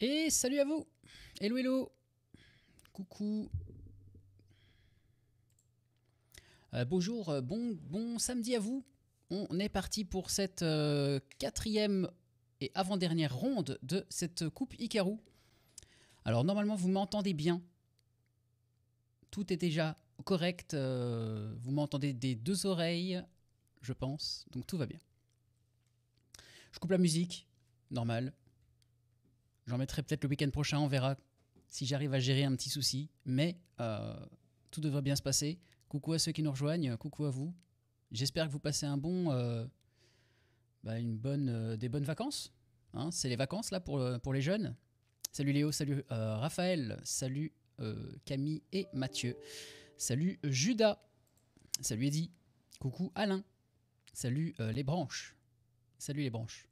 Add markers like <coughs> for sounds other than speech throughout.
Et salut à vous Hello hello Coucou euh, Bonjour, euh, bon, bon samedi à vous On est parti pour cette euh, quatrième et avant-dernière ronde de cette coupe Icarou. Alors normalement vous m'entendez bien. Tout est déjà correct. vous m'entendez des deux oreilles, je pense. Donc tout va bien. Je coupe la musique, normal. J'en mettrai peut-être le week-end prochain, on verra si j'arrive à gérer un petit souci. Mais euh, tout devrait bien se passer. Coucou à ceux qui nous rejoignent, coucou à vous. J'espère que vous passez un bon, euh, bah, une bonne, euh, des bonnes vacances. Hein. c'est les vacances là pour, pour les jeunes. Salut Léo, salut Raphaël, salut Camille et Mathieu. Salut Judas, salut Eddy, coucou Alain, salut les branches, salut les branches,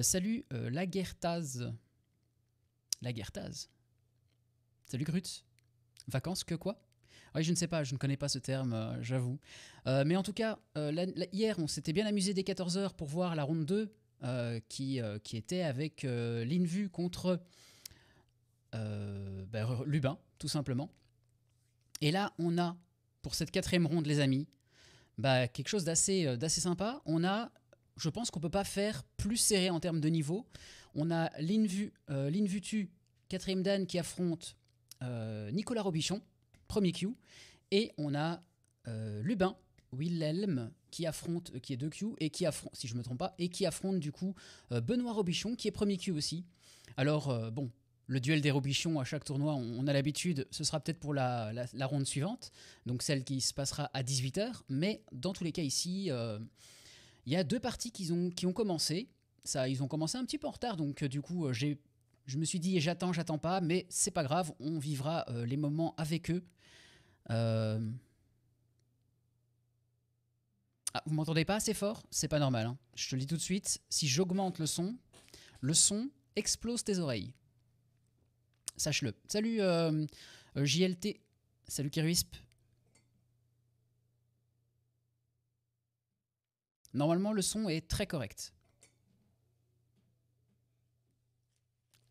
salut la la Guertaz. Salut Grutz. Vacances que quoi oui, je ne sais pas, je ne connais pas ce terme, euh, j'avoue. Euh, mais en tout cas, euh, hier, on s'était bien amusé dès 14h pour voir la ronde 2 qui, qui était avec l'invue contre ben, Lubin, tout simplement. Et là, on a, pour cette quatrième ronde, les amis, bah, quelque chose d'assez sympa. On a, je pense qu'on ne peut pas faire plus serré en termes de niveau. On a Linvutu, euh, quatrième Dan qui affronte euh, Nicolas Robichon, premier Q. Et on a euh, Lubin, Wilhelm qui affronte, qui est 2Q et qui affronte, si je me trompe pas, et qui affronte du coup Benoît Robichon qui est premier Q aussi. Alors bon, le duel des Robichons à chaque tournoi, on, a l'habitude, ce sera peut-être pour la, ronde suivante, donc celle qui se passera à 18h, mais dans tous les cas ici, il y a deux parties qui ont, qui ont commencé, ils ont commencé un petit peu en retard, donc euh, du coup, euh, j'ai, je me suis dit eh, j'attends, j'attends pas, mais c'est pas grave, on vivra euh, les moments avec eux. Ah, vous m'entendez pas assez fort C'est pas normal. Hein. Je te le dis tout de suite, si j'augmente le son, le son explose tes oreilles. Sache-le. Salut JLT. Salut Kirwisp. Normalement, le son est très correct.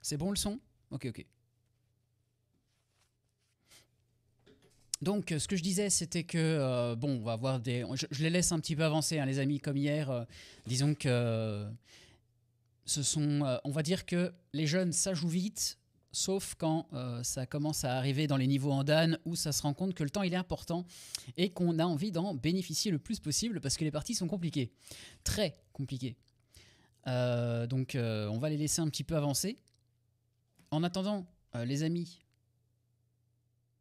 C'est bon le son Ok, ok. Donc, euh, ce que je disais, c'était que, euh, bon, on va avoir des. Je, les laisse un petit peu avancer, hein, les amis, comme hier. Euh, disons que ce sont. on va dire que les jeunes, ça joue vite, sauf quand ça commence à arriver dans les niveaux en Dan où ça se rend compte que le temps, il est important et qu'on a envie d'en bénéficier le plus possible parce que les parties sont compliquées. Très compliquées. donc, on va les laisser un petit peu avancer. En attendant, euh, les amis,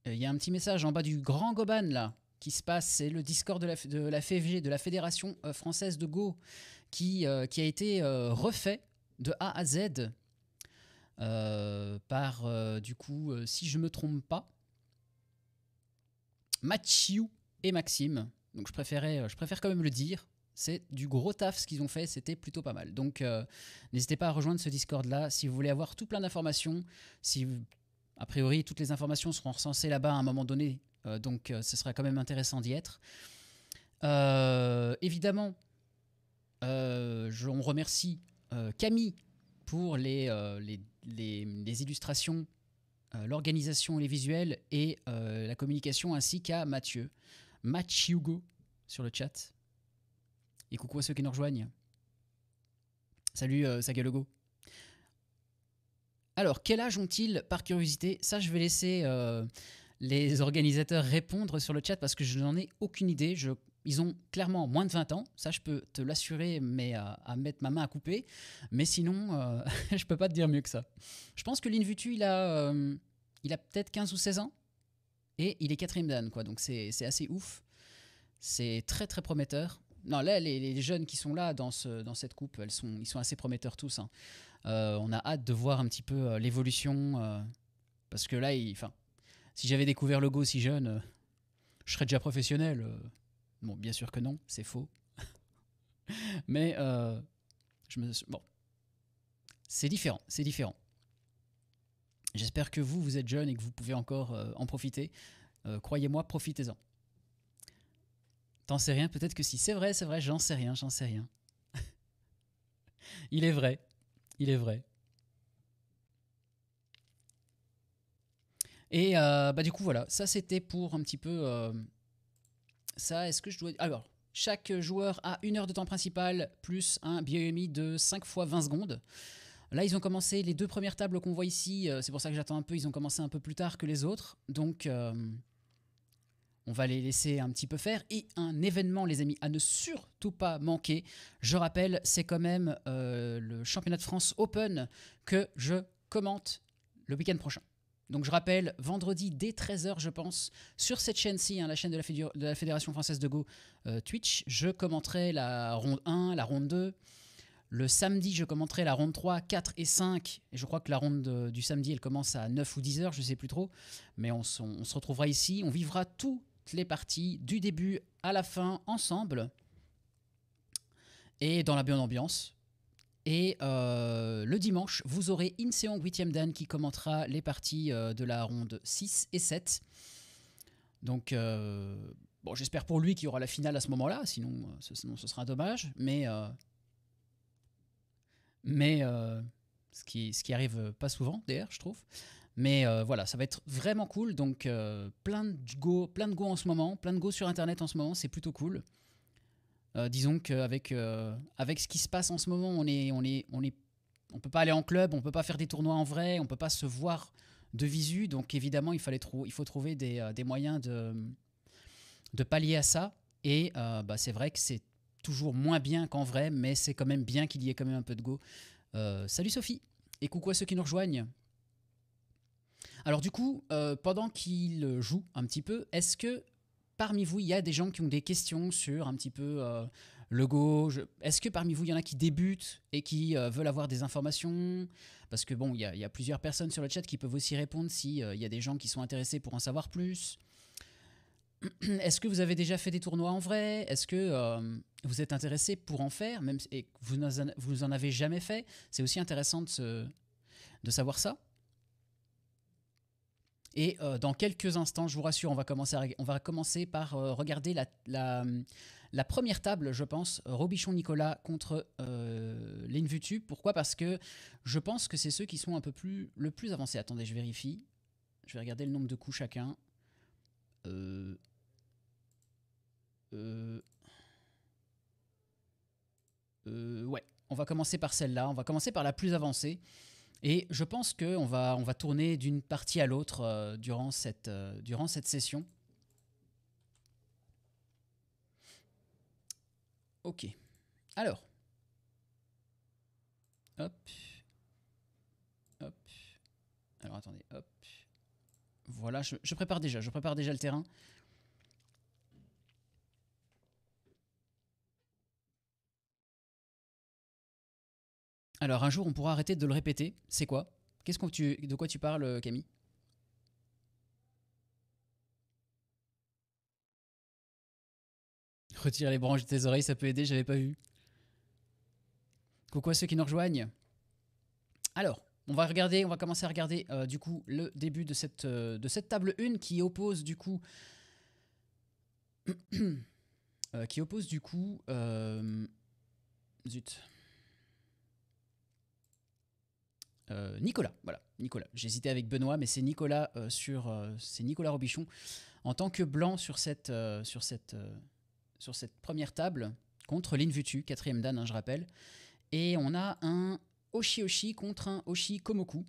euh, il y a un petit message en bas du grand Goban là qui se passe, c'est le Discord de la, de FFG, de la Fédération euh, française de Go, qui, qui a été refait de A à Z par, du coup, si je me trompe pas, Mathieu et Maxime. Donc je, je préfère quand même le dire, c'est du gros taf ce qu'ils ont fait, c'était plutôt pas mal. Donc euh, n'hésitez pas à rejoindre ce Discord-là si vous voulez avoir tout plein d'informations. Si, a priori, toutes les informations seront recensées là-bas à un moment donné, euh, donc euh, ce sera quand même intéressant d'y être. évidemment, je, on remercie Camille pour les, illustrations l'organisation, les visuels et la communication, ainsi qu'à Mathieu, hugo sur le chat, et coucou à ceux qui nous rejoignent. Salut euh, Sagalogo. Alors, quel âge ont-ils par curiosité Ça, je vais laisser euh, les organisateurs répondre sur le chat parce que je n'en ai aucune idée. Je, ils ont clairement moins de 20 ans, ça je peux te l'assurer, mais à, mettre ma main à couper. Mais sinon, euh, <laughs> je peux pas te dire mieux que ça. Je pense que l'Invutu, il a, euh, il a peut-être 15 ou 16 ans. Et il est quatrième dan, quoi. Donc c'est assez ouf. C'est très très prometteur non, là, les, jeunes qui sont là dans, cette coupe, ils sont assez prometteurs tous. Hein. Euh, on a hâte de voir un petit peu euh, l'évolution. Euh, parce que là, si j'avais découvert le Go si jeune, je serais déjà professionnel. bon, bien sûr que non, c'est faux. <laughs> Mais bon, c'est différent, c'est différent. J'espère que vous, vous êtes jeunes et que vous pouvez encore en profiter. Croyez-moi, profitez-en. T'en sais rien, peut-être que si. C'est vrai, c'est vrai, j'en sais rien, j'en sais rien. <laughs> il est vrai, il est vrai. Et euh, bah, du coup, voilà, ça c'était pour un petit peu. Euh, ça, est-ce que je dois. Alors, chaque joueur a une heure de temps principal plus un BMI de 5 fois 20 secondes. Là, ils ont commencé les deux premières tables qu'on voit ici. Euh, c'est pour ça que j'attends un peu. Ils ont commencé un peu plus tard que les autres. Donc. On va les laisser un petit peu faire. Et un événement, les amis, à ne surtout pas manquer. Je rappelle, c'est quand même euh, le championnat de France Open que je commente le week-end prochain. Donc je rappelle, vendredi dès 13h, je pense, sur cette chaîne-ci, hein, la chaîne de la, Fédération française de Go euh, Twitch, je commenterai la ronde 1, la ronde 2. Le samedi, je commenterai la ronde 3, 4 et 5. Et je crois que la ronde euh, du samedi, elle commence à 9 ou 10 h je ne sais plus trop. Mais on, se retrouvera ici. On vivra tout les parties du début à la fin ensemble et dans la bonne ambiance. Et euh, le dimanche, vous aurez Inseong 8ème Dan qui commentera les parties euh, de la ronde 6 et 7. Donc, euh, bon, j'espère pour lui qu'il y aura la finale à ce moment-là, sinon, ce, sinon ce sera dommage. Mais, mais ce, qui, ce qui arrive pas souvent, d'ailleurs, je trouve. Mais euh, voilà, ça va être vraiment cool. Donc euh, plein de go, plein de go en ce moment, plein de go sur internet en ce moment, c'est plutôt cool. Euh, disons qu'avec avec ce qui se passe en ce moment, on est on est on est on peut pas aller en club, on peut pas faire des tournois en vrai, on ne peut pas se voir de visu. Donc évidemment, il fallait il faut trouver des, moyens de de pallier à ça. Et bah, c'est vrai que c'est toujours moins bien qu'en vrai, mais c'est quand même bien qu'il y ait quand même un peu de go. salut Sophie et coucou à ceux qui nous rejoignent. Alors du coup, euh, pendant qu'il joue un petit peu, est-ce que parmi vous, il y a des gens qui ont des questions sur un petit peu euh, le Go Est-ce que parmi vous, il y en a qui débutent et qui euh, veulent avoir des informations Parce que bon, il y, a, plusieurs personnes sur le chat qui peuvent aussi répondre s'il il y a des gens qui sont intéressés pour en savoir plus. <clears throat> Est-ce que vous avez déjà fait des tournois en vrai Est-ce que vous êtes intéressé pour en faire, même et vous vous en avez jamais fait C'est aussi intéressant de savoir ça. Et euh, dans quelques instants, je vous rassure, on va commencer, on va commencer par euh, regarder la, première table, je pense, euh, Robichon-Nicolas contre euh, Pourquoi Parce que je pense que c'est ceux qui sont un peu plus, le plus avancés. Attendez, je vérifie. Je vais regarder le nombre de coups chacun. ouais, on va commencer par celle-là. On va commencer par la plus avancée. Et je pense qu'on va, on va tourner d'une partie à l'autre euh, durant, cette, euh, durant cette session. Ok. Alors. Hop. Hop. Alors attendez. Hop. Voilà, je prépare déjà. Je prépare déjà le terrain. Alors un jour, on pourra arrêter de le répéter. C'est quoi Qu'est-ce que tu, de quoi tu parles, euh, Camille Retire les branches de tes oreilles, ça peut aider. J'avais pas vu. Coucou à ceux qui nous rejoignent. Alors, on va regarder, on va commencer à regarder euh, du coup le début de cette, euh, de cette table 1 qui oppose du coup <clears throat> qui oppose du coup zut Euh, Nicolas. Voilà, Nicolas. J'hésitais avec Benoît, mais c'est Nicolas euh, sur euh, c'est Nicolas Robichon en tant que blanc sur cette sur cette sur cette première table contre l'Invutu, quatrième dan, hein, je rappelle. Et on a un Oshi Oshi contre un Oshi Komoku.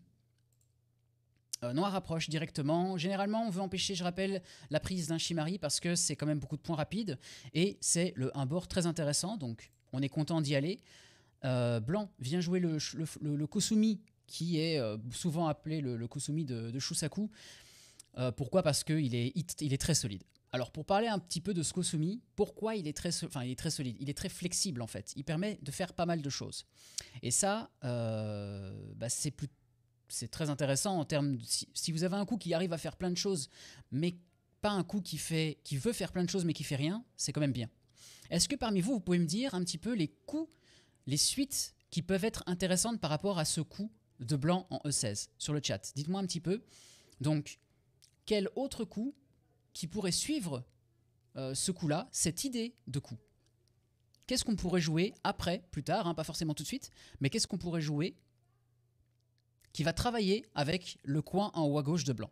noir approche directement. Généralement, on veut empêcher, je rappelle, la prise d'un Shimari parce que c'est quand même beaucoup de points rapides et c'est le un bord très intéressant. Donc, on est content d'y aller. blanc vient jouer le Kosumi qui est euh, souvent appelé le, Kusumi de, Shusaku. Euh, pourquoi Parce qu'il est, il est très solide. Alors pour parler un petit peu de ce Kusumi, pourquoi il est, très il est très solide Il est très flexible en fait. Il permet de faire pas mal de choses. Et ça, euh, bah, c'est très intéressant en termes de, si, si, vous avez un coup qui arrive à faire plein de choses, mais pas un coup qui, fait, qui veut faire plein de choses mais qui fait rien, c'est quand même bien. Est-ce que parmi vous, vous pouvez me dire un petit peu les coups, les suites qui peuvent être intéressantes par rapport à ce coup de blanc en E16 sur le chat. Dites-moi un petit peu. Donc, quel autre coup qui pourrait suivre euh, ce coup-là, cette idée de coup Qu'est-ce qu'on pourrait jouer après, plus tard, hein, pas forcément tout de suite, mais qu'est-ce qu'on pourrait jouer qui va travailler avec le coin en haut à gauche de blanc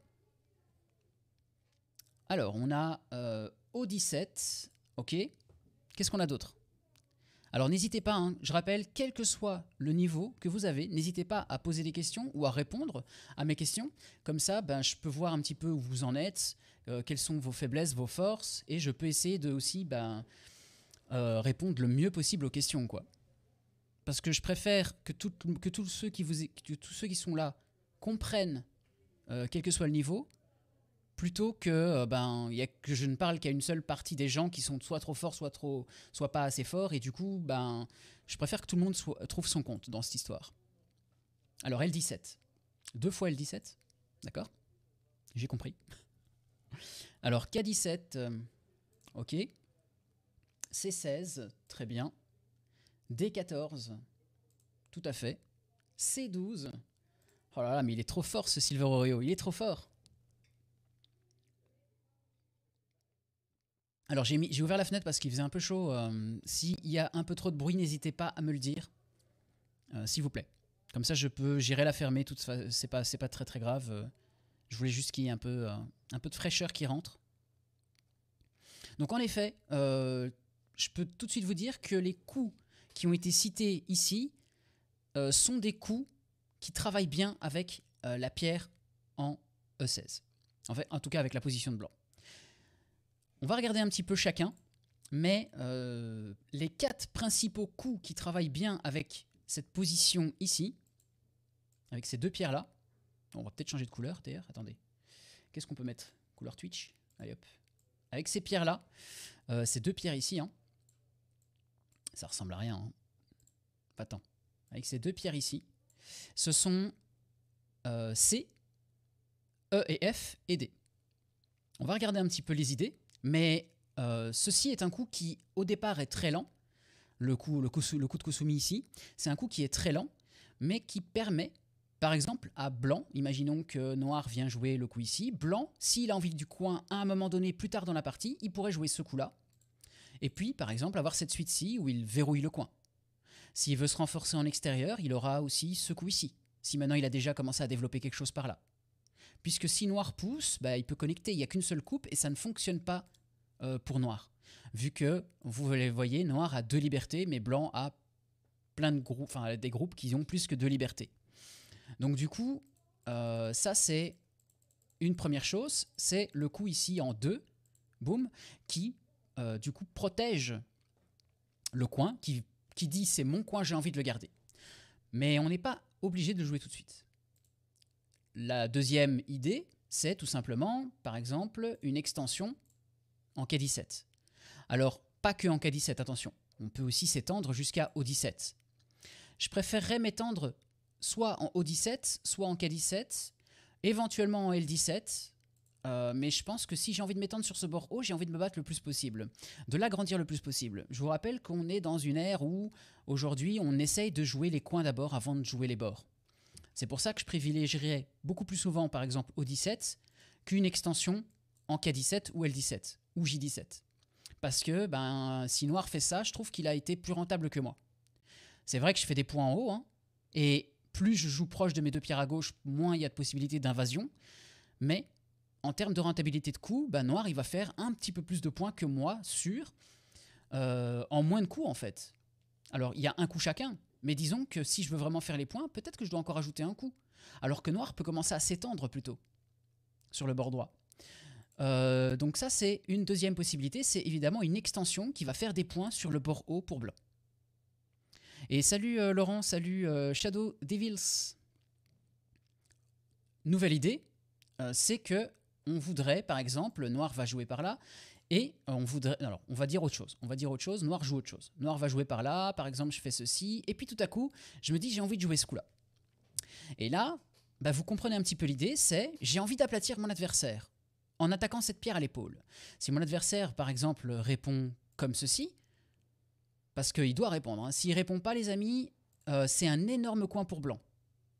Alors, on a euh, O17, ok Qu'est-ce qu'on a d'autre alors n'hésitez pas, hein. je rappelle, quel que soit le niveau que vous avez, n'hésitez pas à poser des questions ou à répondre à mes questions. Comme ça, ben, je peux voir un petit peu où vous en êtes, euh, quelles sont vos faiblesses, vos forces, et je peux essayer de aussi ben, euh, répondre le mieux possible aux questions. quoi. Parce que je préfère que, que tous, ceux qui vous, tous ceux qui sont là comprennent, euh, quel que soit le niveau, plutôt que euh, ben y a que je ne parle qu'à une seule partie des gens qui sont soit trop forts, soit trop, soit pas assez forts, et du coup ben je préfère que tout le monde trouve son compte dans cette histoire. Alors L17, deux fois L17, d'accord J'ai compris. Alors K17, euh, ok. C16, très bien. D14, tout à fait. C12, oh là là, mais il est trop fort ce Silver Oreo, il est trop fort. Alors j'ai ouvert la fenêtre parce qu'il faisait un peu chaud. Euh, s'il y a un peu trop de bruit, n'hésitez pas à me le dire, euh, s'il vous plaît. Comme ça, je peux, j'irai la fermer. Toute, c'est pas, c'est pas très très grave. Euh, je voulais juste qu'il y ait un peu, un peu de fraîcheur qui rentre. Donc en effet, je peux tout de suite vous dire que les coups qui ont été cités ici sont des coups qui travaillent bien avec la pierre en E16. En en tout cas avec la position de blanc. On va regarder un petit peu chacun, mais euh, les quatre principaux coups qui travaillent bien avec cette position ici, avec ces deux pierres-là, on va peut-être changer de couleur d'ailleurs, attendez. Qu'est-ce qu'on peut mettre Couleur Twitch Allez hop. Avec ces pierres-là, euh, ces deux pierres ici, hein. ça ressemble à rien, pas hein. tant. Avec ces deux pierres ici, ce sont euh, C, E et F et D. On va regarder un petit peu les idées. Mais euh, ceci est un coup qui, au départ, est très lent. Le coup, le de Kusumi ici, c'est un coup qui est très lent, mais qui permet, par exemple, à Blanc, imaginons que Noir vient jouer le coup ici, Blanc, s'il a envie du coin à un moment donné plus tard dans la partie, il pourrait jouer ce coup-là. Et puis, par exemple, avoir cette suite-ci où il verrouille le coin. S'il veut se renforcer en extérieur, il aura aussi ce coup ici, si maintenant il a déjà commencé à développer quelque chose par là puisque si noir pousse, bah, il peut connecter, il n'y a qu'une seule coupe, et ça ne fonctionne pas euh, pour noir. Vu que, vous les voyez, noir a deux libertés, mais blanc a plein de groupes, enfin des groupes qui ont plus que deux libertés. Donc du coup, euh, ça c'est une première chose, c'est le coup ici en deux, boum, qui euh, du coup protège le coin, qui, qui dit c'est mon coin, j'ai envie de le garder. Mais on n'est pas obligé de le jouer tout de suite. La deuxième idée, c'est tout simplement, par exemple, une extension en K17. Alors, pas que en K17, attention, on peut aussi s'étendre jusqu'à O17. Je préférerais m'étendre soit en O17, soit en K17, éventuellement en L17, euh, mais je pense que si j'ai envie de m'étendre sur ce bord haut, j'ai envie de me battre le plus possible, de l'agrandir le plus possible. Je vous rappelle qu'on est dans une ère où aujourd'hui on essaye de jouer les coins d'abord avant de jouer les bords. C'est pour ça que je privilégierais beaucoup plus souvent, par exemple, O17 qu'une extension en K17 ou L17 ou J17. Parce que ben, si Noir fait ça, je trouve qu'il a été plus rentable que moi. C'est vrai que je fais des points en haut, hein, et plus je joue proche de mes deux pierres à gauche, moins il y a de possibilités d'invasion. Mais en termes de rentabilité de coup, ben, Noir il va faire un petit peu plus de points que moi sur euh, en moins de coups en fait. Alors il y a un coup chacun, mais disons que si je veux vraiment faire les points, peut-être que je dois encore ajouter un coup. Alors que noir peut commencer à s'étendre plutôt sur le bord droit. Euh, donc ça, c'est une deuxième possibilité. C'est évidemment une extension qui va faire des points sur le bord haut pour blanc. Et salut euh, Laurent, salut euh, Shadow Devils. Nouvelle idée, c'est que on voudrait, par exemple, noir va jouer par là, et euh, on voudrait. Alors, on va dire autre chose. On va dire autre chose. Noir joue autre chose. Noir va jouer par là. Par exemple, je fais ceci. Et puis tout à coup, je me dis, j'ai envie de jouer ce coup-là. Et là, bah, vous comprenez un petit peu l'idée c'est j'ai envie d'aplatir mon adversaire en attaquant cette pierre à l'épaule. Si mon adversaire, par exemple, répond comme ceci, parce qu'il doit répondre. S'il hein. S'il répond pas, les amis, euh, c'est un énorme coin pour blanc,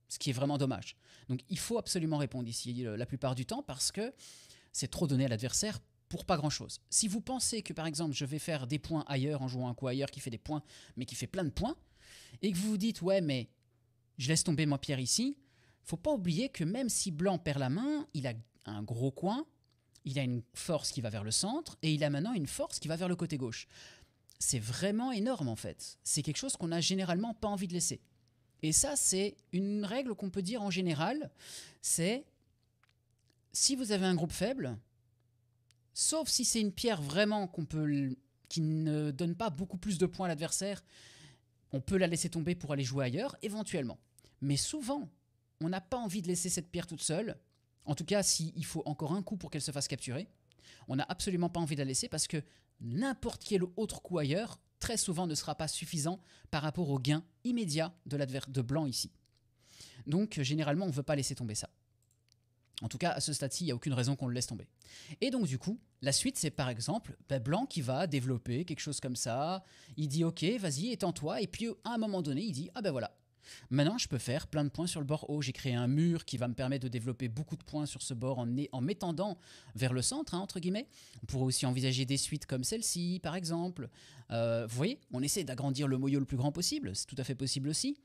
ce qui est vraiment dommage. Donc il faut absolument répondre ici euh, la plupart du temps parce que c'est trop donné à l'adversaire pour pas grand chose. Si vous pensez que par exemple je vais faire des points ailleurs en jouant un coup ailleurs qui fait des points mais qui fait plein de points, et que vous vous dites ouais mais je laisse tomber ma pierre ici, faut pas oublier que même si blanc perd la main, il a un gros coin, il a une force qui va vers le centre et il a maintenant une force qui va vers le côté gauche. C'est vraiment énorme en fait. C'est quelque chose qu'on n'a généralement pas envie de laisser. Et ça, c'est une règle qu'on peut dire en général, c'est si vous avez un groupe faible, Sauf si c'est une pierre vraiment qu'on peut, qui ne donne pas beaucoup plus de points à l'adversaire, on peut la laisser tomber pour aller jouer ailleurs, éventuellement. Mais souvent, on n'a pas envie de laisser cette pierre toute seule. En tout cas, s'il il faut encore un coup pour qu'elle se fasse capturer, on n'a absolument pas envie de la laisser parce que n'importe quel autre coup ailleurs, très souvent, ne sera pas suffisant par rapport au gain immédiat de, de blanc ici. Donc, généralement, on ne veut pas laisser tomber ça. En tout cas, à ce stade-ci, il n'y a aucune raison qu'on le laisse tomber. Et donc, du coup, la suite, c'est par exemple bah, Blanc qui va développer quelque chose comme ça. Il dit Ok, vas-y, étends-toi. Et puis, à un moment donné, il dit Ah ben voilà. Maintenant, je peux faire plein de points sur le bord haut. Oh, j'ai créé un mur qui va me permettre de développer beaucoup de points sur ce bord en, en m'étendant vers le centre, hein, entre guillemets. On pourrait aussi envisager des suites comme celle-ci, par exemple. Euh, vous voyez, on essaie d'agrandir le moyeu le plus grand possible. C'est tout à fait possible aussi.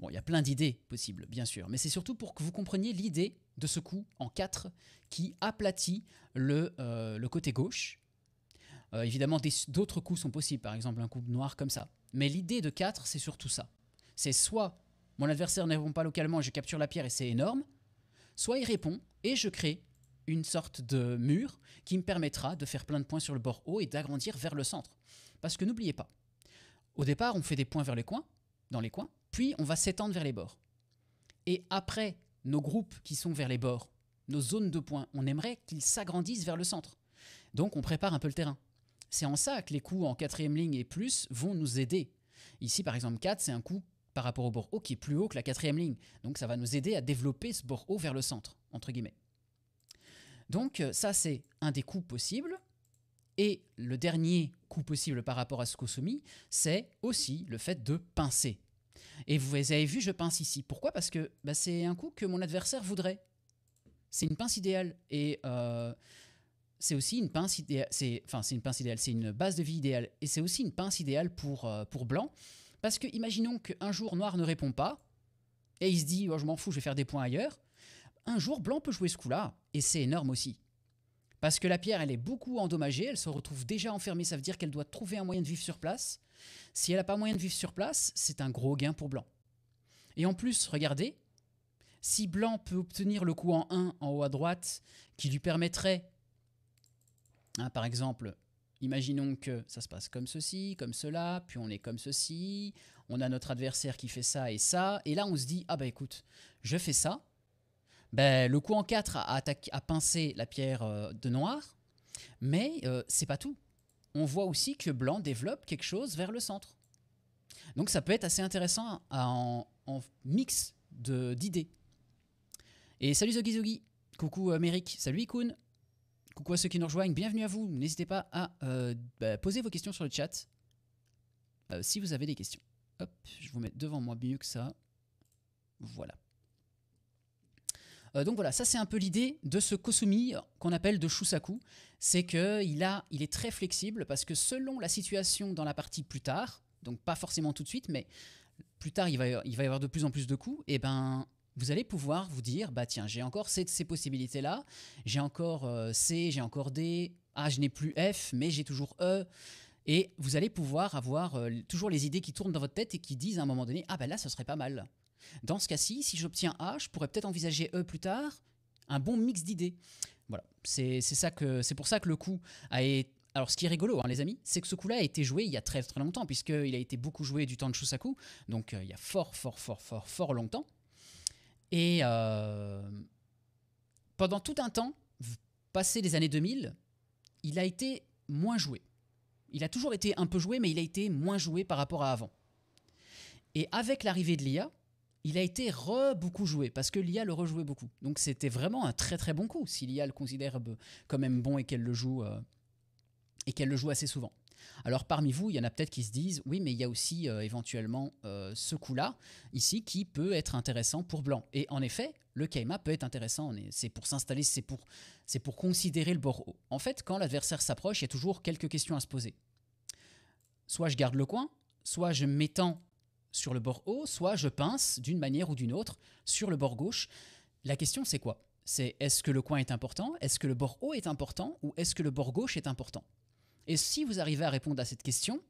Bon, il y a plein d'idées possibles, bien sûr. Mais c'est surtout pour que vous compreniez l'idée de ce coup en 4 qui aplatit le, euh, côté gauche. Euh, évidemment, d'autres coups sont possibles, par exemple un coup noir comme ça. Mais l'idée de 4, c'est surtout ça. C'est soit mon adversaire ne répond pas localement je capture la pierre et c'est énorme, soit il répond et je crée une sorte de mur qui me permettra de faire plein de points sur le bord haut et d'agrandir vers le centre. Parce que n'oubliez pas, au départ, on fait des points vers les coins, dans les coins, puis on va s'étendre vers les bords. Et après nos groupes qui sont vers les bords, nos zones de points, on aimerait qu'ils s'agrandissent vers le centre. Donc on prépare un peu le terrain. C'est en ça que les coups en quatrième ligne et plus vont nous aider. Ici, par exemple, 4, c'est un coup par rapport au bord haut qui est plus haut que la quatrième ligne. Donc ça va nous aider à développer ce bord haut vers le centre, entre guillemets. Donc euh, ça, c'est un des coups possibles. Et le dernier coup possible par rapport à ce kosumi, c'est aussi le fait de pincer. Et vous avez vu, je pince ici. Pourquoi Parce que bah, c'est un coup que mon adversaire voudrait. C'est une pince idéale. Et euh, c'est aussi une pince idéale. Enfin, c'est une pince idéale. C'est une base de vie idéale. Et c'est aussi une pince idéale pour, euh, pour blanc. Parce que imaginons qu'un jour noir ne répond pas. Et il se dit, oh, je m'en fous, je vais faire des points ailleurs. Un jour, blanc peut jouer ce coup-là. Et c'est énorme aussi. Parce que la pierre, elle est beaucoup endommagée, elle se retrouve déjà enfermée, ça veut dire qu'elle doit trouver un moyen de vivre sur place. Si elle n'a pas moyen de vivre sur place, c'est un gros gain pour Blanc. Et en plus, regardez, si Blanc peut obtenir le coup en 1 en haut à droite, qui lui permettrait, hein, par exemple, imaginons que ça se passe comme ceci, comme cela, puis on est comme ceci, on a notre adversaire qui fait ça et ça, et là on se dit, ah bah écoute, je fais ça, ben, le coup en 4 a, a pincé la pierre euh, de noir, mais euh, c'est pas tout. On voit aussi que blanc développe quelque chose vers le centre. Donc ça peut être assez intéressant en, mix d'idées. Et salut Zogizogi, coucou euh, Merrick, salut Ikun, coucou à ceux qui nous rejoignent, bienvenue à vous. N'hésitez pas à bah, poser vos questions sur le chat si vous avez des questions. Hop, je vous mets devant moi mieux que ça. Voilà. Euh, donc voilà, ça c'est un peu l'idée de ce kosumi euh, qu'on appelle de shusaku, c'est qu'il il est très flexible parce que selon la situation dans la partie plus tard, donc pas forcément tout de suite, mais plus tard il va, il va y avoir de plus en plus de coups, et eh ben vous allez pouvoir vous dire, bah tiens, j'ai encore ces, possibilités-là, j'ai encore euh, C, j'ai encore D, ah je n'ai plus F, mais j'ai toujours E. Et vous allez pouvoir avoir toujours les idées qui tournent dans votre tête et qui disent à un moment donné, ah ben là, ce serait pas mal. Dans ce cas-ci, si j'obtiens A, je pourrais peut-être envisager E plus tard, un bon mix d'idées. Voilà, c'est pour ça que le coup a été alors, ce qui est rigolo, hein, les amis, c'est que ce coup-là a été joué il y a très très longtemps, puisqu'il a été beaucoup joué du temps de Shusaku, donc euh, il y a fort, fort, fort, fort, fort longtemps. Et euh, pendant tout un temps, passé les années 2000, il a été moins joué. Il a toujours été un peu joué, mais il a été moins joué par rapport à avant. Et avec l'arrivée de l'IA, il a été re beaucoup joué parce que l'IA le rejouait beaucoup. Donc c'était vraiment un très très bon coup si l'IA le considère quand même bon et qu'elle le joue euh, et qu'elle le joue assez souvent. Alors parmi vous, il y en a peut-être qui se disent oui, mais il y a aussi euh, éventuellement euh, ce coup-là ici qui peut être intéressant pour blanc. Et en effet, le Kaima peut être intéressant. C'est pour s'installer, c'est pour c'est pour considérer le bord haut. En fait, quand l'adversaire s'approche, il y a toujours quelques questions à se poser. Soit je garde le coin, soit je m'étends sur le bord haut, soit je pince d'une manière ou d'une autre sur le bord gauche. La question c'est quoi C'est est-ce que le coin est important Est-ce que le bord haut est important Ou est-ce que le bord gauche est important Et si vous arrivez à répondre à cette question,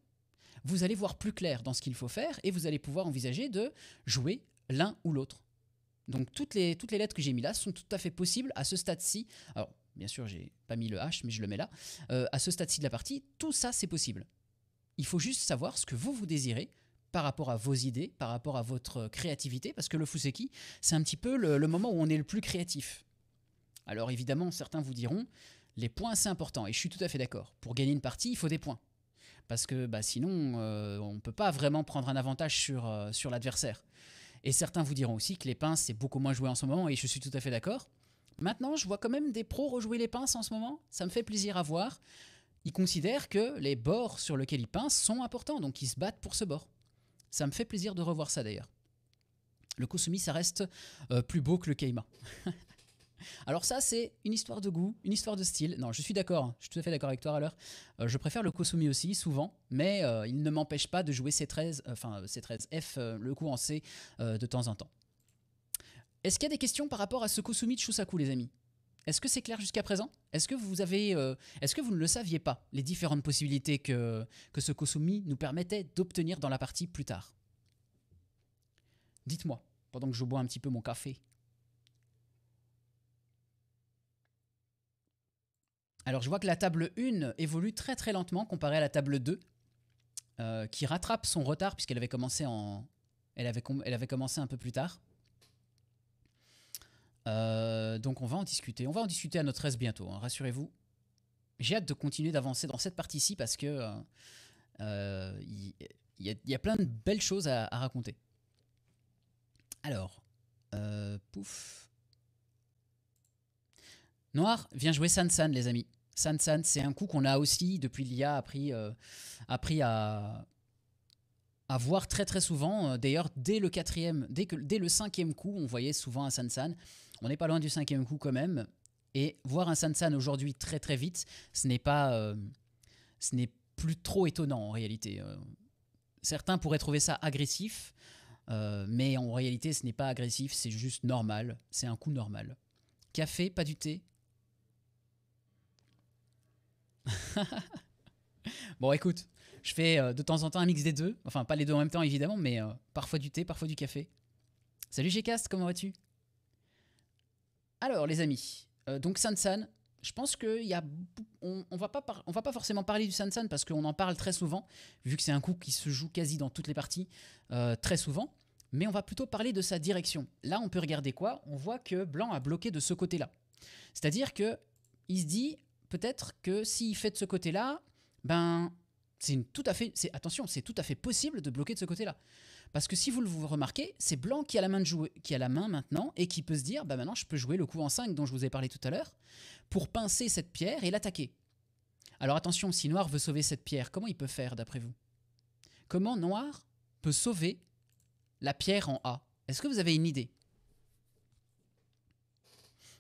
vous allez voir plus clair dans ce qu'il faut faire et vous allez pouvoir envisager de jouer l'un ou l'autre. Donc toutes les, toutes les lettres que j'ai mis là sont tout à fait possibles à ce stade-ci. Alors bien sûr j'ai pas mis le H mais je le mets là. Euh, à ce stade-ci de la partie, tout ça c'est possible. Il faut juste savoir ce que vous vous désirez par rapport à vos idées, par rapport à votre euh, créativité, parce que le fuseki, c'est un petit peu le, moment où on est le plus créatif. Alors évidemment, certains vous diront, les points c'est important, et je suis tout à fait d'accord. Pour gagner une partie, il faut des points. Parce que bah, sinon, euh, on ne peut pas vraiment prendre un avantage sur, euh, sur l'adversaire. Et certains vous diront aussi que les pinces, c'est beaucoup moins joué en ce moment, et je suis tout à fait d'accord. Maintenant, je vois quand même des pros rejouer les pinces en ce moment, ça me fait plaisir à voir. Ils considèrent que les bords sur lesquels ils pincent sont importants, donc ils se battent pour ce bord. Ça me fait plaisir de revoir ça d'ailleurs. Le Kosumi, ça reste euh, plus beau que le Keima. <laughs> Alors ça, c'est une histoire de goût, une histoire de style. Non, je suis d'accord, hein. je suis tout à fait d'accord avec toi à l'heure. je préfère le Kosumi aussi, souvent, mais euh, il ne m'empêche pas de jouer C13, euh, enfin C13F, le coup en C, de temps en temps. Est-ce qu'il y a des questions par rapport à ce Kosumi de Shusaku, les amis est-ce que c'est clair jusqu'à présent Est-ce que vous avez, euh, est-ce que vous ne le saviez pas les différentes possibilités que que ce Kosumi nous permettait d'obtenir dans la partie plus tard Dites-moi pendant que je bois un petit peu mon café. Alors je vois que la table 1 évolue très très lentement comparée à la table 2, euh, qui rattrape son retard puisqu'elle avait commencé en, elle avait, elle avait commencé un peu plus tard. Euh, donc on va en discuter. On va en discuter à notre aise bientôt, hein, rassurez-vous. J'ai hâte de continuer d'avancer dans cette partie-ci parce que il euh, euh, y, a plein de belles choses à, raconter. Alors, pouf. Noir vient jouer Sansan, les amis. Sansan, c'est un coup qu'on a aussi, depuis l'IA, appris, appris à, à voir très très souvent. D'ailleurs, dès le quatrième, dès, dès le cinquième coup, on voyait souvent un Sansan. On n'est pas loin du cinquième coup quand même. Et voir un San aujourd'hui très très vite, ce n'est pas, euh, ce n'est plus trop étonnant en réalité. Euh, certains pourraient trouver ça agressif, euh, mais en réalité ce n'est pas agressif, c'est juste normal, c'est un coup normal. Café, pas du thé. <laughs> bon, écoute, je fais de temps en temps un mix des deux, enfin pas les deux en même temps évidemment, mais parfois du thé, parfois du café. Salut Gcast, comment vas-tu alors, les amis, euh, donc donc Sansan, je pense que y a, on, va pas on va pas forcément parler du Sansan parce qu'on en parle très souvent, vu que c'est un coup qui se joue quasi dans toutes les parties, euh, très souvent. Mais on va plutôt parler de sa direction. Là, on peut regarder quoi On voit que Blanc a bloqué de ce côté-là. C'est-à-dire que il se dit peut-être que s'il fait de ce côté-là, ben c'est tout à fait, attention, c'est tout à fait possible de bloquer de ce côté-là. Parce que si vous le remarquez, c'est Blanc qui a la main de qui a la main maintenant et qui peut se dire, bah maintenant je peux jouer le coup en 5 dont je vous ai parlé tout à l'heure pour pincer cette pierre et l'attaquer. Alors attention, si Noir veut sauver cette pierre, comment il peut faire d'après vous Comment Noir peut sauver la pierre en A Est-ce que vous avez une idée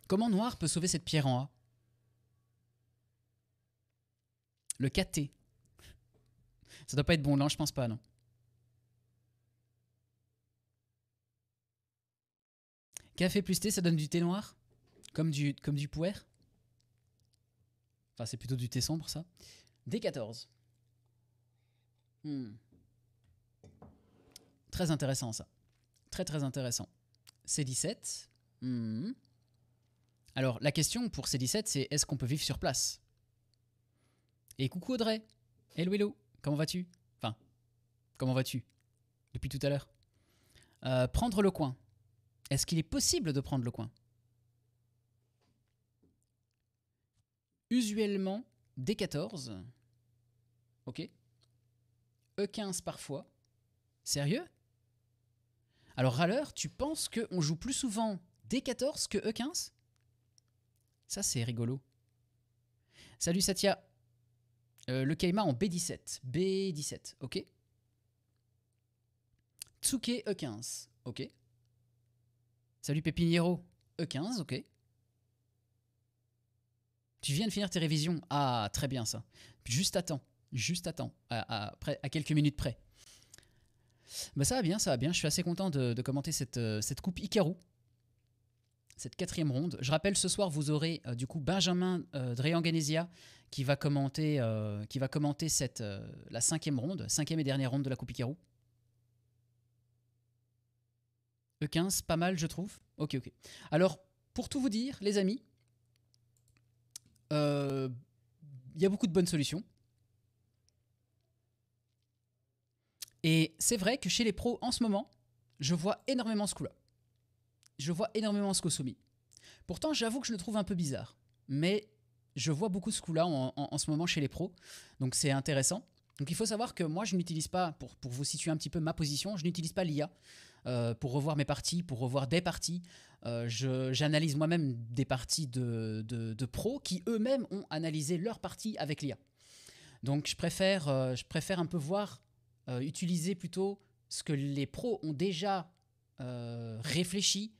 Comment Noir peut sauver cette pierre en A Le KT. Ça doit pas être bon, non, je pense pas, non. Café plus thé, ça donne du thé noir Comme du, comme du Enfin, c'est plutôt du thé sombre, ça. D14. Hmm. Très intéressant, ça. Très, très intéressant. C17. Hmm. Alors, la question pour C17, c'est est-ce qu'on peut vivre sur place Et coucou Audrey Hello, hello Comment vas-tu Enfin, comment vas-tu Depuis tout à l'heure. Euh, prendre le coin. Est-ce qu'il est possible de prendre le coin Usuellement, D14, ok, E15 parfois. Sérieux Alors râleur, tu penses qu'on joue plus souvent D14 que E15 Ça c'est rigolo. Salut Satya, euh, le Kaima en B17. B17, ok. Tsuke E15, ok. Salut Pépiniero. E15, ok. Tu viens de finir tes révisions. Ah, très bien ça. Juste à temps, Juste À, temps, à quelques minutes près. Bah ça va bien, ça va bien. Je suis assez content de, commenter cette, euh, cette coupe Icaro, Cette quatrième ronde. Je rappelle, ce soir, vous aurez euh, du coup Benjamin euh, Dreyanganesia qui va commenter, euh, qui va commenter cette, la cinquième ronde, cinquième et dernière ronde de la Coupe Icarou. E15, pas mal, je trouve. Ok, ok. Alors, pour tout vous dire, les amis, euh, il y a beaucoup de bonnes solutions. Et c'est vrai que chez les pros, en ce moment, je vois énormément ce coup-là. Je vois énormément ce soumis Pourtant, j'avoue que je le trouve un peu bizarre. Mais je vois beaucoup ce coup-là en, en, ce moment chez les pros. Donc c'est intéressant. Donc il faut savoir que moi, je n'utilise pas, pour, pour vous situer un petit peu ma position, je n'utilise pas l'IA. Euh, pour revoir mes parties, pour revoir des parties. Euh, j'analyse moi-même des parties de, de, pros qui eux-mêmes ont analysé leurs parties avec l'IA. Donc je préfère, euh, je préfère un peu voir, utiliser plutôt ce que les pros ont déjà réfléchi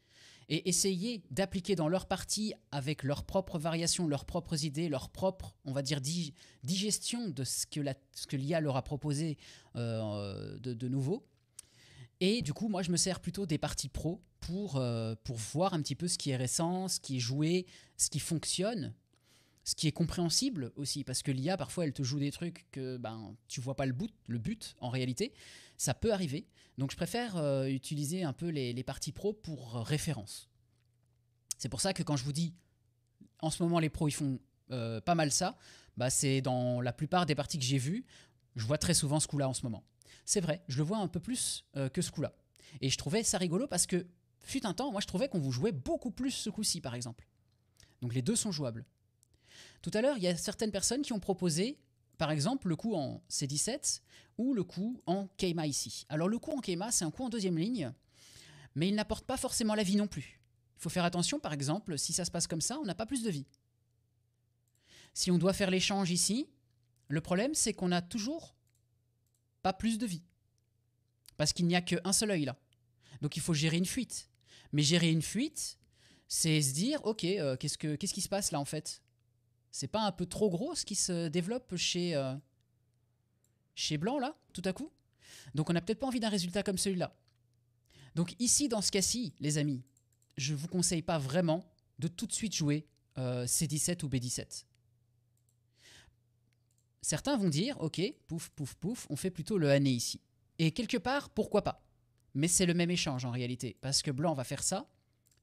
et essayer d'appliquer dans leurs partie avec leurs propres variations, leurs propres idées, leur propre, on va dire, digestion de ce que l'IA leur a proposé de, nouveau, et du coup, moi, je me sers plutôt des parties pro pour, euh, pour voir un petit peu ce qui est récent, ce qui est joué, ce qui fonctionne, ce qui est compréhensible aussi, parce que l'IA, parfois, elle te joue des trucs que ben, tu vois pas le, but le but en réalité. Ça peut arriver. Donc, je préfère euh, utiliser un peu les, parties pro pour euh, référence. C'est pour ça que quand je vous dis, en ce moment, les pros, ils font pas mal ça, bah, c'est dans la plupart des parties que j'ai vues, je vois très souvent ce coup-là en ce moment. C'est vrai, je le vois un peu plus euh, que ce coup-là. Et je trouvais ça rigolo parce que, fut un temps, moi je trouvais qu'on vous jouait beaucoup plus ce coup-ci, par exemple. Donc les deux sont jouables. Tout à l'heure, il y a certaines personnes qui ont proposé, par exemple, le coup en C17 ou le coup en Keima ici. Alors le coup en Keima, c'est un coup en deuxième ligne, mais il n'apporte pas forcément la vie non plus. Il faut faire attention, par exemple, si ça se passe comme ça, on n'a pas plus de vie. Si on doit faire l'échange ici, le problème c'est qu'on a toujours pas plus de vie. Parce qu'il n'y a qu'un seul œil là. Donc il faut gérer une fuite. Mais gérer une fuite, c'est se dire, ok, euh, qu'est-ce, qui se passe là en fait C'est pas un peu trop gros ce qui se développe chez, euh, chez Blanc là, tout à coup Donc on n'a peut-être pas envie d'un résultat comme celui-là. Donc ici, dans ce cas-ci, les amis, je vous conseille pas vraiment de tout de suite jouer euh, C17 ou B17 certains vont dire, ok, pouf, pouf, pouf, on fait plutôt le année ici. Et quelque part, pourquoi pas Mais c'est le même échange en réalité, parce que blanc va faire ça,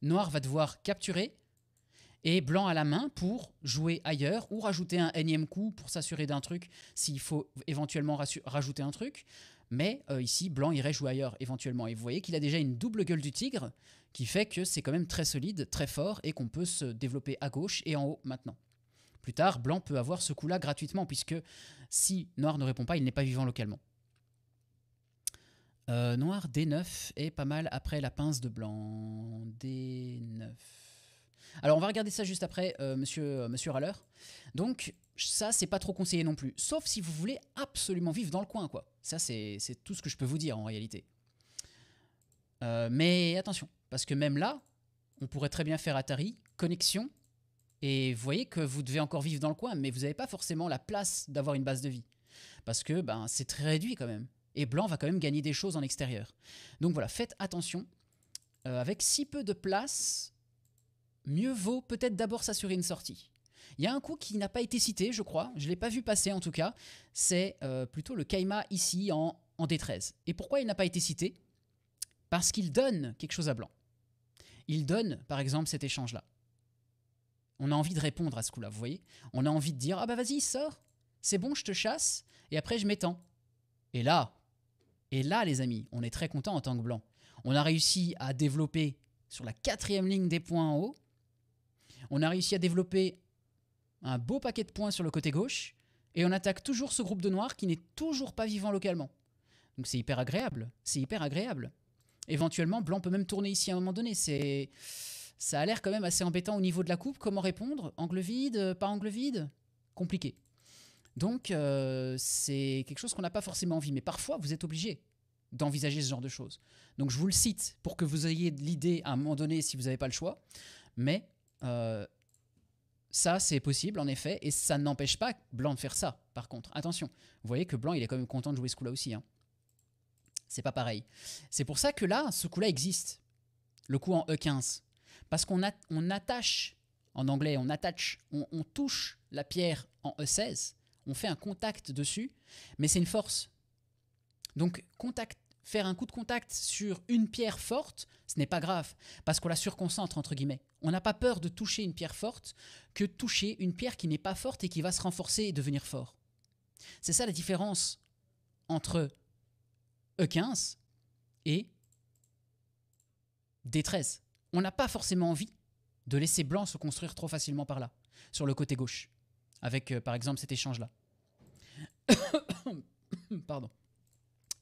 noir va devoir capturer, et blanc à la main pour jouer ailleurs ou rajouter un énième coup pour s'assurer d'un truc s'il faut éventuellement rajouter un truc. Mais euh, ici, blanc irait jouer ailleurs éventuellement. Et vous voyez qu'il a déjà une double gueule du tigre qui fait que c'est quand même très solide, très fort et qu'on peut se développer à gauche et en haut maintenant. Plus tard, Blanc peut avoir ce coup-là gratuitement, puisque si Noir ne répond pas, il n'est pas vivant localement. Euh, noir, D9 est pas mal après la pince de Blanc. D9. Alors on va regarder ça juste après, euh, monsieur, euh, monsieur Raller. Donc ça, c'est pas trop conseillé non plus. Sauf si vous voulez absolument vivre dans le coin, quoi. Ça, c'est tout ce que je peux vous dire en réalité. mais attention, parce que même là, on pourrait très bien faire Atari, connexion, et vous voyez que vous devez encore vivre dans le coin, mais vous n'avez pas forcément la place d'avoir une base de vie. Parce que ben, c'est très réduit quand même. Et Blanc va quand même gagner des choses en extérieur. Donc voilà, faites attention. Euh, avec si peu de place, mieux vaut peut-être d'abord s'assurer une sortie. Il y a un coup qui n'a pas été cité, je crois, je ne l'ai pas vu passer en tout cas, c'est euh, plutôt le Kaima ici en D13. Et pourquoi il n'a pas été cité Parce qu'il donne quelque chose à Blanc. Il donne par exemple cet échange-là. On a envie de répondre à ce coup-là, vous voyez On a envie de dire Ah bah vas-y, sors C'est bon, je te chasse, et après je m'étends. Et là, et là, les amis, on est très content en tant que blanc. On a réussi à développer sur la quatrième ligne des points en haut. On a réussi à développer un beau paquet de points sur le côté gauche. Et on attaque toujours ce groupe de noirs qui n'est toujours pas vivant localement. Donc c'est hyper agréable. C'est hyper agréable. Éventuellement, blanc peut même tourner ici à un moment donné. C'est ça a l'air quand même assez embêtant au niveau de la coupe. Comment répondre Angle vide euh, Pas angle vide Compliqué. Donc, euh, c'est quelque chose qu'on n'a pas forcément envie. Mais parfois, vous êtes obligé d'envisager ce genre de choses. Donc, je vous le cite pour que vous ayez l'idée à un moment donné si vous n'avez pas le choix. Mais euh, ça, c'est possible, en effet. Et ça n'empêche pas Blanc de faire ça, par contre. Attention, vous voyez que Blanc, il est quand même content de jouer ce coup-là aussi. Hein. C'est pas pareil. C'est pour ça que là, ce coup-là existe. Le coup en E15. Parce qu'on attache, en anglais, on attache, on, touche la pierre en E16, on fait un contact dessus, mais c'est une force. Donc, contact, faire un coup de contact sur une pierre forte, ce n'est pas grave, parce qu'on la surconcentre, entre guillemets. On n'a pas peur de toucher une pierre forte que de toucher une pierre qui n'est pas forte et qui va se renforcer et devenir fort. C'est ça la différence entre E15 et D13 on n'a pas forcément envie de laisser Blanc se construire trop facilement par là, sur le côté gauche, avec euh, par exemple cet échange-là. <coughs> Pardon.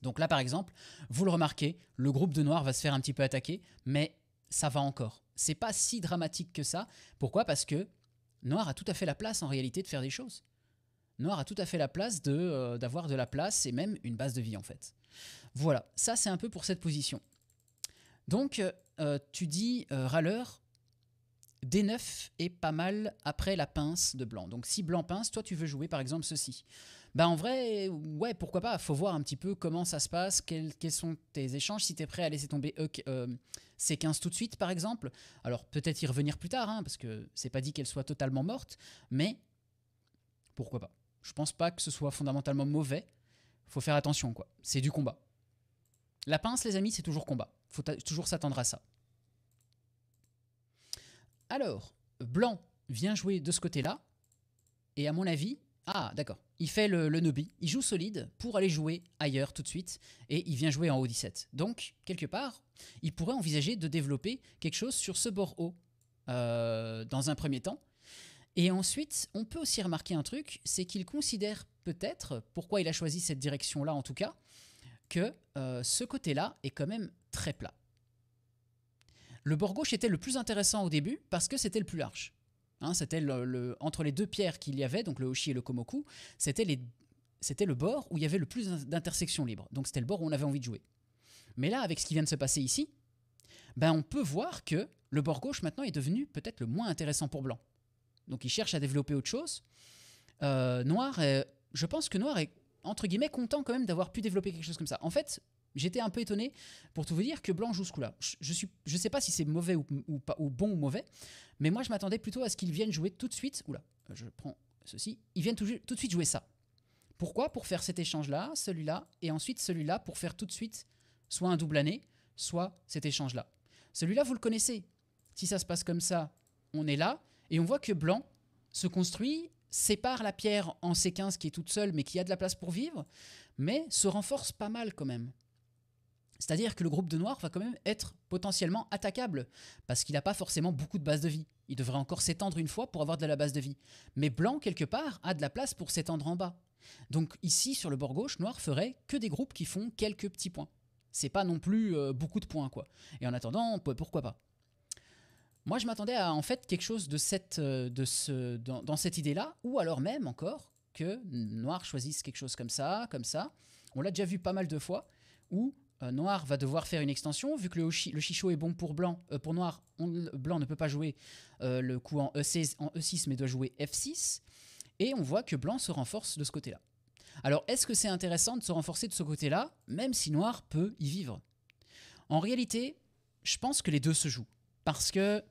Donc là, par exemple, vous le remarquez, le groupe de Noir va se faire un petit peu attaquer, mais ça va encore. C'est pas si dramatique que ça. Pourquoi Parce que Noir a tout à fait la place en réalité de faire des choses. Noir a tout à fait la place de euh, d'avoir de la place et même une base de vie en fait. Voilà, ça c'est un peu pour cette position. Donc, euh, euh, tu dis euh, râleur, D9 est pas mal après la pince de blanc. Donc, si blanc pince, toi, tu veux jouer par exemple ceci. Bah, en vrai, ouais, pourquoi pas. Faut voir un petit peu comment ça se passe, quels, sont tes échanges, si tu es prêt à laisser tomber euh, C15 tout de suite, par exemple. Alors, peut-être y revenir plus tard, hein, parce que c'est pas dit qu'elle soit totalement morte, mais pourquoi pas. Je pense pas que ce soit fondamentalement mauvais. Faut faire attention, quoi. C'est du combat. La pince, les amis, c'est toujours combat faut toujours s'attendre à ça. Alors, blanc vient jouer de ce côté-là. Et à mon avis, ah d'accord, il fait le, le nobby, il joue solide pour aller jouer ailleurs tout de suite. Et il vient jouer en haut 17. Donc, quelque part, il pourrait envisager de développer quelque chose sur ce bord haut euh, dans un premier temps. Et ensuite, on peut aussi remarquer un truc, c'est qu'il considère peut-être, pourquoi il a choisi cette direction-là en tout cas, que euh, ce côté-là est quand même très plat. Le bord gauche était le plus intéressant au début parce que c'était le plus large. Hein, c'était le, entre les deux pierres qu'il y avait, donc le Hoshi et le Komoku, c'était, les, c'était le bord où il y avait le plus d'intersections libres. Donc c'était le bord où on avait envie de jouer. Mais là, avec ce qui vient de se passer ici, ben on peut voir que le bord gauche maintenant est devenu peut-être le moins intéressant pour blanc. Donc il cherche à développer autre chose. Euh, noir, je pense que Noir est entre guillemets content quand même d'avoir pu développer quelque chose comme ça. En fait, J'étais un peu étonné pour tout vous dire que Blanc joue ce coup-là. Je, je sais pas si c'est mauvais ou, bon ou mauvais, mais moi je m'attendais plutôt à ce qu'il vienne jouer tout de suite. Oula, je prends ceci. Il viennent tout, tout de suite jouer ça. Pourquoi Pour faire cet échange-là, celui-là, et ensuite celui-là, pour faire tout de suite soit un double année, soit cet échange-là. Celui-là, vous le connaissez. Si ça se passe comme ça, on est là, et on voit que Blanc se construit, sépare la pierre en C15 qui est toute seule, mais qui a de la place pour vivre, mais se renforce pas mal quand même. C'est-à-dire que le groupe de noir va quand même être potentiellement attaquable, parce qu'il n'a pas forcément beaucoup de base de vie. Il devrait encore s'étendre une fois pour avoir de la base de vie. Mais blanc, quelque part, a de la place pour s'étendre en bas. Donc ici, sur le bord gauche, noir ferait que des groupes qui font quelques petits points. C'est pas non plus euh, beaucoup de points, quoi. Et en attendant, pourquoi pas moi, je m'attendais à en fait quelque chose de cette, euh, de ce, dans, dans cette idée-là, ou alors même encore que Noir choisisse quelque chose comme ça, comme ça. On l'a déjà vu pas mal de fois, où euh, noir va devoir faire une extension. Vu que le, le chichot est bon pour blanc, euh, pour noir, blanc ne peut pas jouer euh, le coup en E6, en 6 e mais doit jouer F6. Et on voit que blanc se renforce de ce côté-là. Alors, est-ce que c'est intéressant de se renforcer de ce côté-là, même si noir peut y vivre En réalité, je pense que les deux se jouent. Parce que,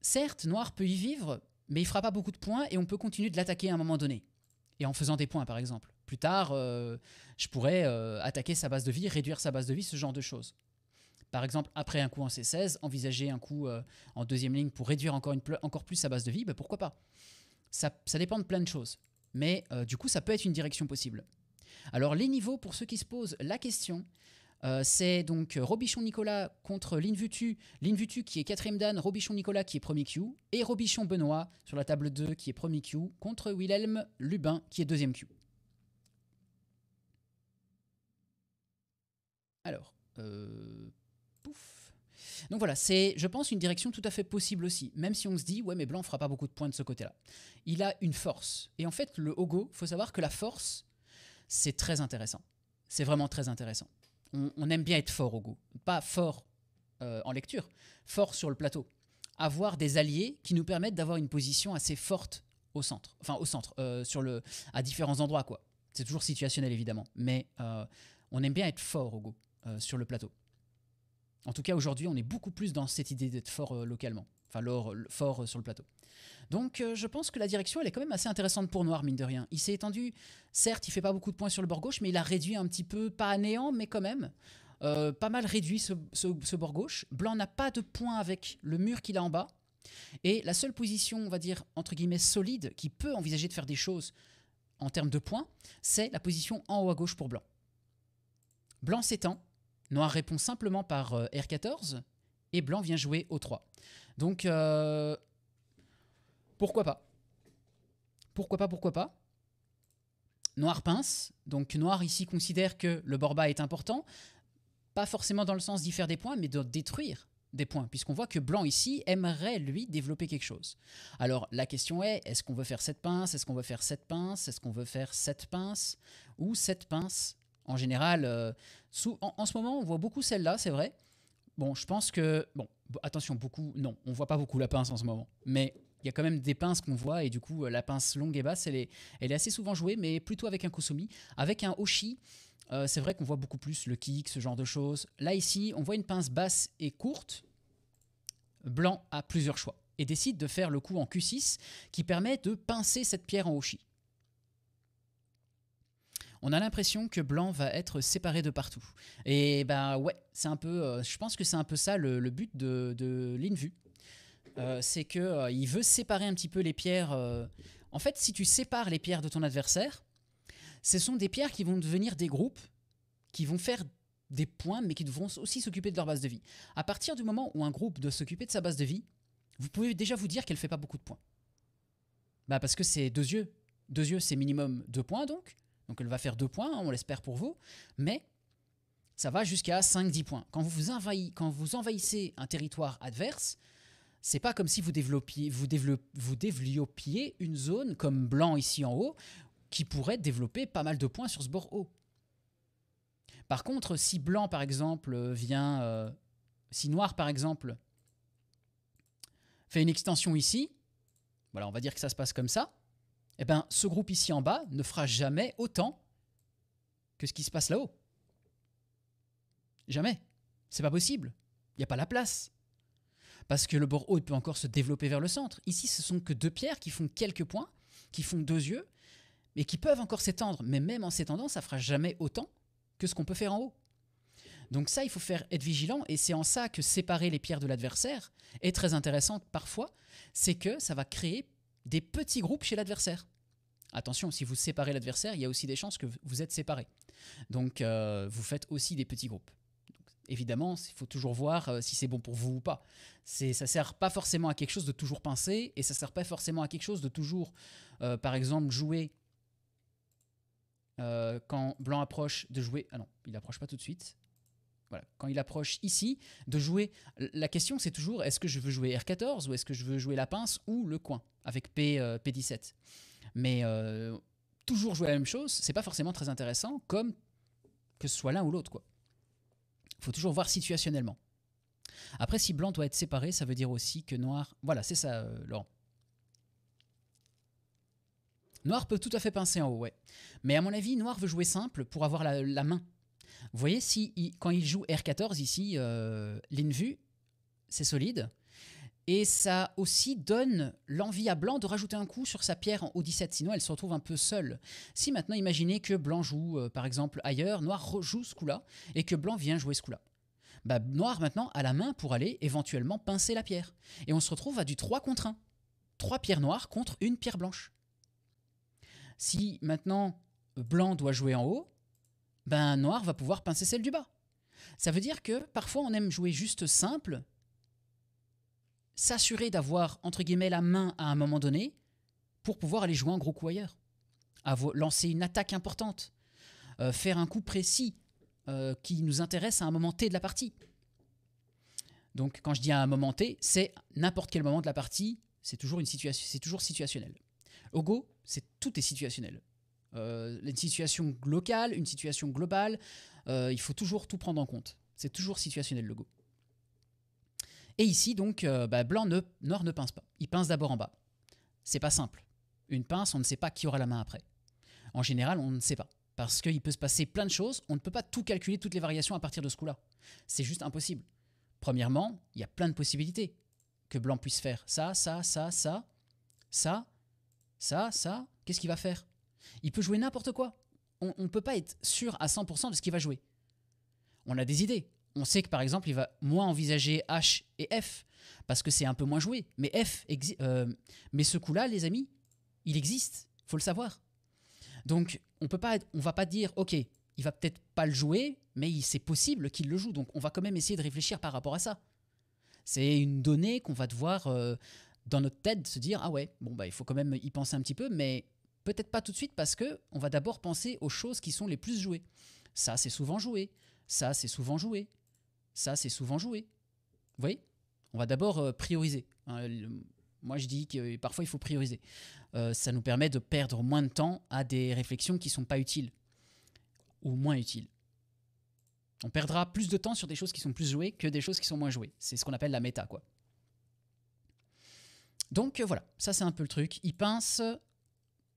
certes, noir peut y vivre, mais il fera pas beaucoup de points et on peut continuer de l'attaquer à un moment donné. Et en faisant des points, par exemple plus tard, euh, je pourrais euh, attaquer sa base de vie, réduire sa base de vie, ce genre de choses. Par exemple, après un coup en C16, envisager un coup euh, en deuxième ligne pour réduire encore, une encore plus sa base de vie, bah, pourquoi pas ça, dépend de plein de choses. Mais du coup, ça peut être une direction possible. Alors les niveaux, pour ceux qui se posent la question, c'est donc Robichon Nicolas contre Linvutu. Linvutu qui est quatrième dan, Robichon Nicolas qui est premier Q, et Robichon Benoît sur la table 2 qui est premier Q contre Wilhelm Lubin qui est deuxième Q. Alors, euh, pouf. Donc voilà, c'est, je pense, une direction tout à fait possible aussi, même si on se dit, ouais, mais Blanc fera pas beaucoup de points de ce côté-là. Il a une force. Et en fait, le Hogo, faut savoir que la force, c'est très intéressant. C'est vraiment très intéressant. On, aime bien être fort au go. Pas fort euh, en lecture, fort sur le plateau. Avoir des alliés qui nous permettent d'avoir une position assez forte au centre. Enfin, au centre, euh, sur le, à différents endroits, quoi. C'est toujours situationnel, évidemment. Mais on aime bien être fort au go. Euh, sur le plateau. En tout cas, aujourd'hui, on est beaucoup plus dans cette idée d'être fort euh, localement, enfin fort euh, sur le plateau. Donc, je pense que la direction, elle est quand même assez intéressante pour Noir, mine de rien. Il s'est étendu, certes, il fait pas beaucoup de points sur le bord gauche, mais il a réduit un petit peu, pas à néant, mais quand même, pas mal réduit ce, ce bord gauche. Blanc n'a pas de points avec le mur qu'il a en bas. Et la seule position, on va dire, entre guillemets, solide, qui peut envisager de faire des choses en termes de points, c'est la position en haut à gauche pour Blanc. Blanc s'étend, Noir répond simplement par euh, R14 et Blanc vient jouer O3. Donc, euh, pourquoi pas Pourquoi pas, pourquoi pas Noir pince, donc Noir ici considère que le Borba est important, pas forcément dans le sens d'y faire des points, mais de détruire des points, puisqu'on voit que Blanc ici aimerait, lui, développer quelque chose. Alors la question est, est-ce qu'on veut faire cette pince, est-ce qu'on veut faire cette pince, est-ce qu'on veut faire cette pince, ou cette pince en général, euh, en, ce moment, on voit beaucoup celle-là, c'est vrai. Bon, je pense que. Bon, attention, beaucoup. Non, on voit pas beaucoup la pince en ce moment. Mais il y a quand même des pinces qu'on voit. Et du coup, euh, la pince longue et basse, elle est, elle est assez souvent jouée, mais plutôt avec un Kosumi. Avec un Oshi, euh, c'est vrai qu'on voit beaucoup plus le kick, ce genre de choses. Là, ici, on voit une pince basse et courte. Blanc a plusieurs choix et décide de faire le coup en Q6 qui permet de pincer cette pierre en Oshi on a l'impression que Blanc va être séparé de partout. Et ben ouais, c'est un peu, euh, je pense que c'est un peu ça le, but de, de l'Invu. Euh, c'est que euh, il veut séparer un petit peu les pierres. En fait, si tu sépares les pierres de ton adversaire, ce sont des pierres qui vont devenir des groupes, qui vont faire des points, mais qui devront aussi s'occuper de leur base de vie. À partir du moment où un groupe doit s'occuper de sa base de vie, vous pouvez déjà vous dire qu'elle fait pas beaucoup de points. Bah parce que c'est deux yeux. Deux yeux, c'est minimum deux points donc. Donc elle va faire 2 points, hein, on l'espère pour vous, mais ça va jusqu'à 5-10 points. Quand vous, envahissez, vous envahissez un territoire adverse, c'est pas comme si vous développiez, vous, vous une zone comme blanc ici en haut qui pourrait développer pas mal de points sur ce bord haut. Par contre, si blanc par exemple vient, euh, si noir par exemple fait une extension ici, voilà, on va dire que ça se passe comme ça eh ben, ce groupe ici en bas ne fera jamais autant que ce qui se passe là-haut. Jamais. C'est pas possible. Il n'y a pas la place. Parce que le bord haut peut encore se développer vers le centre. Ici, ce sont que deux pierres qui font quelques points, qui font deux yeux, mais qui peuvent encore s'étendre. Mais même en s'étendant, ça fera jamais autant que ce qu'on peut faire en haut. Donc ça, il faut faire être vigilant, et c'est en ça que séparer les pierres de l'adversaire est très intéressant parfois, c'est que ça va créer des petits groupes chez l'adversaire. Attention, si vous séparez l'adversaire, il y a aussi des chances que vous êtes séparés. Donc euh, vous faites aussi des petits groupes. évidemment, il faut toujours voir euh, si c'est bon pour vous ou pas. C'est, ça sert pas forcément à quelque chose de toujours pincer et ça ne sert pas forcément à quelque chose de toujours, euh, par exemple, jouer quand blanc approche de jouer. Ah non, il approche pas tout de suite quand il approche ici, de jouer. La question, c'est toujours est-ce que je veux jouer R14 ou est-ce que je veux jouer la pince ou le coin avec P, 17 euh, Mais euh, toujours jouer la même chose, c'est pas forcément très intéressant, comme que ce soit l'un ou l'autre. Il faut toujours voir situationnellement. Après, si blanc doit être séparé, ça veut dire aussi que noir. Voilà, c'est ça, euh, Laurent. Noir peut tout à fait pincer en haut, ouais. Mais à mon avis, noir veut jouer simple pour avoir la main vous voyez, si quand il joue R14 ici, euh, l'invue, vue, c'est solide. Et ça aussi donne l'envie à Blanc de rajouter un coup sur sa pierre en O17, sinon elle se retrouve un peu seule. Si maintenant imaginez que Blanc joue euh, par exemple ailleurs, Noir rejoue ce coup-là, et que Blanc vient jouer ce coup-là. Bah, Noir maintenant a la main pour aller éventuellement pincer la pierre. Et on se retrouve à du 3 contre 1. 3 pierres noires contre une pierre blanche. Si maintenant Blanc doit jouer en haut, ben noir va pouvoir pincer celle du bas. Ça veut dire que parfois on aime jouer juste simple, s'assurer d'avoir entre guillemets la main à un moment donné pour pouvoir aller jouer un gros coup ailleurs, lancer une attaque importante, euh, faire un coup précis euh, qui nous intéresse à un moment T de la partie. Donc quand je dis à un moment T, c'est n'importe quel moment de la partie, c'est toujours une situation, c'est toujours situationnel. Au Go, c'est tout est situationnel. Euh, une situation locale, une situation globale. Euh, il faut toujours tout prendre en compte. C'est toujours situationnel le Go. Et ici, donc, euh, bah, blanc, ne, noir ne pince pas. Il pince d'abord en bas. C'est pas simple. Une pince, on ne sait pas qui aura la main après. En général, on ne sait pas. Parce qu'il peut se passer plein de choses, on ne peut pas tout calculer, toutes les variations à partir de ce coup-là. C'est juste impossible. Premièrement, il y a plein de possibilités que blanc puisse faire. Ça, ça, ça, ça, ça, ça, ça. Qu'est-ce qu'il va faire il peut jouer n'importe quoi. On ne peut pas être sûr à 100% de ce qu'il va jouer. On a des idées. On sait que par exemple, il va moins envisager H et F parce que c'est un peu moins joué. Mais F, euh, mais ce coup-là, les amis, il existe. Faut le savoir. Donc, on peut on va pas dire, ok, il va peut-être pas le jouer, mais c'est possible qu'il le joue. Donc, on va quand même essayer de réfléchir par rapport à ça. C'est une donnée qu'on va devoir euh, dans notre tête se dire, ah ouais, bon bah il faut quand même y penser un petit peu, mais Peut-être pas tout de suite parce que on va d'abord penser aux choses qui sont les plus jouées. Ça, c'est souvent joué. Ça, c'est souvent joué. Ça, c'est souvent joué. Vous voyez On va d'abord euh, prioriser. Hein, moi, je dis que parfois, il faut prioriser. Euh, ça nous permet de perdre moins de temps à des réflexions qui ne sont pas utiles ou moins utiles. On perdra plus de temps sur des choses qui sont plus jouées que des choses qui sont moins jouées. C'est ce qu'on appelle la méta, quoi. Donc euh, voilà, ça c'est un peu le truc. Il pince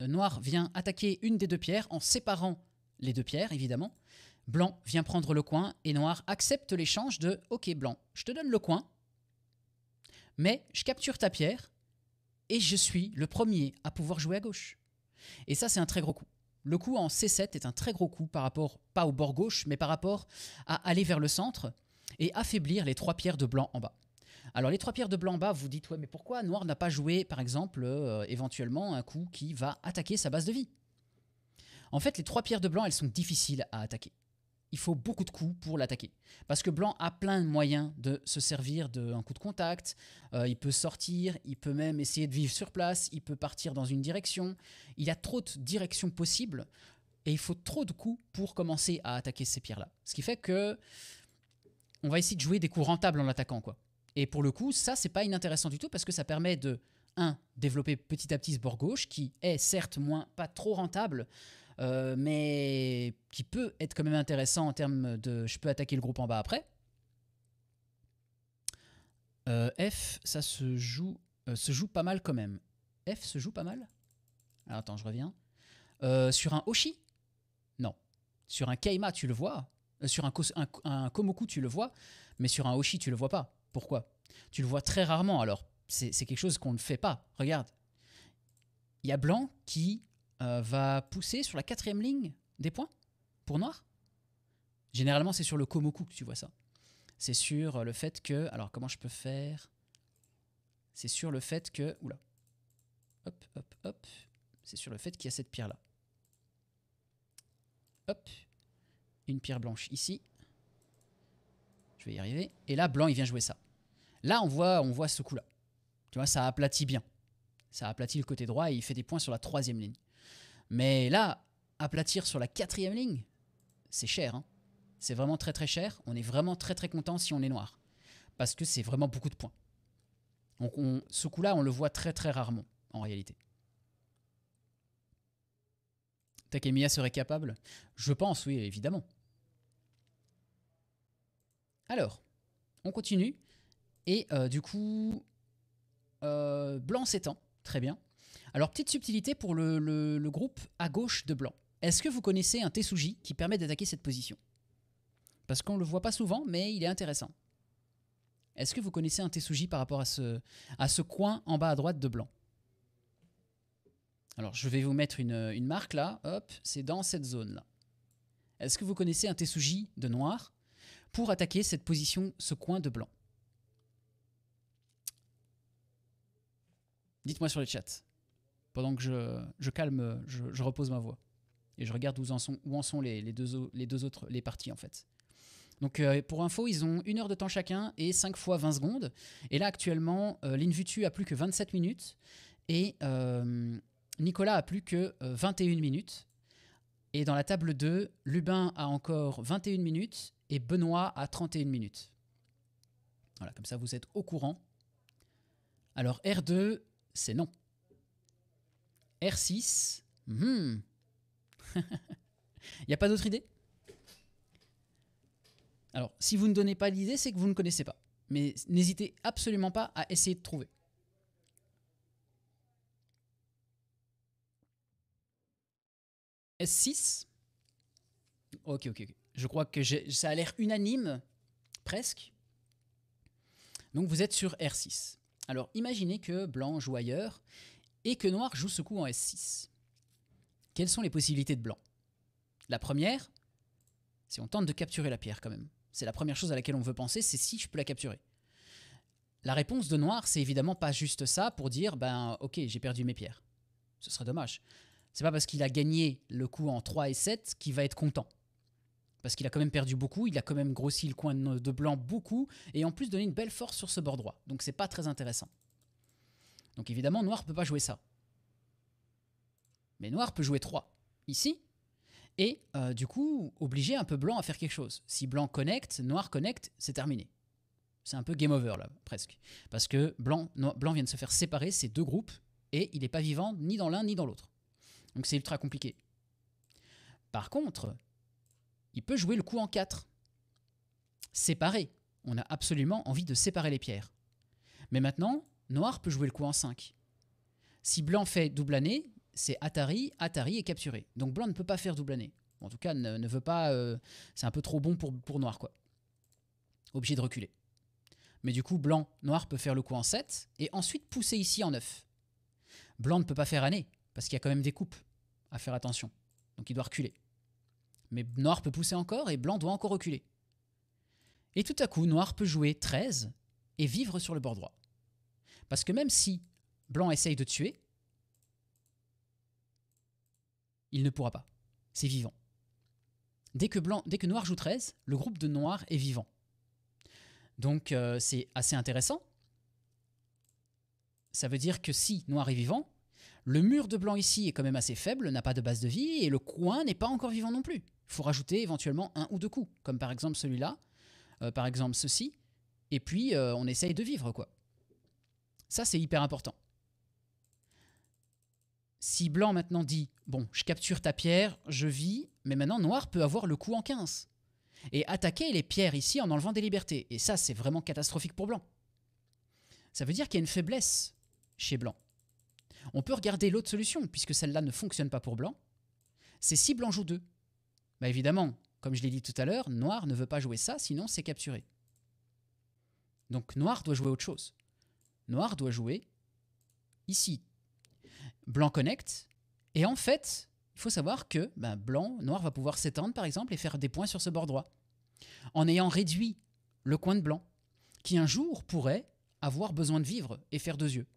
euh, noir vient attaquer une des deux pierres en séparant les deux pierres, évidemment. Blanc vient prendre le coin et noir accepte l'échange de OK, blanc, je te donne le coin, mais je capture ta pierre et je suis le premier à pouvoir jouer à gauche. Et ça, c'est un très gros coup. Le coup en C7 est un très gros coup par rapport, pas au bord gauche, mais par rapport à aller vers le centre et affaiblir les trois pierres de blanc en bas. Alors les trois pierres de blanc bas, vous dites ouais mais pourquoi noir n'a pas joué par exemple euh, éventuellement un coup qui va attaquer sa base de vie En fait les trois pierres de blanc elles sont difficiles à attaquer. Il faut beaucoup de coups pour l'attaquer. Parce que blanc a plein de moyens de se servir d'un coup de contact, euh, il peut sortir, il peut même essayer de vivre sur place, il peut partir dans une direction, il a trop de directions possibles et il faut trop de coups pour commencer à attaquer ces pierres-là. Ce qui fait que on va essayer de jouer des coups rentables en l'attaquant quoi. Et pour le coup, ça, c'est pas inintéressant du tout parce que ça permet de, un, développer petit à petit ce bord gauche qui est certes moins, pas trop rentable, euh, mais qui peut être quand même intéressant en termes de je peux attaquer le groupe en bas après. Euh, F, ça se joue, euh, se joue pas mal quand même. F se joue pas mal attends, je reviens. sur un Oshi Non. Sur un Kaima, tu le vois. sur un, Komoku, tu le vois. Mais sur un Oshi, tu le vois pas. Pourquoi Tu le vois très rarement, alors c'est quelque chose qu'on ne fait pas. Regarde, il y a blanc qui euh, va pousser sur la quatrième ligne des points pour noir. Généralement, c'est sur le Komoku que tu vois ça. C'est sur euh, le fait que... Alors, comment je peux faire C'est sur le fait que... Oula. Hop, hop, hop. C'est sur le fait qu'il y a cette pierre-là. Hop. Une pierre blanche ici. Je vais y arriver. Et là, blanc, il vient jouer ça. Là, on voit, on voit ce coup-là. Tu vois, ça aplatit bien. Ça aplatit le côté droit et il fait des points sur la troisième ligne. Mais là, aplatir sur la quatrième ligne, c'est cher. Hein. C'est vraiment très très cher. On est vraiment très très content si on est noir. Parce que c'est vraiment beaucoup de points. ce coup-là, on le voit très très rarement en réalité. Takemiya serait capable Je pense, oui, évidemment. Alors, on continue. Et euh, du coup, euh, blanc s'étend, très bien. Alors, petite subtilité pour le, groupe à gauche de blanc. Est-ce que vous connaissez un tesuji qui permet d'attaquer cette position Parce qu'on ne le voit pas souvent, mais il est intéressant. Est-ce que vous connaissez un tesuji par rapport à ce, coin en bas à droite de blanc Alors, je vais vous mettre une, marque là. Hop, c'est dans cette zone-là. Est-ce que vous connaissez un tesuji de noir pour attaquer cette position, ce coin de blanc Dites-moi sur le chat, pendant que je, calme, je, repose ma voix. Et je regarde où en sont, où en sont les, deux, autres les parties, en fait. Donc euh, pour info, ils ont une heure de temps chacun et 5 fois 20 secondes. Et là actuellement, euh, Linvitu a plus que 27 minutes et euh, Nicolas a plus que 21 minutes. Et dans la table 2, Lubin a encore 21 minutes et Benoît a 31 minutes. Voilà, comme ça vous êtes au courant. Alors R2, c'est non. R6, il n'y a pas d'autre idée Alors, si vous ne donnez pas l'idée, c'est que vous ne connaissez pas. Mais n'hésitez absolument pas à essayer de trouver. S6 Ok, ok, ok. Je crois que ça a l'air unanime, presque. Donc vous êtes sur R6. Alors imaginez que blanc joue ailleurs et que noir joue ce coup en S6. Quelles sont les possibilités de blanc La première, c'est on tente de capturer la pierre quand même. C'est la première chose à laquelle on veut penser, c'est si je peux la capturer. La réponse de noir, c'est évidemment pas juste ça pour dire ben ok j'ai perdu mes pierres. Ce serait dommage. C'est pas parce qu'il a gagné le coup en 3 et 7 qu'il va être content parce qu'il a quand même perdu beaucoup, il a quand même grossi le coin de blanc beaucoup, et en plus donné une belle force sur ce bord droit. Donc c'est pas très intéressant. Donc évidemment, noir peut pas jouer ça. Mais noir peut jouer 3 ici, et euh, du coup, obliger un peu blanc à faire quelque chose. Si blanc connecte, noir connecte, c'est terminé. C'est un peu game over là, presque. Parce que blanc, blanc vient de se faire séparer ces deux groupes, et il n'est pas vivant ni dans l'un ni dans l'autre. Donc c'est ultra compliqué. Par contre, il peut jouer le coup en 4. Séparer. On a absolument envie de séparer les pierres. Mais maintenant, noir peut jouer le coup en 5. Si blanc fait double année, c'est Atari, Atari est capturé. Donc blanc ne peut pas faire double année. En tout cas, ne, veut pas. Euh, c'est un peu trop bon pour, pour noir, quoi. Obligé de reculer. Mais du coup, blanc, noir peut faire le coup en 7 et ensuite pousser ici en 9. Blanc ne peut pas faire année parce qu'il y a quand même des coupes à faire attention. Donc il doit reculer mais noir peut pousser encore et blanc doit encore reculer. Et tout à coup, noir peut jouer 13 et vivre sur le bord droit. Parce que même si blanc essaye de tuer, il ne pourra pas. C'est vivant. Dès que, blanc, dès que noir joue 13, le groupe de noir est vivant. Donc euh, c'est assez intéressant. Ça veut dire que si noir est vivant, le mur de blanc ici est quand même assez faible, n'a pas de base de vie, et le coin n'est pas encore vivant non plus. Il faut rajouter éventuellement un ou deux coups, comme par exemple celui-là, euh, par exemple ceci, et puis euh, on essaye de vivre, quoi. Ça, c'est hyper important. Si blanc maintenant dit, bon, je capture ta pierre, je vis, mais maintenant noir peut avoir le coup en 15. Et attaquer les pierres ici en enlevant des libertés. Et ça, c'est vraiment catastrophique pour blanc. Ça veut dire qu'il y a une faiblesse chez blanc. On peut regarder l'autre solution, puisque celle-là ne fonctionne pas pour blanc. C'est si blanc joue deux, Bah évidemment, comme je l'ai dit tout à l'heure, noir ne veut pas jouer ça, sinon c'est capturé. Donc noir doit jouer autre chose. Noir doit jouer ici. Blanc connecte. Et en fait, il faut savoir que ben, blanc, noir va pouvoir s'étendre par exemple et faire des points sur ce bord droit. En ayant réduit le coin de blanc, qui un jour pourrait avoir besoin de vivre et faire deux yeux.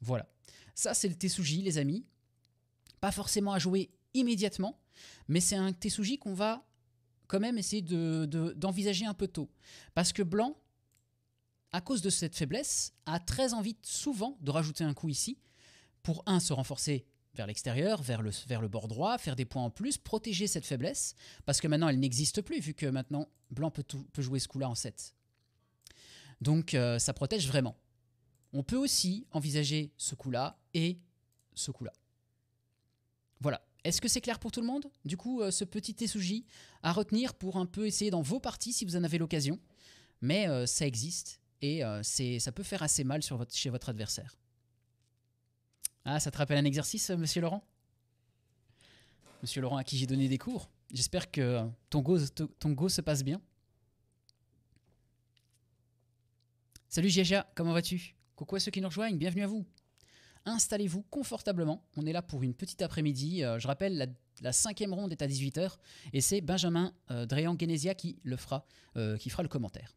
Voilà. Ça, c'est le tesuji, les amis. Pas forcément à jouer immédiatement, mais c'est un tesuji qu'on va quand même essayer d'envisager de, un peu tôt. Parce que Blanc, à cause de cette faiblesse, a très envie souvent de rajouter un coup ici, pour un, se renforcer vers l'extérieur, vers le, vers le bord droit, faire des points en plus, protéger cette faiblesse, parce que maintenant elle n'existe plus, vu que maintenant Blanc peut, peut jouer ce coup-là en 7. Donc euh, ça protège vraiment. On peut aussi envisager ce coup-là et ce coup-là. Voilà. Est-ce que c'est clair pour tout le monde Du coup, euh, ce petit essouji à retenir pour un peu essayer dans vos parties si vous en avez l'occasion. Mais euh, ça existe et euh, c'est, ça peut faire assez mal sur votre, chez votre adversaire. Ah, ça te rappelle un exercice, monsieur Laurent Monsieur Laurent à qui j'ai donné des cours. J'espère que ton go, ton go se passe bien. Salut Giaja, comment vas-tu Coucou à ceux qui nous rejoignent, bienvenue à vous. Installez-vous confortablement. On est là pour une petite après-midi. Euh, je rappelle, la cinquième ronde est à 18h et c'est Benjamin euh, Dreyan qui le fera, euh, qui fera le commentaire.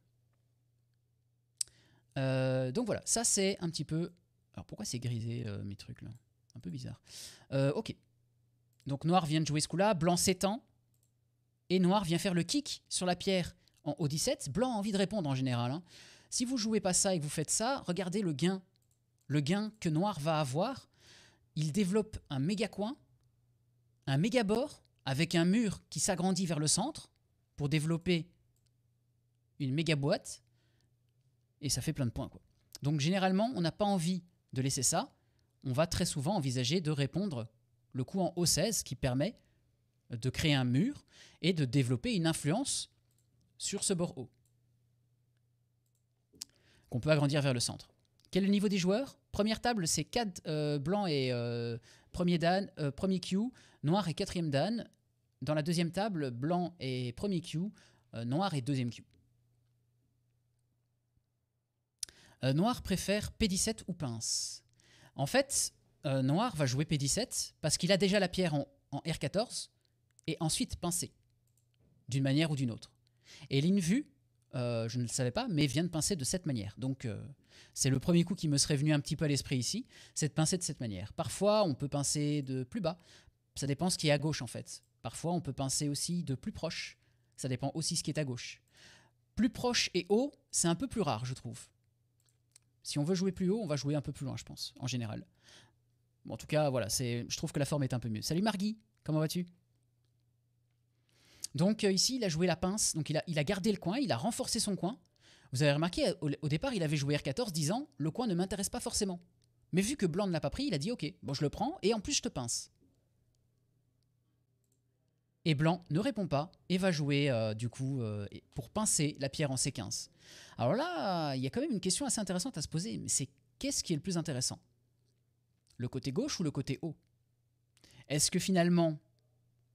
Euh, donc voilà, ça c'est un petit peu. Alors pourquoi c'est grisé mes trucs là Un peu bizarre. ok. Donc Noir vient de jouer ce coup-là, Blanc s'étend et Noir vient faire le kick sur la pierre en O17. Blanc a envie de répondre en général. Hein. Si vous jouez pas ça et que vous faites ça, regardez le gain le gain que Noir va avoir, il développe un méga coin, un méga bord, avec un mur qui s'agrandit vers le centre pour développer une méga boîte, et ça fait plein de points. Donc généralement, on n'a pas envie de laisser ça. On va très souvent envisager de répondre le coup en O16 qui permet de créer un mur et de développer une influence sur ce bord haut qu'on peut agrandir vers le centre. Quel est le niveau des joueurs Première table, c'est 4 euh, blancs et euh, premier dan, euh, premier Q, noir et quatrième dan. Dans la deuxième table, blanc et premier Q, noir et deuxième Q. noir préfère P17 ou pince. En fait, noir va jouer P17 parce qu'il a déjà la pierre en, R14 et ensuite pincé, d'une manière ou d'une autre. Et vue. Euh, je ne le savais pas, mais vient de pincer de cette manière. Donc euh, c'est le premier coup qui me serait venu un petit peu à l'esprit ici, c'est de pincer de cette manière. Parfois on peut pincer de plus bas, ça dépend ce qui est à gauche en fait. Parfois on peut pincer aussi de plus proche, ça dépend aussi ce qui est à gauche. Plus proche et haut, c'est un peu plus rare je trouve. Si on veut jouer plus haut, on va jouer un peu plus loin je pense, en général. en tout cas, voilà, je trouve que la forme est un peu mieux. Salut Margui, comment vas-tu donc euh, ici, il a joué la pince, donc il a, gardé le coin, il a renforcé son coin. Vous avez remarqué, euh, au, départ, il avait joué R14 disant « le coin ne m'intéresse pas forcément ». Mais vu que blanc ne l'a pas pris, il a dit « ok, bon je le prends et en plus je te pince ». Et blanc ne répond pas et va jouer euh, du coup pour pincer la pierre en C15. Alors là, il y a quand même une question assez intéressante à se poser, mais c'est qu'est-ce qui est le plus intéressant Le côté gauche ou le côté haut Est-ce que finalement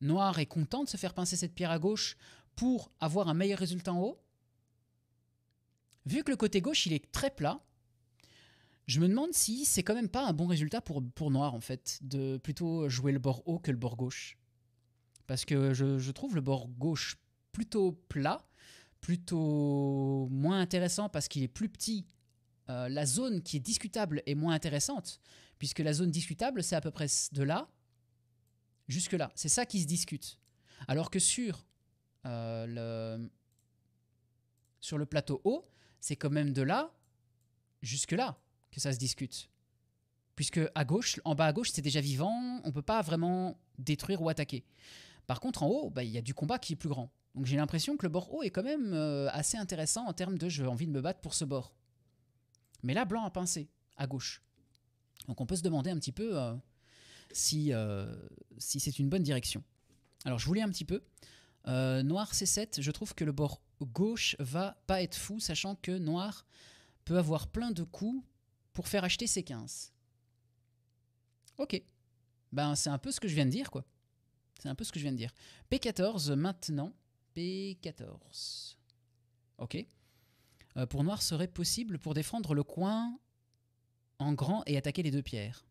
noir est content de se faire pincer cette pierre à gauche pour avoir un meilleur résultat en haut Vu que le côté gauche, il est très plat, je me demande si c'est quand même pas un bon résultat pour, pour noir, en fait, de plutôt jouer le bord haut que le bord gauche. Parce que je, trouve le bord gauche plutôt plat, plutôt moins intéressant parce qu'il est plus petit. Euh, la zone qui est discutable est moins intéressante, puisque la zone discutable, c'est à peu près de là Jusque-là, c'est ça qui se discute. Alors que sur, euh, le, sur le plateau haut, c'est quand même de là jusque-là que ça se discute. Puisque à gauche, en bas à gauche, c'est déjà vivant, on ne peut pas vraiment détruire ou attaquer. Par contre, en haut, bah, il y a du combat qui est plus grand. Donc j'ai l'impression que le bord haut est quand même euh, assez intéressant en termes de j'ai envie de me battre pour ce bord. Mais là, blanc a pincé, à gauche. Donc on peut se demander un petit peu euh, si, euh, si c'est une bonne direction. Alors je voulais un petit peu. Euh, noir C7, je trouve que le bord gauche va pas être fou, sachant que noir peut avoir plein de coups pour faire acheter C15. Ok. Ben c'est un peu ce que je viens de dire, quoi. C'est un peu ce que je viens de dire. P14 maintenant. P14. Ok. Euh, pour noir serait possible pour défendre le coin en grand et attaquer les deux pierres.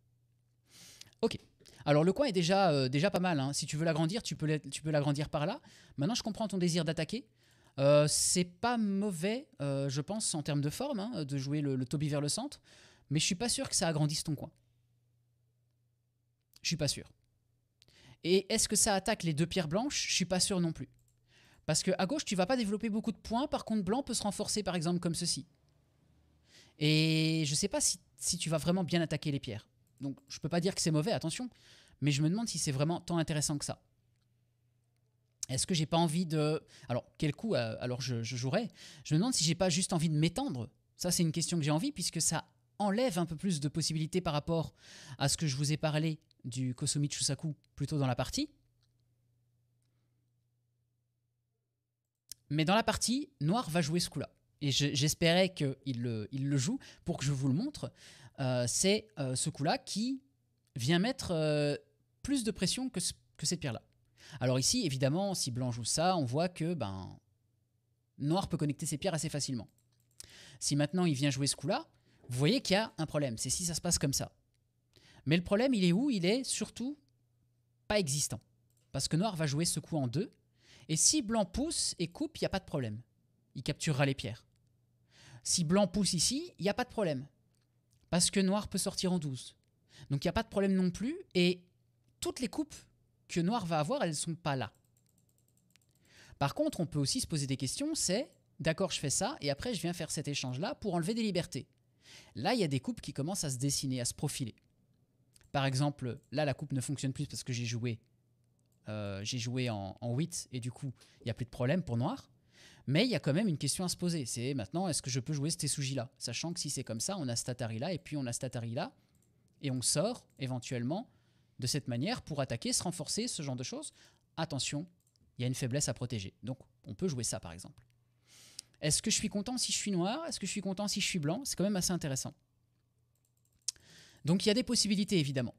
Ok. Alors le coin est déjà, euh, déjà pas mal. Hein. Si tu veux l'agrandir, tu peux l'agrandir par là. Maintenant, je comprends ton désir d'attaquer. Euh, c'est pas mauvais, euh, je pense, en termes de forme, hein, de jouer le, le Toby vers le centre. Mais je suis pas sûr que ça agrandisse ton coin. Je suis pas sûr. Et est-ce que ça attaque les deux pierres blanches Je suis pas sûr non plus. Parce que à gauche, tu vas pas développer beaucoup de points. Par contre, blanc peut se renforcer, par exemple, comme ceci. Et je sais pas si tu vas vraiment bien attaquer les pierres. Donc je peux pas dire que c'est mauvais, attention, mais je me demande si c'est vraiment tant intéressant que ça. Est-ce que j'ai pas envie de... Alors, quel coup euh, alors je, jouerais. jouerai Je me demande si j'ai pas juste envie de m'étendre. Ça, c'est une question que j'ai envie, puisque ça enlève un peu plus de possibilités par rapport à ce que je vous ai parlé du Kosomi Chusaku plus tôt dans la partie. Mais dans la partie, Noir va jouer ce coup-là. Et j'espérais qu'il il le joue pour que je vous le montre. Euh, c'est euh, ce coup-là qui vient mettre euh, plus de pression que, cette pierre-là. Alors ici, évidemment, si blanc joue ça, on voit que ben, noir peut connecter ses pierres assez facilement. Si maintenant il vient jouer ce coup-là, vous voyez qu'il y a un problème, c'est si ça se passe comme ça. Mais le problème, il est où Il est surtout pas existant. Parce que noir va jouer ce coup en deux, et si blanc pousse et coupe, il n'y a pas de problème. Il capturera les pierres. Si blanc pousse ici, il n'y a pas de problème parce que Noir peut sortir en 12. Donc il n'y a pas de problème non plus, et toutes les coupes que Noir va avoir, elles ne sont pas là. Par contre, on peut aussi se poser des questions, c'est, d'accord, je fais ça, et après je viens faire cet échange-là pour enlever des libertés. Là, il y a des coupes qui commencent à se dessiner, à se profiler. Par exemple, là, la coupe ne fonctionne plus parce que j'ai joué, euh, j'ai joué en, en 8, et du coup, il n'y a plus de problème pour Noir. Mais il y a quand même une question à se poser. C'est maintenant, est-ce que je peux jouer ce tesuji là Sachant que si c'est comme ça, on a Statari là, et puis on a Statari là, et on sort éventuellement de cette manière pour attaquer, se renforcer, ce genre de choses. Attention, il y a une faiblesse à protéger. Donc on peut jouer ça par exemple. Est-ce que je suis content si je suis noir Est-ce que je suis content si je suis blanc C'est quand même assez intéressant. Donc il y a des possibilités évidemment,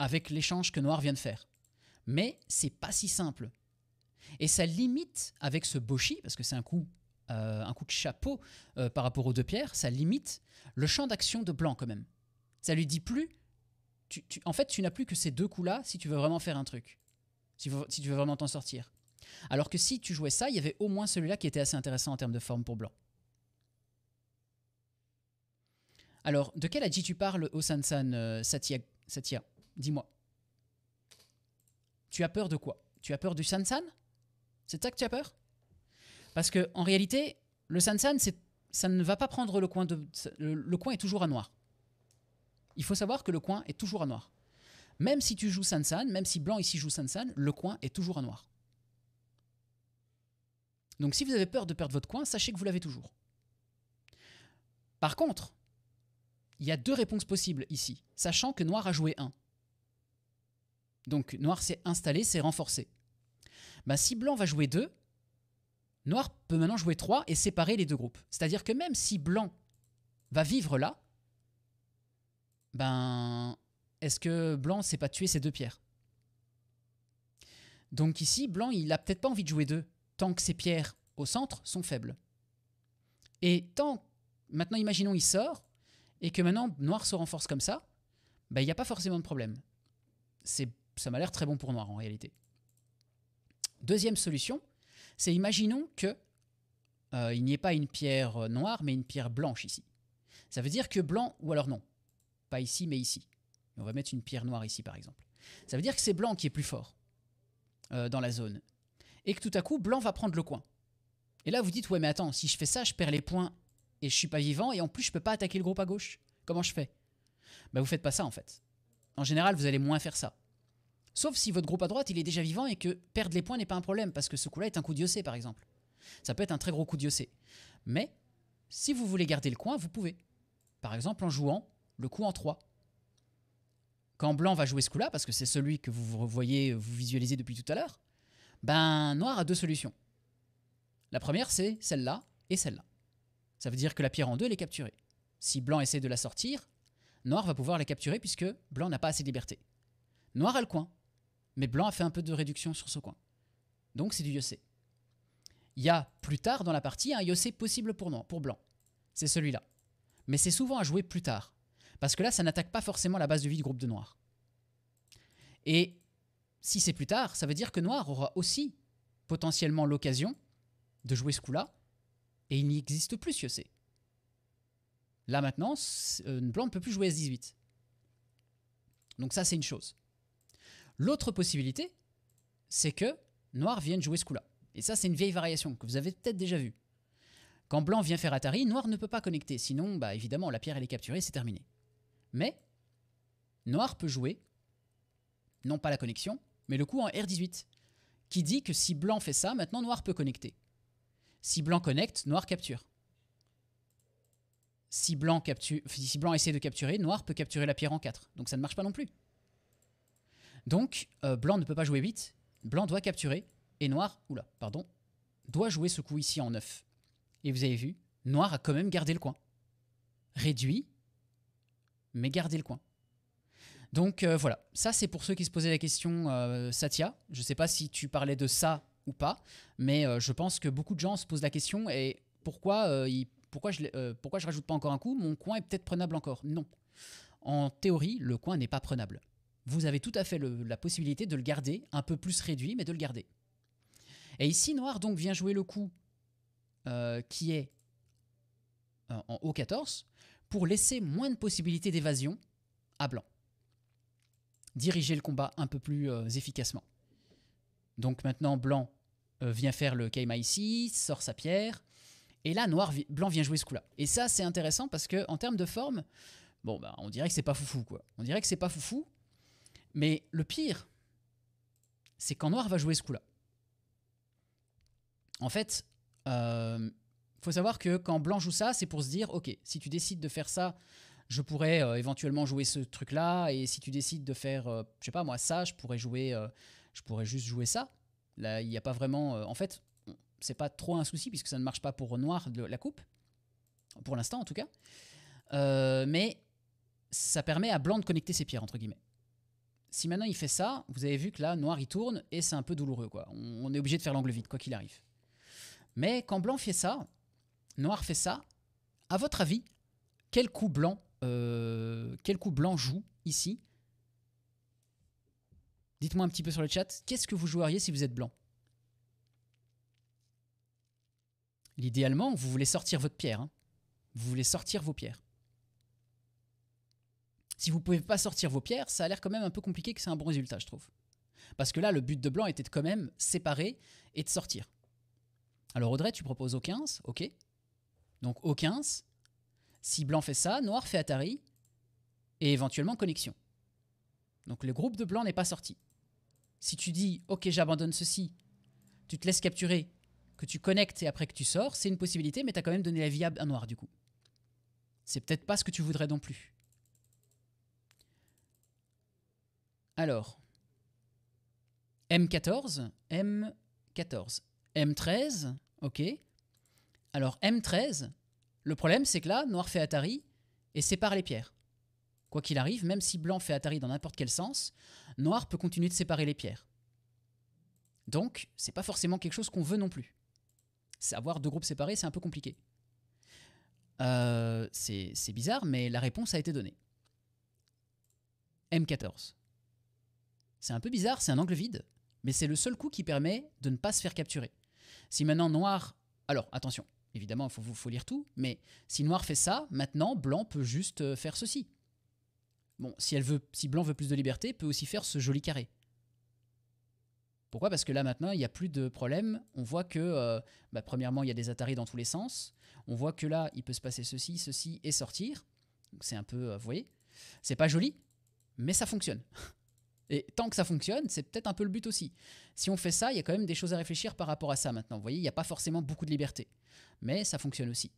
avec l'échange que Noir vient de faire. Mais c'est pas si simple. Et ça limite, avec ce boshi, parce que c'est un coup, euh, un coup de chapeau euh, par rapport aux deux pierres, ça limite le champ d'action de blanc quand même. Ça lui dit plus. en fait, tu n'as plus que ces deux coups-là si tu veux vraiment faire un truc. Si, tu veux vraiment t'en sortir. Alors que si tu jouais ça, il y avait au moins celui-là qui était assez intéressant en termes de forme pour blanc. Alors, de quel Aji tu parles, au Sansan, euh, Satya Dis-moi. Tu as peur de quoi Tu as peur du Sansan c'est ça que tu as peur Parce que en réalité, le Sansan, ça ne va pas prendre le coin de. Le, coin est toujours à noir. Il faut savoir que le coin est toujours à noir. Même si tu joues Sansan, même si Blanc ici joue Sansan, le coin est toujours à noir. Donc si vous avez peur de perdre votre coin, sachez que vous l'avez toujours. Par contre, il y a deux réponses possibles ici, sachant que noir a joué 1. Donc noir s'est installé, s'est renforcé. Bah, si blanc va jouer 2, noir peut maintenant jouer 3 et séparer les deux groupes. C'est-à-dire que même si blanc va vivre là, ben, est-ce que blanc ne sait pas tuer ses deux pierres Donc ici, blanc, il n'a peut-être pas envie de jouer 2, tant que ses pierres au centre sont faibles. Et tant, maintenant imaginons il sort, et que maintenant noir se renforce comme ça, ben, il n'y a pas forcément de problème. C'est, ça m'a l'air très bon pour noir en réalité. Deuxième solution, c'est imaginons que euh, il n'y ait pas une pierre euh, noire, mais une pierre blanche ici. Ça veut dire que blanc, ou alors non, pas ici, mais ici. On va mettre une pierre noire ici, par exemple. Ça veut dire que c'est blanc qui est plus fort euh, dans la zone. Et que tout à coup, blanc va prendre le coin. Et là, vous dites, ouais, mais attends, si je fais ça, je perds les points et je suis pas vivant, et en plus, je peux pas attaquer le groupe à gauche. Comment je fais Bah, vous faites pas ça, en fait. En général, vous allez moins faire ça. Sauf si votre groupe à droite, il est déjà vivant et que perdre les points n'est pas un problème, parce que ce coup-là est un coup diocé par exemple. Ça peut être un très gros coup diocé. Mais, si vous voulez garder le coin, vous pouvez. Par exemple, en jouant le coup en 3. Quand blanc va jouer ce coup-là, parce que c'est celui que vous voyez vous visualisez depuis tout à l'heure, ben, noir a deux solutions. La première, c'est celle-là et celle-là. Ça veut dire que la pierre en 2 elle est capturée. Si blanc essaie de la sortir, noir va pouvoir la capturer puisque blanc n'a pas assez de liberté. Noir a le coin mais Blanc a fait un peu de réduction sur ce coin. Donc c'est du Yossé. Il y a plus tard dans la partie un Yossé possible pour, Blanc. C'est celui-là. Mais c'est souvent à jouer plus tard. Parce que là, ça n'attaque pas forcément la base de vie du groupe de Noir. Et si c'est plus tard, ça veut dire que Noir aura aussi potentiellement l'occasion de jouer ce coup-là, et il n'y existe plus Yossé. Là maintenant, euh, Blanc ne peut plus jouer S18. Donc ça, c'est une chose. L'autre possibilité, c'est que Noir vienne jouer ce coup-là. Et ça, c'est une vieille variation que vous avez peut-être déjà vue. Quand Blanc vient faire Atari, Noir ne peut pas connecter, sinon, bah, évidemment, la pierre elle est capturée, c'est terminé. Mais Noir peut jouer, non pas la connexion, mais le coup en R18, qui dit que si Blanc fait ça, maintenant Noir peut connecter. Si Blanc connecte, Noir capture. Si Blanc, capture, si Blanc essaie de capturer, Noir peut capturer la pierre en 4, donc ça ne marche pas non plus. Donc, euh, blanc ne peut pas jouer 8, blanc doit capturer, et noir, oula, pardon, doit jouer ce coup ici en 9. Et vous avez vu, noir a quand même gardé le coin. Réduit, mais gardé le coin. Donc euh, voilà, ça c'est pour ceux qui se posaient la question euh, Satya. Je ne sais pas si tu parlais de ça ou pas, mais je pense que beaucoup de gens se posent la question et pourquoi, pourquoi je ne rajoute pas encore un coup Mon coin est peut-être prenable encore. Non. En théorie, le coin n'est pas prenable vous avez tout à fait la possibilité de le garder, un peu plus réduit, mais de le garder. Et ici, noir donc vient jouer le coup euh, qui est euh, en haut 14 pour laisser moins de possibilités d'évasion à blanc. Diriger le combat un peu plus euh, efficacement. Donc maintenant, blanc vient faire le Kaima ici, sort sa pierre. Et là, noir, blanc vient jouer ce coup-là. Et ça, c'est intéressant parce que en termes de forme, bon, bah, on dirait que c'est pas foufou, quoi. On dirait que c'est pas foufou, mais le pire, c'est quand Noir va jouer ce coup-là. En fait, il euh, faut savoir que quand Blanc joue ça, c'est pour se dire, ok, si tu décides de faire ça, je pourrais euh, éventuellement jouer ce truc-là, et si tu décides de faire, je euh, je sais pas moi, ça, je pourrais jouer, je pourrais juste jouer ça. Là, il n'y a pas vraiment, en fait, c'est pas trop un souci puisque ça ne marche pas pour Noir de la coupe, pour l'instant en tout cas. mais ça permet à Blanc de connecter ses pierres entre guillemets. Si maintenant il fait ça, vous avez vu que là, noir il tourne et c'est un peu douloureux. quoi. On, est obligé de faire l'angle vide, quoi qu'il arrive. Mais quand blanc fait ça, noir fait ça, à votre avis, quel coup blanc, euh, quel coup blanc joue ici Dites-moi un petit peu sur le chat, qu'est-ce que vous joueriez si vous êtes blanc L'idéalement, vous voulez sortir votre pierre. Hein. Vous voulez sortir vos pierres si vous pouvez pas sortir vos pierres, ça a l'air quand même un peu compliqué que c'est un bon résultat, je trouve. Parce que là, le but de blanc était de quand même séparer et de sortir. Alors Audrey, tu proposes au 15, ok. Donc au 15, si blanc fait ça, noir fait Atari, et éventuellement connexion. Donc le groupe de blanc n'est pas sorti. Si tu dis, ok, j'abandonne ceci, tu te laisses capturer, que tu connectes et après que tu sors, c'est une possibilité, mais tu as quand même donné la viable à noir du coup. C'est peut-être pas ce que tu voudrais non plus. Alors, M14, M14, M13, ok. Alors M13, le problème c'est que là, noir fait Atari et sépare les pierres. Quoi qu'il arrive, même si blanc fait Atari dans n'importe quel sens, noir peut continuer de séparer les pierres. Donc, c'est pas forcément quelque chose qu'on veut non plus. Savoir deux groupes séparés, c'est un peu compliqué. Euh, c'est bizarre, mais la réponse a été donnée. M14. C'est un peu bizarre, c'est un angle vide, mais c'est le seul coup qui permet de ne pas se faire capturer. Si maintenant noir, alors attention, évidemment, il faut, faut, lire tout, mais si noir fait ça, maintenant blanc peut juste euh, faire ceci. Bon, si, elle veut, si blanc veut plus de liberté, peut aussi faire ce joli carré. Pourquoi Parce que là maintenant, il n'y a plus de problème. On voit que, euh, bah, premièrement, il y a des ataris dans tous les sens. On voit que là, il peut se passer ceci, ceci et sortir. C'est un peu, euh, vous voyez, c'est pas joli, mais ça fonctionne. <laughs> Et tant que ça fonctionne, c'est peut-être un peu le but aussi. Si on fait ça, il y a quand même des choses à réfléchir par rapport à ça maintenant. Vous voyez, il n'y a pas forcément beaucoup de liberté. Mais ça fonctionne aussi.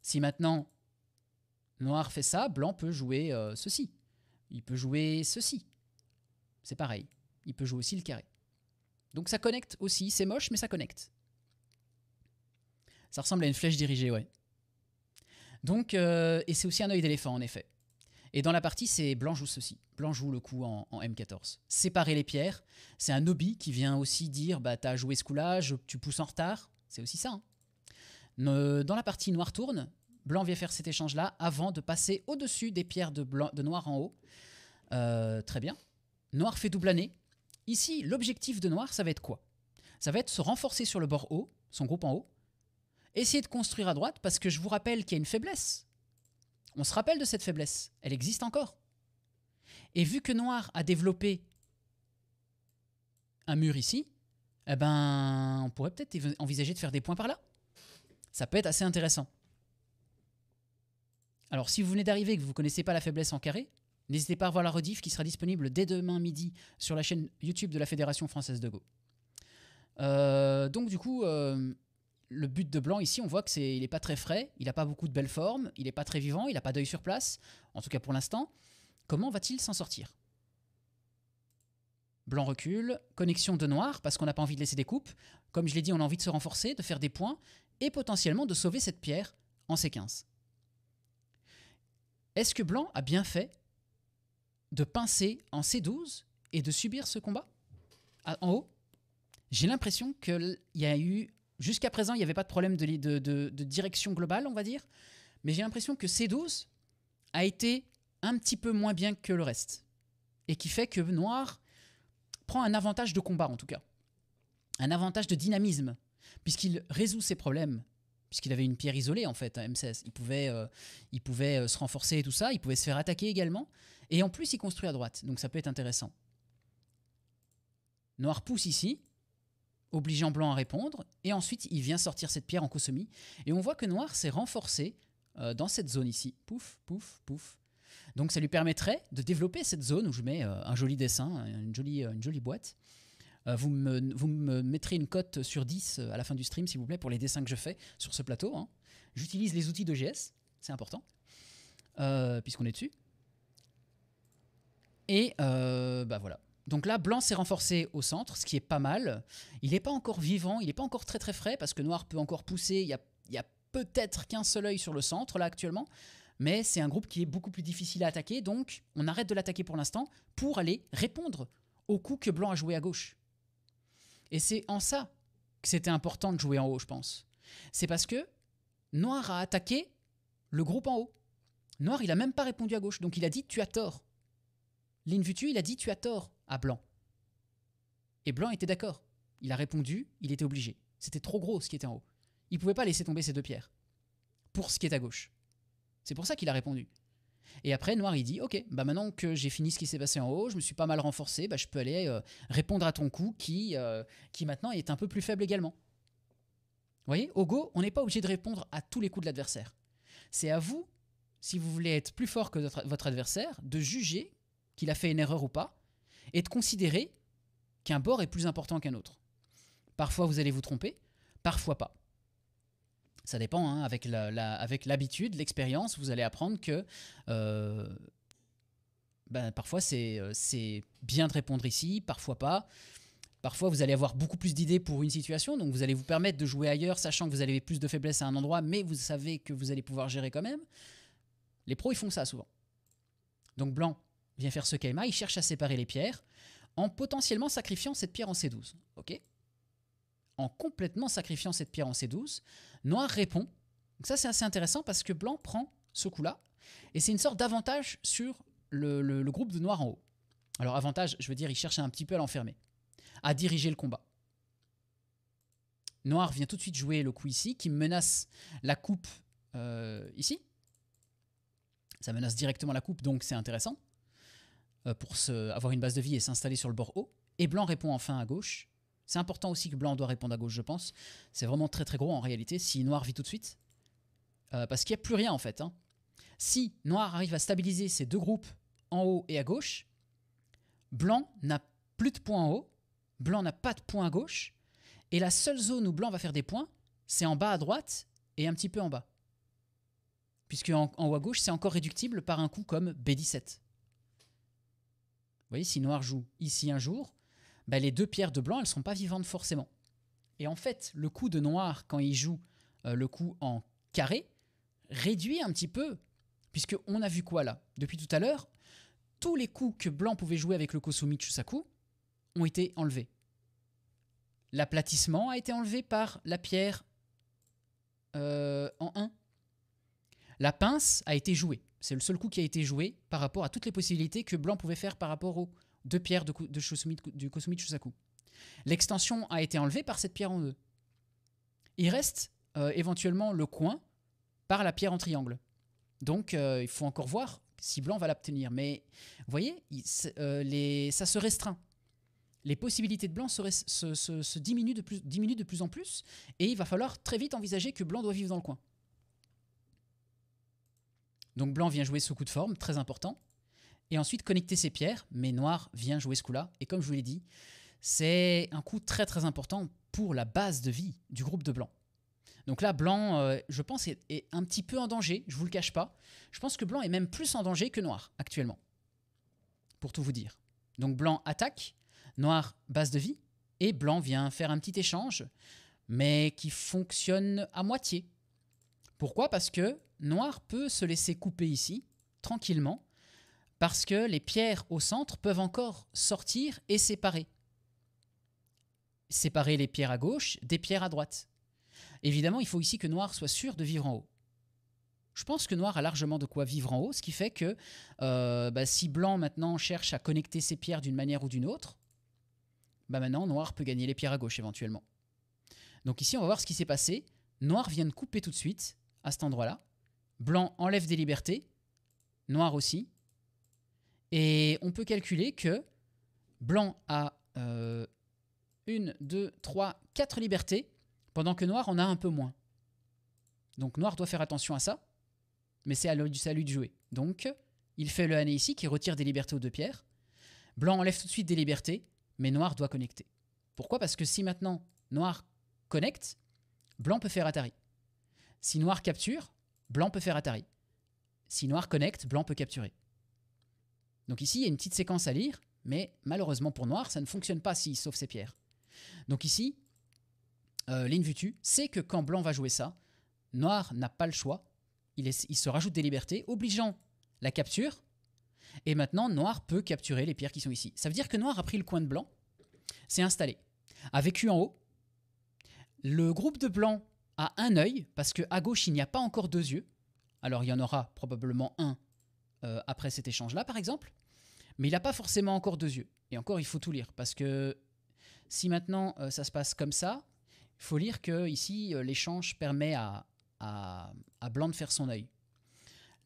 Si maintenant noir fait ça, blanc peut jouer euh, ceci. Il peut jouer ceci. C'est pareil. Il peut jouer aussi le carré. Donc ça connecte aussi. C'est moche, mais ça connecte. Ça ressemble à une flèche dirigée, ouais. Donc, euh, et c'est aussi un œil d'éléphant, en effet. Et dans la partie, c'est Blanc joue ceci. Blanc joue le coup en, M14. Séparer les pierres, c'est un hobby qui vient aussi dire bah, t'as joué ce coup tu pousses en retard. C'est aussi ça. Hein. Dans la partie noir tourne, blanc vient faire cet échange-là avant de passer au-dessus des pierres de, noir en haut. Euh, très bien. Noir fait double année. Ici, l'objectif de noir, ça va être quoi Ça va être se renforcer sur le bord haut, son groupe en haut. Essayer de construire à droite parce que je vous rappelle qu'il y a une faiblesse on se rappelle de cette faiblesse, elle existe encore. Et vu que Noir a développé un mur ici, eh ben, on pourrait peut-être envisager de faire des points par là. Ça peut être assez intéressant. Alors si vous venez d'arriver et que vous ne connaissez pas la faiblesse en carré, n'hésitez pas à voir la rediff qui sera disponible dès demain midi sur la chaîne YouTube de la Fédération française de Go. Euh, donc du coup, euh, le but de Blanc ici, on voit que c'est, il n'est pas très frais, il n'a pas beaucoup de belles formes, il n'est pas très vivant, il n'a pas d'œil sur place, en tout cas pour l'instant. Comment va-t-il s'en sortir Blanc recule, connexion de noir, parce qu'on n'a pas envie de laisser des coupes. Comme je l'ai dit, on a envie de se renforcer, de faire des points, et potentiellement de sauver cette pierre en C15. Est-ce que Blanc a bien fait de pincer en C12 et de subir ce combat ah, en haut J'ai l'impression qu'il y a eu jusqu'à présent, il n'y avait pas de problème de, de, direction globale, on va dire. Mais j'ai l'impression que C12 a été un petit peu moins bien que le reste. Et qui fait que Noir prend un avantage de combat, en tout cas. Un avantage de dynamisme, puisqu'il résout ses problèmes. Puisqu'il avait une pierre isolée, en fait, à M16. Il pouvait, euh, il pouvait euh, se renforcer et tout ça. Il pouvait se faire attaquer également. Et en plus, il construit à droite. Donc ça peut être intéressant. Noir pousse ici obligeant Blanc à répondre, et ensuite il vient sortir cette pierre en cosomi et on voit que Noir s'est renforcé euh, dans cette zone ici. Pouf, pouf, pouf. Donc ça lui permettrait de développer cette zone où je mets euh, un joli dessin, une jolie, euh, une jolie boîte. vous, me, vous me mettrez une cote sur 10 à la fin du stream, s'il vous plaît, pour les dessins que je fais sur ce plateau. Hein. J'utilise les outils de GS c'est important, puisqu'on est dessus. Et bah voilà, donc là, blanc s'est renforcé au centre, ce qui est pas mal. Il n'est pas encore vivant, il n'est pas encore très très frais, parce que noir peut encore pousser, il y a, peut-être qu'un seul œil sur le centre, là actuellement. Mais c'est un groupe qui est beaucoup plus difficile à attaquer, donc on arrête de l'attaquer pour l'instant pour aller répondre au coup que blanc a joué à gauche. Et c'est en ça que c'était important de jouer en haut, je pense. C'est parce que noir a attaqué le groupe en haut. Noir, il n'a même pas répondu à gauche, donc il a dit tu as tort. L'invutu, il a dit tu as tort à Blanc. Et Blanc était d'accord. Il a répondu, il était obligé. C'était trop gros ce qui était en haut. Il ne pouvait pas laisser tomber ces deux pierres. Pour ce qui est à gauche. C'est pour ça qu'il a répondu. Et après, Noir, il dit Ok, bah maintenant que j'ai fini ce qui s'est passé en haut, je me suis pas mal renforcé, bah, je peux aller euh, répondre à ton coup qui, euh, qui maintenant est un peu plus faible également. Vous voyez, au go, on n'est pas obligé de répondre à tous les coups de l'adversaire. C'est à vous, si vous voulez être plus fort que votre adversaire, de juger qu'il a fait une erreur ou pas, et de considérer qu'un bord est plus important qu'un autre. Parfois, vous allez vous tromper, parfois pas. Ça dépend, hein, avec, l'habitude, l'expérience, vous allez apprendre que euh, ben, parfois c'est, euh, c'est bien de répondre ici, parfois pas. Parfois, vous allez avoir beaucoup plus d'idées pour une situation, donc vous allez vous permettre de jouer ailleurs, sachant que vous avez plus de faiblesses à un endroit, mais vous savez que vous allez pouvoir gérer quand même. Les pros, ils font ça souvent. Donc, blanc, vient faire ce KMA, il cherche à séparer les pierres en potentiellement sacrifiant cette pierre en C12. Ok En complètement sacrifiant cette pierre en C12, Noir répond. Donc ça c'est assez intéressant parce que Blanc prend ce coup-là et c'est une sorte d'avantage sur le, groupe de Noir en haut. Alors avantage, je veux dire, il cherche un petit peu à l'enfermer, à diriger le combat. Noir vient tout de suite jouer le coup ici qui menace la coupe euh, ici. Ça menace directement la coupe donc c'est intéressant. Euh, pour avoir une base de vie et s'installer sur le bord haut. Et Blanc répond enfin à gauche. C'est important aussi que Blanc doit répondre à gauche, je pense. C'est vraiment très très gros en réalité si Noir vit tout de suite. Euh, parce qu'il n'y a plus rien en fait. Hein. Si Noir arrive à stabiliser ces deux groupes en haut et à gauche, Blanc n'a plus de points en haut, Blanc n'a pas de points à gauche, et la seule zone où Blanc va faire des points, c'est en bas à droite et un petit peu en bas. Puisque en, en haut à gauche, c'est encore réductible par un coup comme B17. Vous voyez, si noir joue ici un jour, bah, les deux pierres de blanc, elles ne sont pas vivantes forcément. Et en fait, le coup de noir, quand il joue euh, le coup en carré, réduit un petit peu, puisque on a vu quoi là Depuis tout à l'heure, tous les coups que blanc pouvait jouer avec le Kosumi Chusaku ont été enlevés. L'aplatissement a été enlevé par la pierre euh, en 1. La pince a été jouée. C'est le seul coup qui a été joué par rapport à toutes les possibilités que Blanc pouvait faire par rapport aux deux pierres de, du Kosumi de L'extension a été enlevée par cette pierre en deux. Il reste euh, éventuellement le coin par la pierre en triangle. Donc euh, il faut encore voir si Blanc va l'obtenir. Mais vous voyez, euh, ça se restreint. Les possibilités de Blanc se, diminuent de plus en plus et il va falloir très vite envisager que Blanc doit vivre dans le coin. Donc blanc vient jouer ce coup de forme, très important. Et ensuite connecter ses pierres, mais noir vient jouer ce coup-là. Et comme je vous l'ai dit, c'est un coup très très important pour la base de vie du groupe de blanc. Donc là, blanc, euh, je pense, est, un petit peu en danger, je vous le cache pas. Je pense que blanc est même plus en danger que noir actuellement, pour tout vous dire. Donc blanc attaque, noir base de vie, et blanc vient faire un petit échange, mais qui fonctionne à moitié. Pourquoi Parce que Noir peut se laisser couper ici, tranquillement, parce que les pierres au centre peuvent encore sortir et séparer. Séparer les pierres à gauche des pierres à droite. Évidemment, il faut ici que Noir soit sûr de vivre en haut. Je pense que Noir a largement de quoi vivre en haut, ce qui fait que euh, bah, si Blanc maintenant cherche à connecter ses pierres d'une manière ou d'une autre, bah maintenant Noir peut gagner les pierres à gauche éventuellement. Donc ici, on va voir ce qui s'est passé. Noir vient de couper tout de suite à cet endroit-là. Blanc enlève des libertés, noir aussi. Et on peut calculer que blanc a 1, 2, 3, 4 libertés, pendant que noir en a un peu moins. Donc noir doit faire attention à ça, mais c'est à lui de jouer. Donc il fait le année ici qui retire des libertés aux deux pierres. Blanc enlève tout de suite des libertés, mais noir doit connecter. Pourquoi Parce que si maintenant noir connecte, blanc peut faire Atari. Si noir capture, blanc peut faire Atari. Si noir connecte, blanc peut capturer. Donc ici, il y a une petite séquence à lire, mais malheureusement pour noir, ça ne fonctionne pas s'il sauve ses pierres. Donc ici, euh, Vutu sait que quand blanc va jouer ça, noir n'a pas le choix. Il, il, se rajoute des libertés, obligeant la capture. Et maintenant, noir peut capturer les pierres qui sont ici. Ça veut dire que noir a pris le coin de blanc, s'est installé, a vécu en haut. Le groupe de blanc à un œil, parce qu'à gauche, il n'y a pas encore deux yeux. Alors il y en aura probablement un euh, après cet échange-là, par exemple. Mais il n'a pas forcément encore deux yeux. Et encore, il faut tout lire, parce que si maintenant euh, ça se passe comme ça, il faut lire que ici, euh, l'échange permet à, à, Blanc de faire son œil.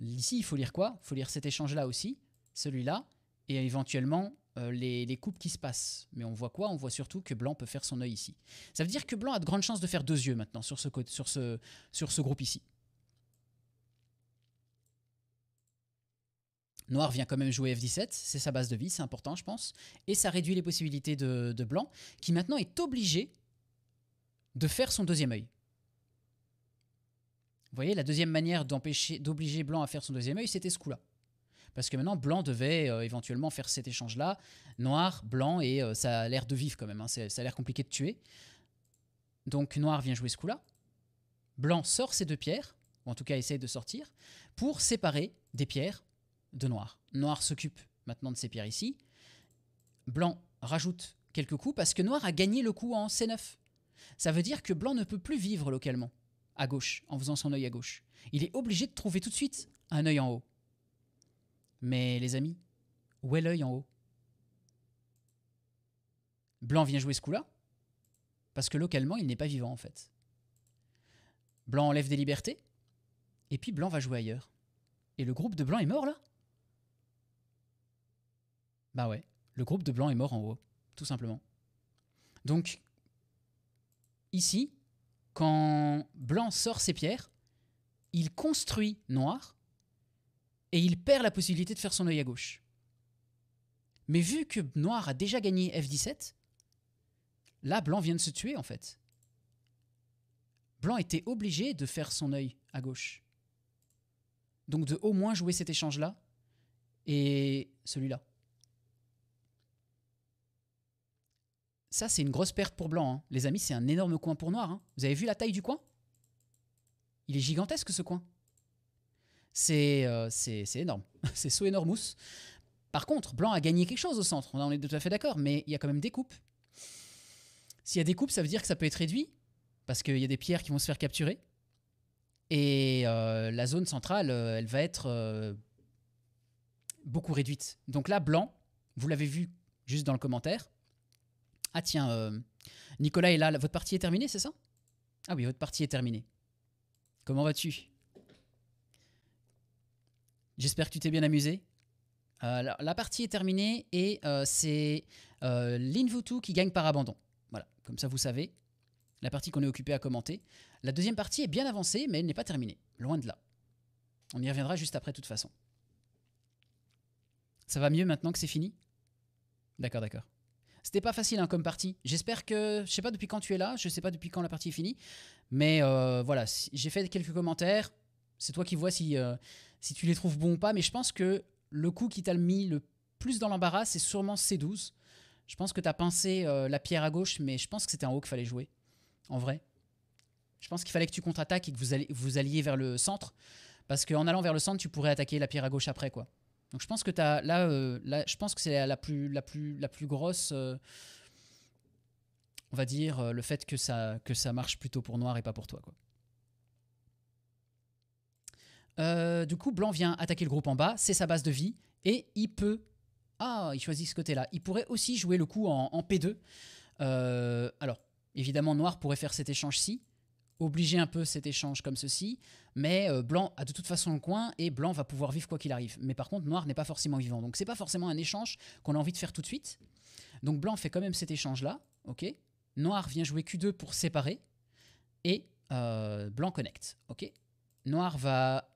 Ici, il faut lire quoi Il faut lire cet échange-là aussi, celui-là, et éventuellement euh, les, coupes qui se passent. Mais on voit quoi On voit surtout que Blanc peut faire son œil ici. Ça veut dire que Blanc a de grandes chances de faire deux yeux maintenant sur ce, sur ce, sur ce groupe ici. Noir vient quand même jouer F17, c'est sa base de vie, c'est important je pense. Et ça réduit les possibilités de, Blanc, qui maintenant est obligé de faire son deuxième œil. Vous voyez, la deuxième manière d'empêcher, d'obliger Blanc à faire son deuxième œil, c'était ce coup-là parce que maintenant Blanc devait euh, éventuellement faire cet échange-là. Noir, Blanc, et euh, ça a l'air de vivre quand même, hein. ça a l'air compliqué de tuer. Donc Noir vient jouer ce coup-là. Blanc sort ses deux pierres, ou en tout cas essaye de sortir, pour séparer des pierres de Noir. Noir s'occupe maintenant de ses pierres ici. Blanc rajoute quelques coups parce que Noir a gagné le coup en C9. Ça veut dire que Blanc ne peut plus vivre localement, à gauche, en faisant son œil à gauche. Il est obligé de trouver tout de suite un œil en haut. Mais les amis, où est l'œil en haut Blanc vient jouer ce coup-là, parce que localement, il n'est pas vivant en fait. Blanc enlève des libertés, et puis Blanc va jouer ailleurs. Et le groupe de Blanc est mort là Bah ouais, le groupe de Blanc est mort en haut, tout simplement. Donc, ici, quand Blanc sort ses pierres, il construit Noir, et il perd la possibilité de faire son œil à gauche. Mais vu que Noir a déjà gagné F17, là, Blanc vient de se tuer, en fait. Blanc était obligé de faire son œil à gauche. Donc de au moins jouer cet échange-là et celui-là. Ça, c'est une grosse perte pour Blanc. Hein. Les amis, c'est un énorme coin pour Noir. Hein. Vous avez vu la taille du coin Il est gigantesque, ce coin. Euh, c'est énorme. <laughs> c'est so énormous. Par contre, Blanc a gagné quelque chose au centre. On est tout à fait d'accord, mais il y a quand même des coupes. S'il y a des coupes, ça veut dire que ça peut être réduit, parce qu'il y a des pierres qui vont se faire capturer. Et euh, la zone centrale, euh, elle va être beaucoup réduite. Donc là, Blanc, vous l'avez vu juste dans le commentaire. Ah tiens, Nicolas est là. Votre partie est terminée, c'est ça Ah oui, votre partie est terminée. Comment vas-tu J'espère que tu t'es bien amusé. Euh, la, partie est terminée et euh, c'est euh, l'Invutu qui gagne par abandon. Voilà, comme ça vous savez, la partie qu'on est occupé à commenter. La deuxième partie est bien avancée, mais elle n'est pas terminée. Loin de là. On y reviendra juste après, de toute façon. Ça va mieux maintenant que c'est fini D'accord, d'accord. C'était pas facile hein, comme partie. J'espère que. Je sais pas depuis quand tu es là, je sais pas depuis quand la partie est finie. Mais euh, voilà, j'ai fait quelques commentaires c'est toi qui vois si, euh, si tu les trouves bons ou pas. Mais je pense que le coup qui t'a mis le plus dans l'embarras, c'est sûrement C12. Je pense que t'as pincé euh, la pierre à gauche, mais je pense que c'était un haut qu'il fallait jouer, en vrai. Je pense qu'il fallait que tu contre-attaques et que vous, alliez, vous alliez vers le centre. Parce qu'en allant vers le centre, tu pourrais attaquer la pierre à gauche après, quoi. Donc je pense que euh, là, je pense que c'est la, plus, la, plus, la plus grosse, on va dire, le fait que ça, que ça marche plutôt pour noir et pas pour toi, quoi. Euh, du coup, blanc vient attaquer le groupe en bas, c'est sa base de vie, et il peut... Ah, il choisit ce côté-là. Il pourrait aussi jouer le coup en, P2. Euh, alors, évidemment, noir pourrait faire cet échange-ci, obliger un peu cet échange comme ceci, mais euh, blanc a de toute façon le coin, et blanc va pouvoir vivre quoi qu'il arrive. Mais par contre, noir n'est pas forcément vivant, donc c'est pas forcément un échange qu'on a envie de faire tout de suite. Donc blanc fait quand même cet échange-là, ok Noir vient jouer Q2 pour séparer, et blanc connecte, ok Noir va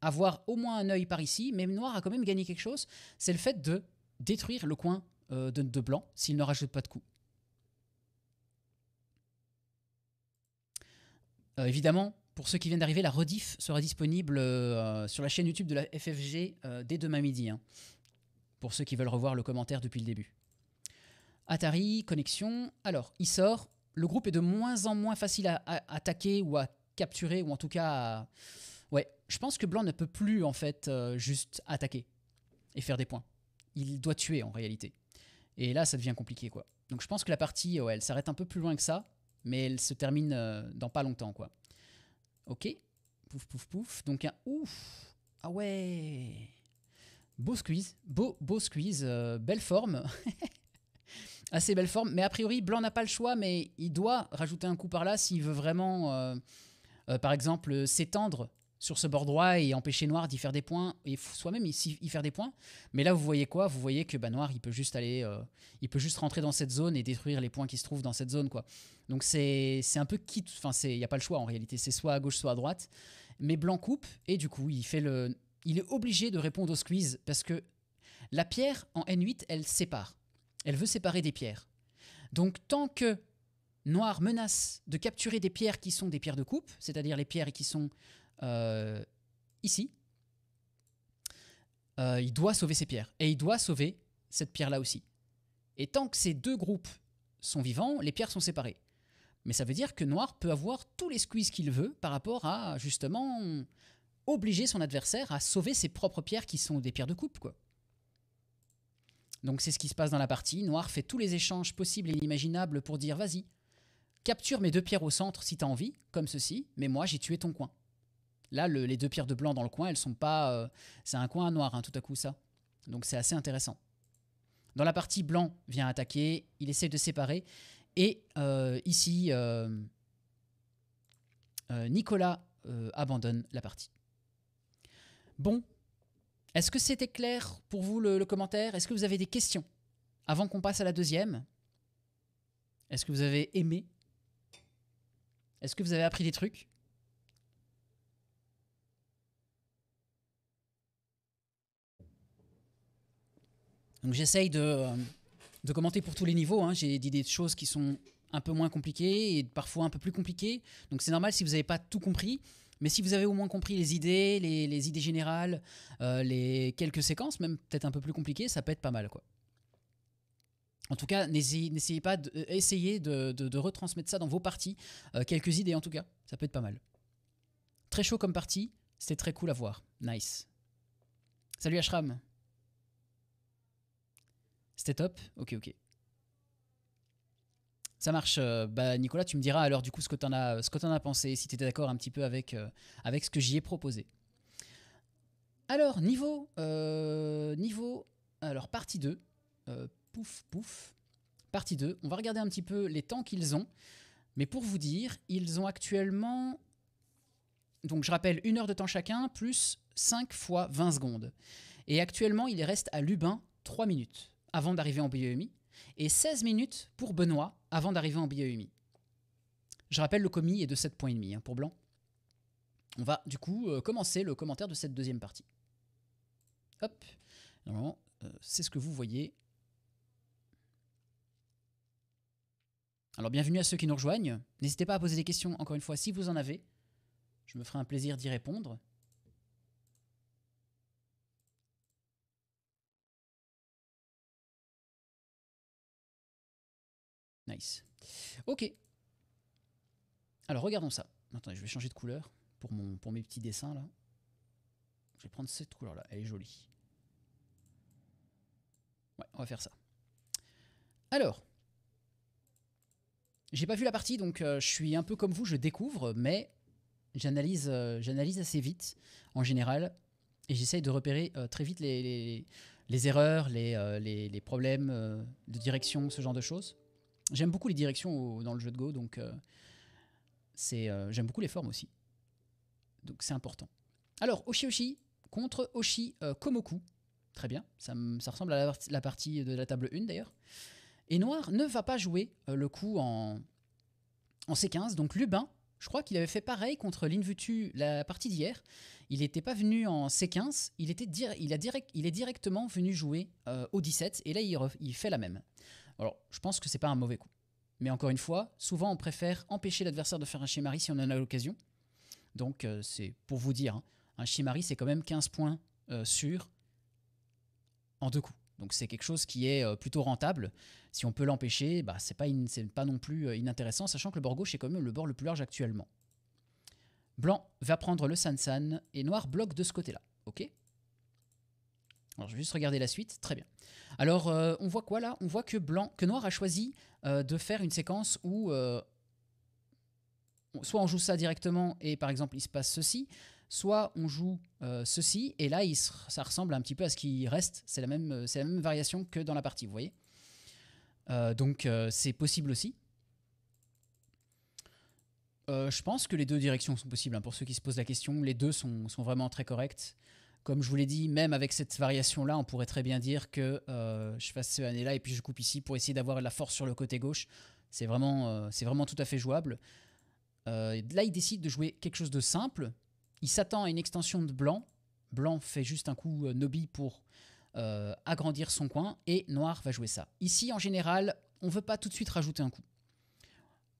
avoir au moins un œil par ici, mais Noir a quand même gagné quelque chose, c'est le fait de détruire le coin euh, de, Blanc s'il ne rajoute pas de coups. Euh, évidemment, pour ceux qui viennent d'arriver, la rediff sera disponible euh, sur la chaîne YouTube de la FFG dès demain midi, hein, pour ceux qui veulent revoir le commentaire depuis le début. Atari, connexion. Alors, il sort. Le groupe est de moins en moins facile à, à attaquer ou à capturer, ou en tout cas à je pense que Blanc ne peut plus en fait euh, juste attaquer et faire des points. Il doit tuer en réalité. Et là, ça devient compliqué quoi. Donc je pense que la partie, elle s'arrête un peu plus loin que ça, mais elle se termine euh, dans pas longtemps quoi. Ok, pouf pouf pouf. Donc un ouf, ah ouais, beau squeeze, beau beau squeeze, euh, belle forme. <laughs> Assez belle forme, mais a priori, Blanc n'a pas le choix, mais il doit rajouter un coup par là s'il veut vraiment, par exemple, s'étendre sur ce bord droit et empêcher Noir d'y faire des points et soi-même y faire des points. Mais là, vous voyez quoi Vous voyez que bah, Noir, il peut juste aller, euh, il peut juste rentrer dans cette zone et détruire les points qui se trouvent dans cette zone, quoi. Donc c'est un peu quitte. Enfin, il y a pas le choix en réalité. C'est soit à gauche, soit à droite. Mais Blanc coupe et du coup, il fait le, il est obligé de répondre au squeeze parce que la pierre en N8, elle sépare. Elle veut séparer des pierres. Donc tant que Noir menace de capturer des pierres qui sont des pierres de coupe, c'est-à-dire les pierres qui sont euh, ici, euh, il doit sauver ses pierres. Et il doit sauver cette pierre-là aussi. Et tant que ces deux groupes sont vivants, les pierres sont séparées. Mais ça veut dire que Noir peut avoir tous les squeeze qu'il veut par rapport à, justement, obliger son adversaire à sauver ses propres pierres qui sont des pierres de coupe, quoi. Donc c'est ce qui se passe dans la partie. Noir fait tous les échanges possibles et inimaginables pour dire « Vas-y, capture mes deux pierres au centre si t'as envie, comme ceci, mais moi j'ai tué ton coin. » Là, les deux pierres de blanc dans le coin, elles sont pas. Euh, c'est un coin noir, hein, tout à coup, ça. Donc c'est assez intéressant. Dans la partie, blanc vient attaquer, il essaie de séparer. Et euh, ici, euh, Nicolas abandonne la partie. Bon, est-ce que c'était clair pour vous le commentaire Est-ce que vous avez des questions avant qu'on passe à la deuxième Est-ce que vous avez aimé Est-ce que vous avez appris des trucs Donc j'essaye euh, de, commenter pour tous les niveaux. Hein. J'ai dit des choses qui sont un peu moins compliquées et parfois un peu plus compliquées. Donc c'est normal si vous n'avez pas tout compris. Mais si vous avez au moins compris les idées, les, idées générales, euh, les quelques séquences, même peut-être un peu plus compliquées, ça peut être pas mal. quoi. En tout cas, n'essayez pas euh, de, de, retransmettre ça dans vos parties. quelques idées en tout cas, ça peut être pas mal. Très chaud comme partie, c'était très cool à voir. Nice. Salut Ashram. C'était top Ok, ok. Ça marche. Euh, bah, Nicolas, tu me diras alors du coup ce que tu en, as, en as pensé, si tu étais d'accord un petit peu avec, euh, avec ce que j'y ai proposé. Alors, niveau. Euh, niveau. Alors, partie 2. pouf, pouf. Partie 2. On va regarder un petit peu les temps qu'ils ont. Mais pour vous dire, ils ont actuellement. Donc, je rappelle, une heure de temps chacun, plus 5 fois 20 secondes. Et actuellement, il reste à Lubin 3 minutes avant d'arriver en BEMI et 16 minutes pour Benoît avant d'arriver en BEMI. Je rappelle, le commis est de 7,5 points hein, pour Blanc. On va du coup euh, commencer le commentaire de cette deuxième partie. Hop, normalement, euh, c'est ce que vous voyez. Alors bienvenue à ceux qui nous rejoignent. N'hésitez pas à poser des questions, encore une fois, si vous en avez. Je me ferai un plaisir d'y répondre. Nice. Ok. Alors regardons ça. Attendez, je vais changer de couleur pour, mon, pour mes petits dessins là. Je vais prendre cette couleur là, elle est jolie. Ouais, on va faire ça. Alors, j'ai pas vu la partie, donc euh, je suis un peu comme vous, je découvre, mais j'analyse euh, j'analyse assez vite en général, et j'essaye de repérer euh, très vite les, les, erreurs, les problèmes de direction, ce genre de choses. J'aime beaucoup les directions dans le jeu de Go, donc euh, c'est euh, j'aime beaucoup les formes aussi. Donc c'est important. Alors, Oshi Oshi contre Oshi euh, Komoku. Très bien, ça, ressemble à la, partie de la table 1 d'ailleurs. Et Noir ne va pas jouer le coup en, C15, donc Lubin je crois qu'il avait fait pareil contre l'Invutu la partie d'hier. Il n'était pas venu en C15, il, était il, est directement venu jouer au 17, et là il, fait la même. Alors, je pense que c'est pas un mauvais coup. Mais encore une fois, souvent on préfère empêcher l'adversaire de faire un shimari si on en a l'occasion. Donc, euh, c'est pour vous dire, hein, un shimari, c'est quand même 15 points euh, sur en deux coups. Donc c'est quelque chose qui est euh, plutôt rentable. Si on peut l'empêcher, bah, c'est pas, pas non plus inintéressant, sachant que le bord gauche est quand même le bord le plus large actuellement. Blanc va prendre le Sansan et Noir bloque de ce côté-là. Ok je vais juste regarder la suite. Très bien. Alors, euh, on voit quoi là On voit que blanc, que noir a choisi euh, de faire une séquence où euh, soit on joue ça directement et par exemple il se passe ceci, soit on joue ceci et là ça ressemble un petit peu à ce qui reste. C'est la même, variation que dans la partie, vous voyez. donc c'est possible aussi. je pense que les deux directions sont possibles. Hein, pour ceux qui se posent la question, les deux sont vraiment très correctes. Comme je vous l'ai dit, même avec cette variation-là, on pourrait très bien dire que euh, je fasse ce année là et puis je coupe ici pour essayer d'avoir la force sur le côté gauche. C'est vraiment, euh, vraiment tout à fait jouable. Euh, là, il décide de jouer quelque chose de simple. Il s'attend à une extension de blanc. Blanc fait juste un coup Nobi pour agrandir son coin et Noir va jouer ça. Ici, en général, on ne veut pas tout de suite rajouter un coup.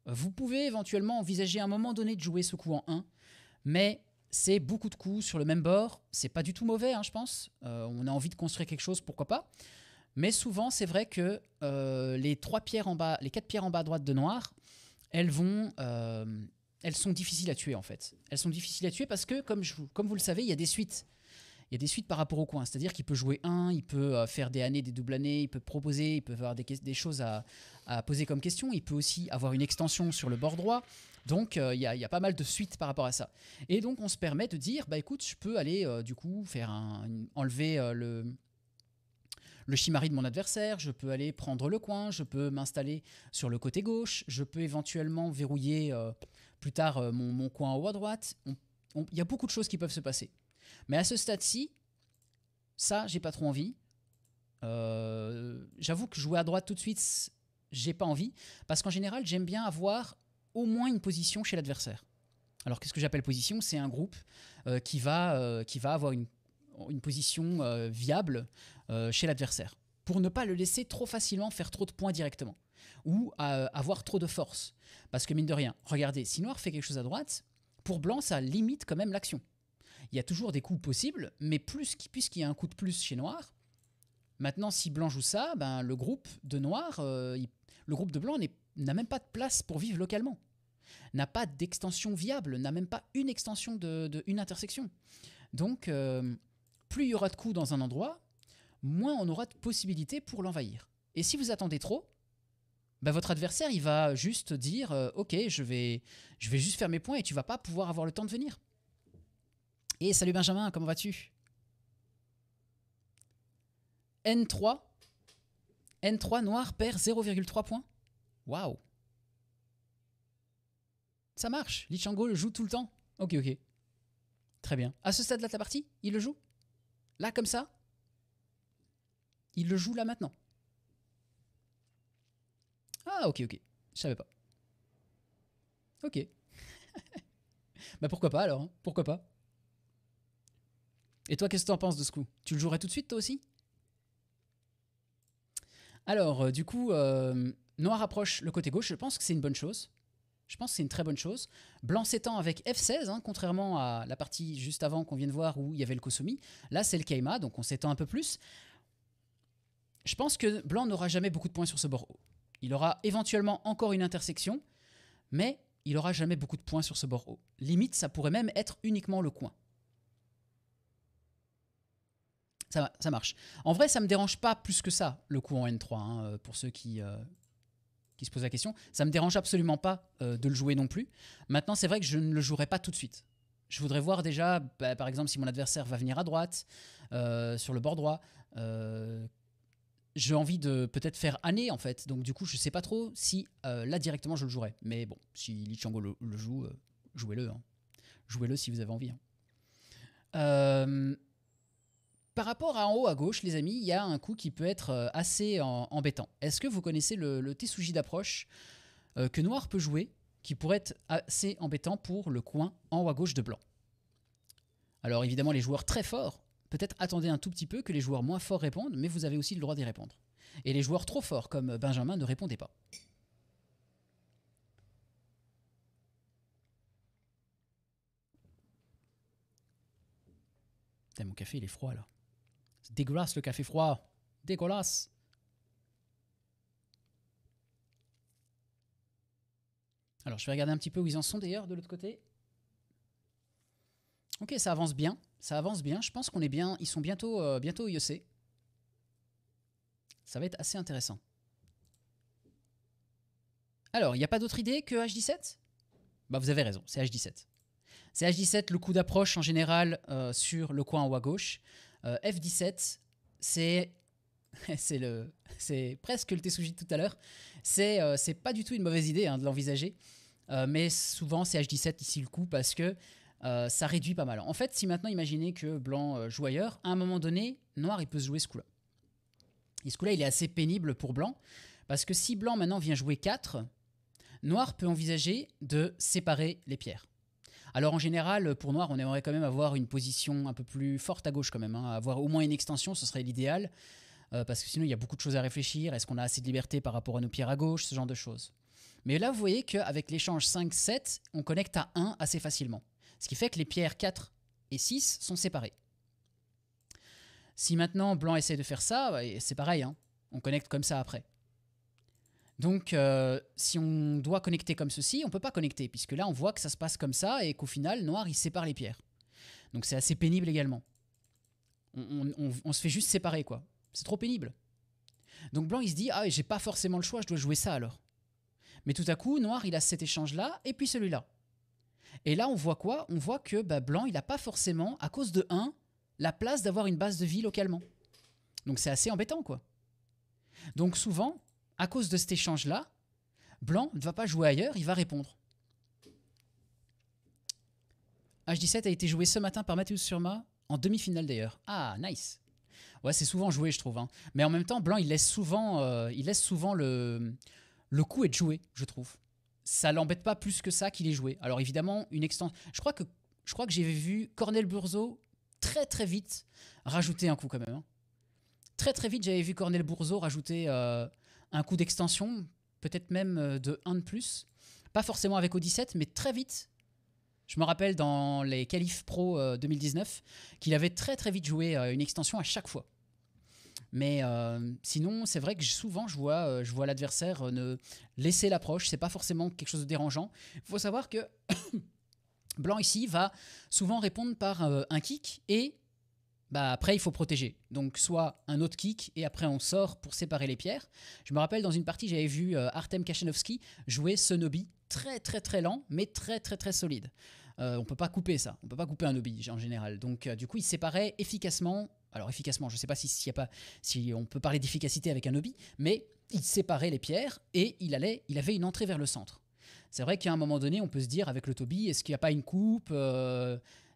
Vous pouvez éventuellement envisager à un moment donné de jouer ce coup en 1, mais c'est beaucoup de coups sur le même bord. C'est pas du tout mauvais, hein, je pense. Euh, on a envie de construire quelque chose, pourquoi pas. Mais souvent, c'est vrai que euh, les trois pierres en bas, les quatre pierres en bas à droite de noir, elles vont, euh, elles sont difficiles à tuer en fait. Elles sont difficiles à tuer parce que, comme, je, comme vous le savez, il y a des suites. Il y a des suites par rapport au coin, c'est-à-dire qu'il peut jouer un, il peut faire des années, des doubles années, il peut proposer, il peut avoir des, choses à, à poser comme question, il peut aussi avoir une extension sur le bord droit, donc euh, il y, a, pas mal de suites par rapport à ça. Et donc on se permet de dire, bah écoute, je peux aller euh, du coup faire enlever euh, le chimari de mon adversaire, je peux aller prendre le coin, je peux m'installer sur le côté gauche, je peux éventuellement verrouiller plus tard mon, coin en haut à droite. Il y a beaucoup de choses qui peuvent se passer. Mais à ce stade-ci, ça, j'ai pas trop envie. J'avoue que jouer à droite tout de suite, j'ai pas envie. Parce qu'en général, j'aime bien avoir au moins une position chez l'adversaire. Alors qu'est-ce que j'appelle position C'est un groupe euh, qui, va, euh, qui va avoir une, une position euh, viable chez l'adversaire, pour ne pas le laisser trop facilement faire trop de points directement, ou avoir trop de force. Parce que mine de rien, regardez, si Noir fait quelque chose à droite, pour Blanc, ça limite quand même l'action. Il y a toujours des coups possibles, mais plus puisqu'il y a un coup de plus chez Noir, maintenant si Blanc joue ça, ben, le, groupe de noir, le groupe de Blanc n'est n'a même pas de place pour vivre localement, n'a pas d'extension viable, n'a même pas une extension de, une intersection. Donc, euh, plus il y aura de coups dans un endroit, moins on aura de possibilités pour l'envahir. Et si vous attendez trop, bah, votre adversaire, il va juste dire euh, Ok, je vais, je vais juste faire mes points et tu vas pas pouvoir avoir le temps de venir. Et salut Benjamin, comment vas-tu N3 N3 noir perd 0,3 points Waouh Ça marche Lichango le joue tout le temps Ok, ok. Très bien. À ce stade-là de la partie, il le joue Là, comme ça Il le joue là maintenant Ah, ok, ok. Je savais pas. Ok. <laughs> bah pourquoi pas alors hein? Pourquoi pas Et toi, qu'est-ce que en penses de ce coup Tu le jouerais tout de suite toi aussi Alors, euh, du coup, euh, Noir approche le côté gauche, je pense que c'est une bonne chose. Je pense que c'est une très bonne chose. Blanc s'étend avec F16, hein, contrairement à la partie juste avant qu'on vient de voir où il y avait le Kosomi. Là, c'est le Keima, donc on s'étend un peu plus. Je pense que Blanc n'aura jamais beaucoup de points sur ce bord haut. Il aura éventuellement encore une intersection, mais il n'aura jamais beaucoup de points sur ce bord haut. Limite, ça pourrait même être uniquement le coin. Ça, ça, marche. En vrai, ça me dérange pas plus que ça, le coup en N3, hein, euh, pour ceux qui, euh, qui se pose la question. Ça me dérange absolument pas euh, de le jouer non plus. Maintenant, c'est vrai que je ne le jouerai pas tout de suite. Je voudrais voir déjà, bah, par exemple, si mon adversaire va venir à droite, euh, sur le bord droit. Euh, j'ai envie de peut-être faire année en fait. Donc du coup, je ne sais pas trop si là directement je le jouerai. Mais bon, si Lichango le, joue, jouez-le. Hein. Jouez-le si vous avez envie. Hein. Par rapport à en haut à gauche, les amis, il y a un coup qui peut être euh, assez embêtant. Est-ce que vous connaissez le, le d'approche euh, que Noir peut jouer, qui pourrait être assez embêtant pour le coin en haut à gauche de Blanc Alors évidemment, les joueurs très forts, peut-être attendez un tout petit peu que les joueurs moins forts répondent, mais vous avez aussi le droit d'y répondre. Et les joueurs trop forts, comme Benjamin, ne répondaient pas. mon café, il est froid là. C'est le café froid. Dégueulasse. Alors, je vais regarder un petit peu où ils en sont d'ailleurs de l'autre côté. Ok, ça avance bien. Ça avance bien. Je pense qu'on est bien. Ils sont bientôt, euh, bientôt au IEC. Ça va être assez intéressant. Alors, il n'y a pas d'autre idée que H17 Bah, vous avez raison, c'est H17. C'est H17, le coup d'approche en général euh, sur le coin en haut à gauche. Euh, F-17, c'est. <laughs> C'est le, c'est presque le tesuji de tout à l'heure. Euh, c'est, pas du tout une mauvaise idée hein, de l'envisager, euh, mais souvent c'est H17 ici le coup parce que ça réduit pas mal. En fait, si maintenant imaginez que Blanc joue ailleurs, à un moment donné, Noir il peut se jouer ce coup-là. Et ce coup-là, il est assez pénible pour Blanc parce que si Blanc maintenant vient jouer 4, Noir peut envisager de séparer les pierres. Alors en général, pour Noir, on aimerait quand même avoir une position un peu plus forte à gauche quand même. Hein. Avoir au moins une extension, ce serait l'idéal. Euh, parce que sinon, il y a beaucoup de choses à réfléchir. Est-ce qu'on a assez de liberté par rapport à nos pierres à gauche Ce genre de choses. Mais là, vous voyez qu'avec l'échange 5-7, on connecte à 1 assez facilement. Ce qui fait que les pierres 4 et 6 sont séparées. Si maintenant Blanc essaie de faire ça, c'est pareil. Hein. On connecte comme ça après. Donc, euh, si on doit connecter comme ceci, on peut pas connecter, puisque là, on voit que ça se passe comme ça et qu'au final, noir, il sépare les pierres. Donc, c'est assez pénible également. On, se fait juste séparer, quoi. C'est trop pénible. Donc, blanc, il se dit Ah, j'ai pas forcément le choix, je dois jouer ça alors. Mais tout à coup, noir, il a cet échange-là et puis celui-là. Et là, on voit quoi On voit que bah, blanc, il n'a pas forcément, à cause de 1, la place d'avoir une base de vie localement. Donc, c'est assez embêtant, quoi. Donc, souvent, à cause de cet échange-là, Blanc ne va pas jouer ailleurs, il va répondre. H17 a été joué ce matin par Mathieu Surma, en demi-finale d'ailleurs. Ah, nice. Ouais, c'est souvent joué, je trouve. Hein. Mais en même temps, Blanc, il laisse souvent, euh, il laisse souvent le, le coup être joué, je trouve. Ça l'embête pas plus que ça qu'il est joué. Alors évidemment, une extension. Je crois que je j'ai vu Cornel Burzo très très vite rajouter un coup quand même. Hein. Très très vite, j'avais vu Cornel Burzo rajouter euh, un coup d'extension, peut-être même euh, de 1 de plus. Pas forcément avec O17, mais très vite. Je me rappelle dans les qualifs pro 2019 euh, qu'il avait très très vite joué euh, une extension à chaque fois. Mais sinon, c'est vrai que souvent, je vois, je vois l'adversaire ne laisser l'approche. C'est pas forcément quelque chose de dérangeant. Il faut savoir que <coughs> Blanc ici va souvent répondre par un kick et bah après il faut protéger. Donc soit un autre kick et après on sort pour séparer les pierres. Je me rappelle dans une partie j'avais vu euh, Artem Kachanovsky jouer ce nobi très très très lent mais très très très solide. On euh, on peut pas couper ça, on peut pas couper un nobi, en général. Donc euh, du coup il séparait efficacement. Alors efficacement, je sais pas si, on peut parler d'efficacité avec un nobi, mais il séparait les pierres et il allait, il avait une entrée vers le centre. C'est vrai qu'à un moment donné on peut se dire avec le tobi est-ce qu'il n'y a pas une coupe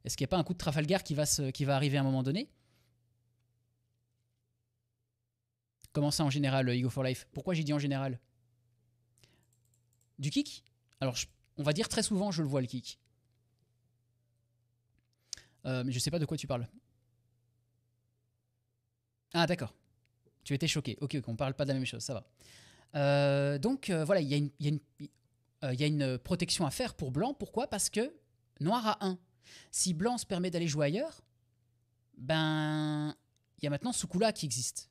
est-ce qu'il n'y a pas un coup de Trafalgar qui va, arriver à un moment donné Comment ça en général, euh, Ego for Life Pourquoi j'ai dit en général Du kick Alors, on va dire très souvent, je le vois le kick. Euh, mais je sais pas de quoi tu parles. Ah, d'accord. Tu étais choqué. Ok, ok, on parle pas de la même chose, ça va. Euh, donc voilà, il y, y, a une protection à faire pour blanc. Pourquoi Parce que noir a 1. Si blanc se permet d'aller jouer ailleurs, ben, il y a maintenant ce coup là qui existe.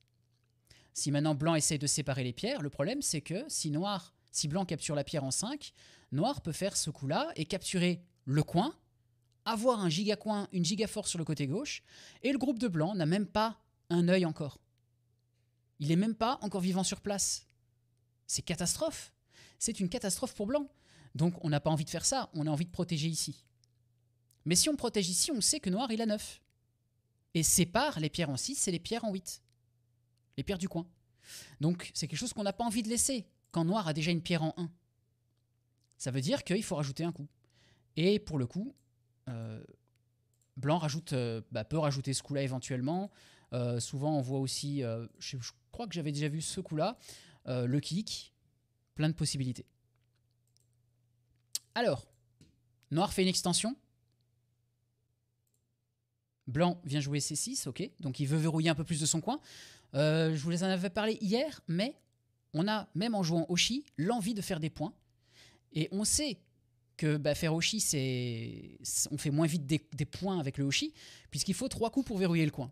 Si maintenant blanc essaye de séparer les pierres, le problème c'est que si noir, si blanc capture la pierre en 5, noir peut faire ce coup là et capturer le coin, avoir un giga coin, une giga force sur le côté gauche, et le groupe de blanc n'a même pas un œil encore. Il n'est même pas encore vivant sur place. C'est catastrophe. C'est une catastrophe pour blanc. Donc on n'a pas envie de faire ça, on a envie de protéger ici. Mais si on protège ici, on sait que noir, il a 9. Et sépare les pierres en 6 et les pierres en 8. Les pierres du coin. Donc c'est quelque chose qu'on n'a pas envie de laisser quand noir a déjà une pierre en 1. Ça veut dire qu'il faut rajouter un coup. Et pour le coup, euh, blanc rajoute, euh, bah, peut rajouter ce coup-là éventuellement. Euh, souvent on voit aussi, je, je, crois que j'avais déjà vu ce coup-là, le kick, plein de possibilités. Alors, noir fait une extension, Blanc vient jouer C6, ok, donc il veut verrouiller un peu plus de son coin. Euh, je vous en avais parlé hier, mais on a, même en jouant Oshi, l'envie de faire des points. Et on sait que bah, faire Oshi, c'est, on fait moins vite des, points avec le Oshi, puisqu'il faut trois coups pour verrouiller le coin.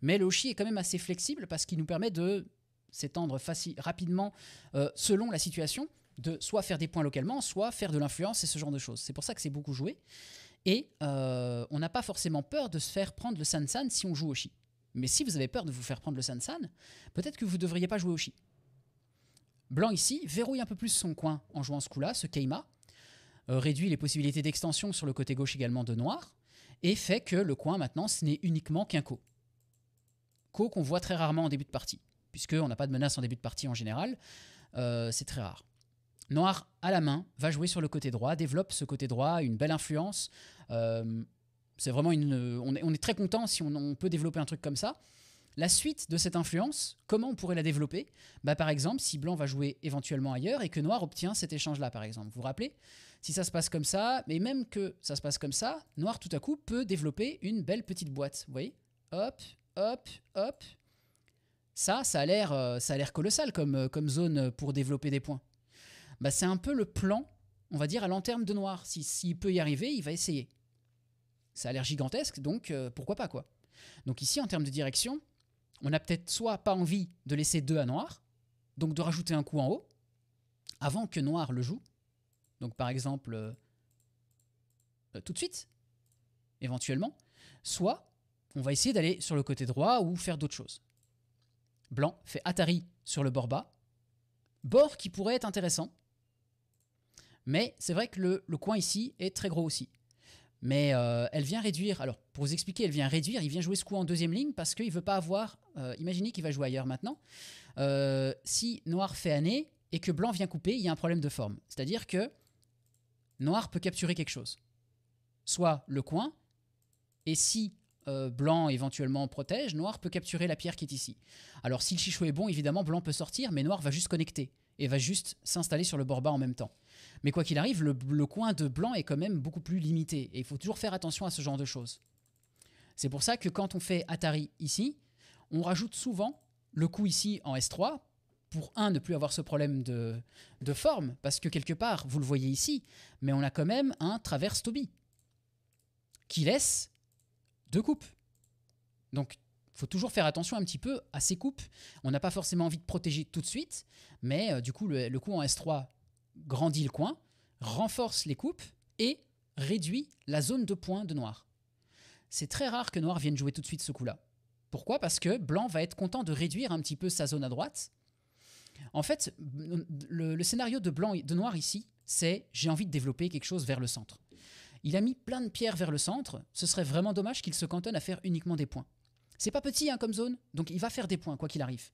Mais le Oshi est quand même assez flexible parce qu'il nous permet de s'étendre rapidement euh, selon la situation, de soit faire des points localement, soit faire de l'influence et ce genre de choses. C'est pour ça que c'est beaucoup joué. Et euh, on n'a pas forcément peur de se faire prendre le Sansan si on joue au Shi. Mais si vous avez peur de vous faire prendre le Sansan, peut-être que vous ne devriez pas jouer au Shi. Blanc ici verrouille un peu plus son coin en jouant ce coup-là, ce Keima, euh, réduit les possibilités d'extension sur le côté gauche également de noir, et fait que le coin maintenant ce n'est uniquement qu'un Ko. Ko qu'on voit très rarement en début de partie, puisqu'on n'a pas de menace en début de partie en général, euh, c'est très rare. Noir à la main, va jouer sur le côté droit, développe ce côté droit, une belle influence. Euh, c'est vraiment une. Euh, on est, très content si on, peut développer un truc comme ça. La suite de cette influence, comment on pourrait la développer bah, Par exemple, si Blanc va jouer éventuellement ailleurs et que Noir obtient cet échange-là, par exemple. Vous vous rappelez Si ça se passe comme ça, mais même que ça se passe comme ça, Noir tout à coup peut développer une belle petite boîte. Vous voyez Hop, hop, hop. Ça, ça a l'air, euh, colossal comme, comme zone pour développer des points. Bah, c'est un peu le plan, on va dire, à l'en-terme de noir. S'il si, peut y arriver, il va essayer. Ça a l'air gigantesque, donc euh, pourquoi pas quoi. Donc ici, en termes de direction, on n'a peut-être soit pas envie de laisser deux à noir, donc de rajouter un coup en haut, avant que noir le joue. Donc par exemple, euh, euh, tout de suite, éventuellement. Soit on va essayer d'aller sur le côté droit ou faire d'autres choses. Blanc fait Atari sur le bord bas. Bord qui pourrait être intéressant, mais c'est vrai que le, coin ici est très gros aussi. Mais euh, elle vient réduire. Alors, pour vous expliquer, elle vient réduire. Il vient jouer ce coup en deuxième ligne parce qu'il ne veut pas avoir. Euh, imaginez qu'il va jouer ailleurs maintenant. Euh, si noir fait année et que blanc vient couper, il y a un problème de forme. C'est-à-dire que noir peut capturer quelque chose. Soit le coin, et si blanc éventuellement protège, noir peut capturer la pierre qui est ici. Alors si le chichou est bon, évidemment, blanc peut sortir, mais noir va juste connecter et va juste s'installer sur le bord bas en même temps. Mais quoi qu'il arrive, le, coin de blanc est quand même beaucoup plus limité. Et il faut toujours faire attention à ce genre de choses. C'est pour ça que quand on fait Atari ici, on rajoute souvent le coup ici en S3 pour, un, ne plus avoir ce problème de, forme, parce que quelque part, vous le voyez ici, mais on a quand même un traverse Toby qui laisse deux coupes. Donc, il faut toujours faire attention un petit peu à ces coupes. On n'a pas forcément envie de protéger tout de suite, mais euh, du coup, le coup en S3 grandit le coin, renforce les coupes et réduit la zone de points de noir. C'est très rare que noir vienne jouer tout de suite ce coup-là. Pourquoi Parce que blanc va être content de réduire un petit peu sa zone à droite. En fait, le, scénario de blanc de noir ici, c'est j'ai envie de développer quelque chose vers le centre. Il a mis plein de pierres vers le centre, ce serait vraiment dommage qu'il se cantonne à faire uniquement des points. C'est pas petit hein, comme zone, donc il va faire des points quoi qu'il arrive.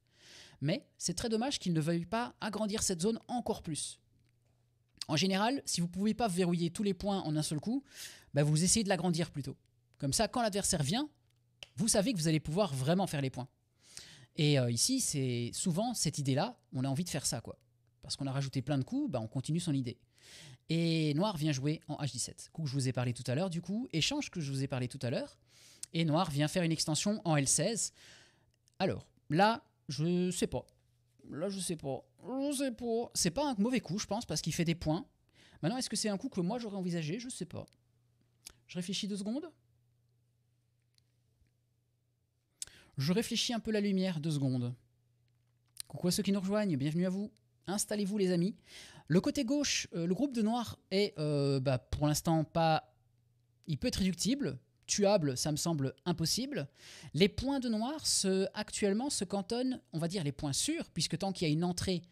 Mais c'est très dommage qu'il ne veuille pas agrandir cette zone encore plus. En général, si vous ne pouvez pas verrouiller tous les points en un seul coup, bah, vous essayez de l'agrandir plutôt. Comme ça, quand l'adversaire vient, vous savez que vous allez pouvoir vraiment faire les points. Et euh, ici, c'est souvent cette idée-là, on a envie de faire ça, quoi. Parce qu'on a rajouté plein de coups, bah, on continue son idée. Et noir vient jouer en H17, coup que je vous ai parlé tout à l'heure, du coup, échange que je vous ai parlé tout à l'heure. Et noir vient faire une extension en L16. Alors, là, je sais pas. Là, je sais pas je sais pas. C'est pas un mauvais coup, je pense, parce qu'il fait des points. Maintenant, est-ce que c'est un coup que moi j'aurais envisagé Je sais pas. Je réfléchis deux secondes. Je réfléchis un peu la lumière deux secondes. Coucou à ceux qui nous rejoignent, bienvenue à vous. Installez-vous les amis. Le côté gauche, euh, le groupe de noirs est euh, bah, pour l'instant pas... Il peut être réductible, tuable, ça me semble impossible. Les points de noir, se, actuellement, se cantonnent, on va dire, les points sûrs, puisque tant qu'il y a une entrée